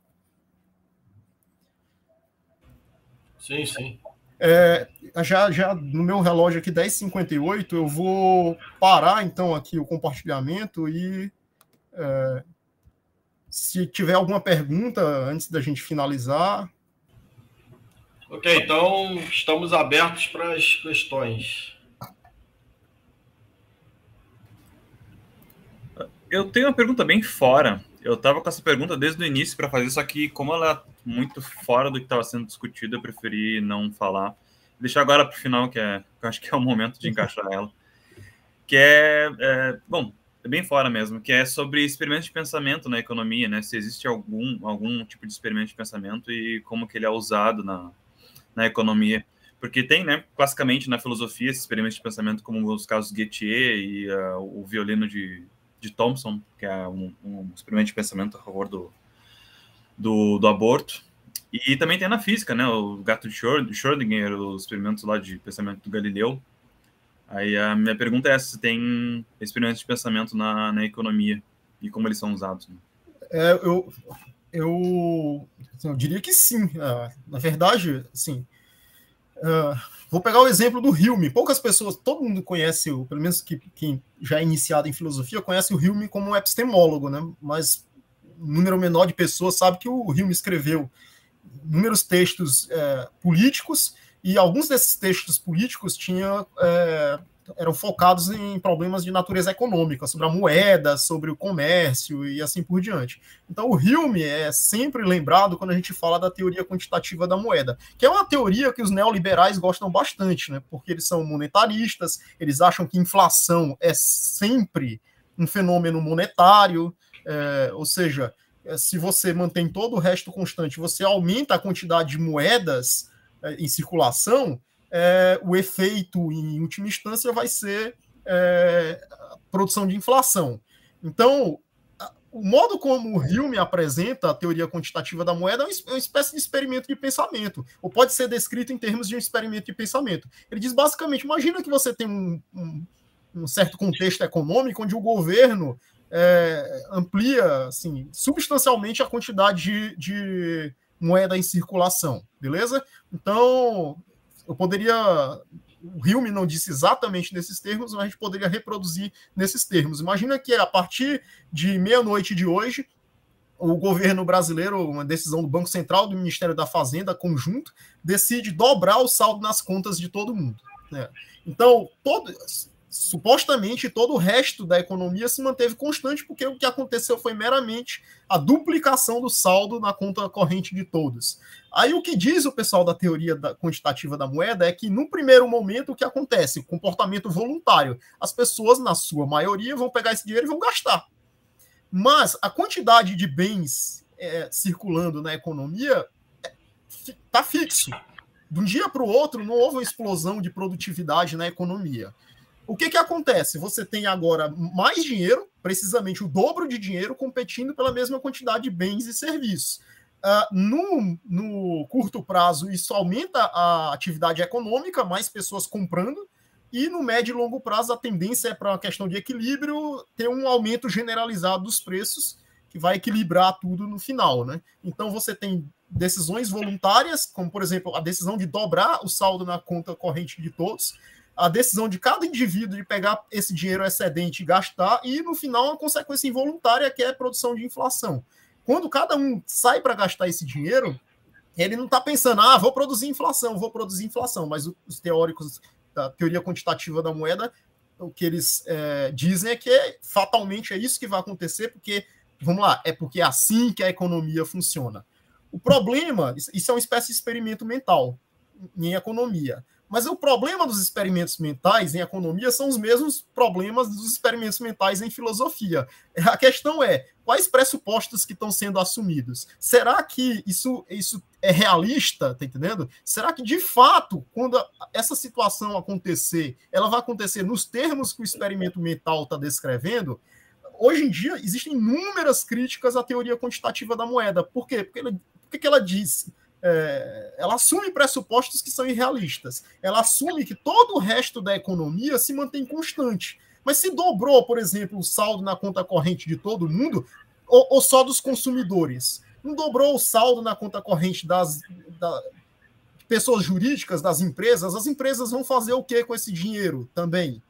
Speaker 1: Sim, sim.
Speaker 2: É, já, já no meu relógio aqui, 10h58, eu vou parar então aqui o compartilhamento e é, se tiver alguma pergunta antes da gente finalizar.
Speaker 1: Ok, então estamos abertos para as questões.
Speaker 4: Eu tenho uma pergunta bem fora. Eu estava com essa pergunta desde o início para fazer, só que como ela muito fora do que estava sendo discutido, eu preferi não falar. deixar agora para o final, que, é, eu acho que é o momento de encaixar ela. Que é, é, bom, é bem fora mesmo, que é sobre experimentos de pensamento na economia, né? Se existe algum, algum tipo de experimento de pensamento e como que ele é usado na, na economia. Porque tem, né, classicamente na filosofia, experimentos de pensamento, como os casos Gettier e uh, o violino de, de Thompson, que é um, um experimento de pensamento a favor do, do, do aborto. E também tem na física, né? O gato de Schrödinger, os experimentos lá de pensamento do Galileu. Aí a minha pergunta é se tem experimentos de pensamento na, na economia e como eles são usados. Né?
Speaker 2: É, eu, eu, eu, diria que sim. Ah, na verdade, sim. Uh, vou pegar o exemplo do Hume. Poucas pessoas, todo mundo conhece, pelo menos que, quem já é iniciado em filosofia, conhece o Hume como um epistemólogo, né? Mas número menor de pessoas sabe que o Hume escreveu inúmeros textos é, políticos e alguns desses textos políticos tinha, é, eram focados em problemas de natureza econômica, sobre a moeda, sobre o comércio e assim por diante. Então, o Hume é sempre lembrado quando a gente fala da teoria quantitativa da moeda, que é uma teoria que os neoliberais gostam bastante, né? porque eles são monetaristas, eles acham que inflação é sempre um fenômeno monetário, é, ou seja, é, se você mantém todo o resto constante, você aumenta a quantidade de moedas é, em circulação, é, o efeito, em última instância, vai ser é, produção de inflação. Então, o modo como o Hume apresenta a teoria quantitativa da moeda é, é uma espécie de experimento de pensamento, ou pode ser descrito em termos de um experimento de pensamento. Ele diz basicamente: imagina que você tem um, um, um certo contexto econômico onde o governo é, amplia assim, substancialmente a quantidade de, de moeda em circulação, beleza? Então, eu poderia o Hilme não disse exatamente nesses termos, mas a gente poderia reproduzir nesses termos. Imagina que a partir de meia-noite de hoje, o governo brasileiro, uma decisão do Banco Central, do Ministério da Fazenda, conjunto, decide dobrar o saldo nas contas de todo mundo. Né? Então, todo, supostamente todo o resto da economia se manteve constante, porque o que aconteceu foi meramente a duplicação do saldo na conta corrente de todos. Aí o que diz o pessoal da teoria da quantitativa da moeda é que, no primeiro momento, o que acontece? Comportamento voluntário. As pessoas, na sua maioria, vão pegar esse dinheiro e vão gastar. Mas a quantidade de bens é, circulando na economia está é, fixo. De um dia para o outro, não houve uma explosão de produtividade na economia. O que, que acontece? Você tem agora mais dinheiro, precisamente o dobro de dinheiro, competindo pela mesma quantidade de bens e serviços. Uh, no, no curto prazo, isso aumenta a atividade econômica, mais pessoas comprando, e no médio e longo prazo, a tendência é para uma questão de equilíbrio ter um aumento generalizado dos preços, que vai equilibrar tudo no final. Né? Então, você tem decisões voluntárias, como, por exemplo, a decisão de dobrar o saldo na conta corrente de todos a decisão de cada indivíduo de pegar esse dinheiro excedente e gastar, e no final uma consequência involuntária que é a produção de inflação. Quando cada um sai para gastar esse dinheiro, ele não está pensando, ah, vou produzir inflação, vou produzir inflação, mas os teóricos da teoria quantitativa da moeda, o que eles é, dizem é que fatalmente é isso que vai acontecer, porque, vamos lá, é porque é assim que a economia funciona. O problema, isso é uma espécie de experimento mental em economia. Mas o problema dos experimentos mentais em economia são os mesmos problemas dos experimentos mentais em filosofia. A questão é quais pressupostos que estão sendo assumidos. Será que isso, isso é realista? Tá entendendo? Será que de fato, quando essa situação acontecer, ela vai acontecer nos termos que o experimento mental está descrevendo? Hoje em dia existem inúmeras críticas à teoria quantitativa da moeda. Por quê? Porque, ela, porque ela diz é, ela assume pressupostos que são irrealistas. Ela assume que todo o resto da economia se mantém constante. Mas se dobrou, por exemplo, o saldo na conta corrente de todo mundo, ou, ou só dos consumidores? Não dobrou o saldo na conta corrente das da, pessoas jurídicas, das empresas? As empresas vão fazer o que com esse dinheiro também?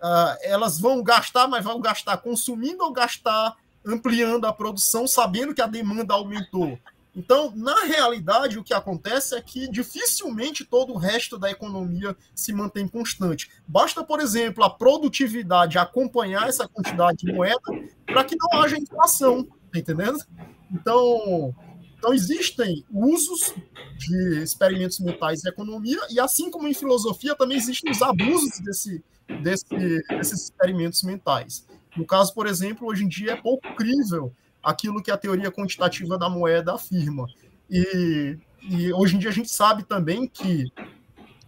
Speaker 2: Uh, elas vão gastar, mas vão gastar consumindo ou gastar ampliando a produção, sabendo que a demanda aumentou? Então, na realidade, o que acontece é que dificilmente todo o resto da economia se mantém constante. Basta, por exemplo, a produtividade acompanhar essa quantidade de moeda para que não haja inflação, tá entendendo? Então, então, existem usos de experimentos mentais em economia, e assim como em filosofia, também existem os abusos desse, desse, desses experimentos mentais. No caso, por exemplo, hoje em dia é pouco crível aquilo que é a teoria quantitativa da moeda afirma. E, e hoje em dia a gente sabe também que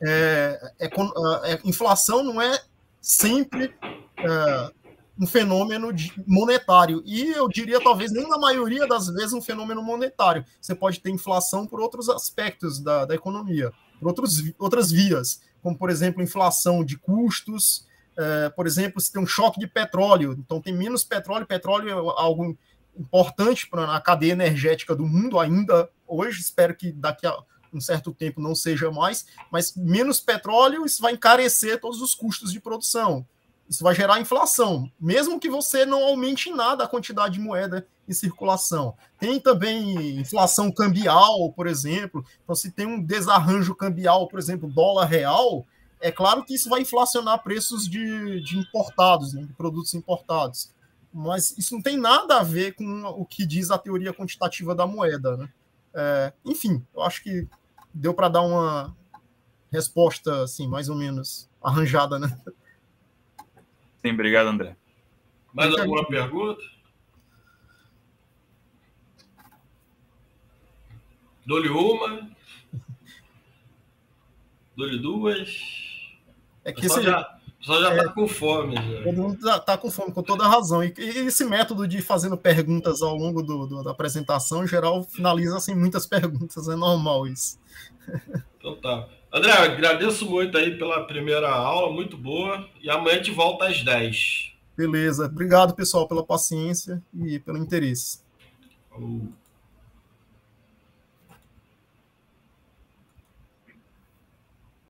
Speaker 2: é, é, é inflação não é sempre é, um fenômeno monetário. E eu diria, talvez, nem na maioria das vezes, um fenômeno monetário. Você pode ter inflação por outros aspectos da, da economia, por outros, outras vias, como, por exemplo, inflação de custos. É, por exemplo, se tem um choque de petróleo, então tem menos petróleo, petróleo é algo importante para a cadeia energética do mundo ainda hoje. Espero que daqui a um certo tempo não seja mais, mas menos petróleo, isso vai encarecer todos os custos de produção. Isso vai gerar inflação, mesmo que você não aumente em nada a quantidade de moeda em circulação. Tem também inflação cambial, por exemplo. Então, se tem um desarranjo cambial, por exemplo, dólar real, é claro que isso vai inflacionar preços de, de importados, né, de produtos importados mas isso não tem nada a ver com o que diz a teoria quantitativa da moeda. Né? É, enfim, eu acho que deu para dar uma resposta, assim, mais ou menos arranjada, né?
Speaker 4: Sim, obrigado, André.
Speaker 1: Mais Muito alguma pergunta? Dou-lhe uma. Dou-lhe duas. É, é que esse... já, pessoal já é, com fome. Já.
Speaker 2: Todo mundo está tá com fome, com toda a razão. E, e, esse método de fazendo perguntas ao longo do, do, da apresentação, em geral, finaliza sem assim, muitas perguntas. É normal isso.
Speaker 1: Então tá. André, agradeço muito aí pela primeira aula, muito boa. E amanhã gente volta às 10.
Speaker 2: Beleza. Obrigado, pessoal, pela paciência e pelo interesse. Falou.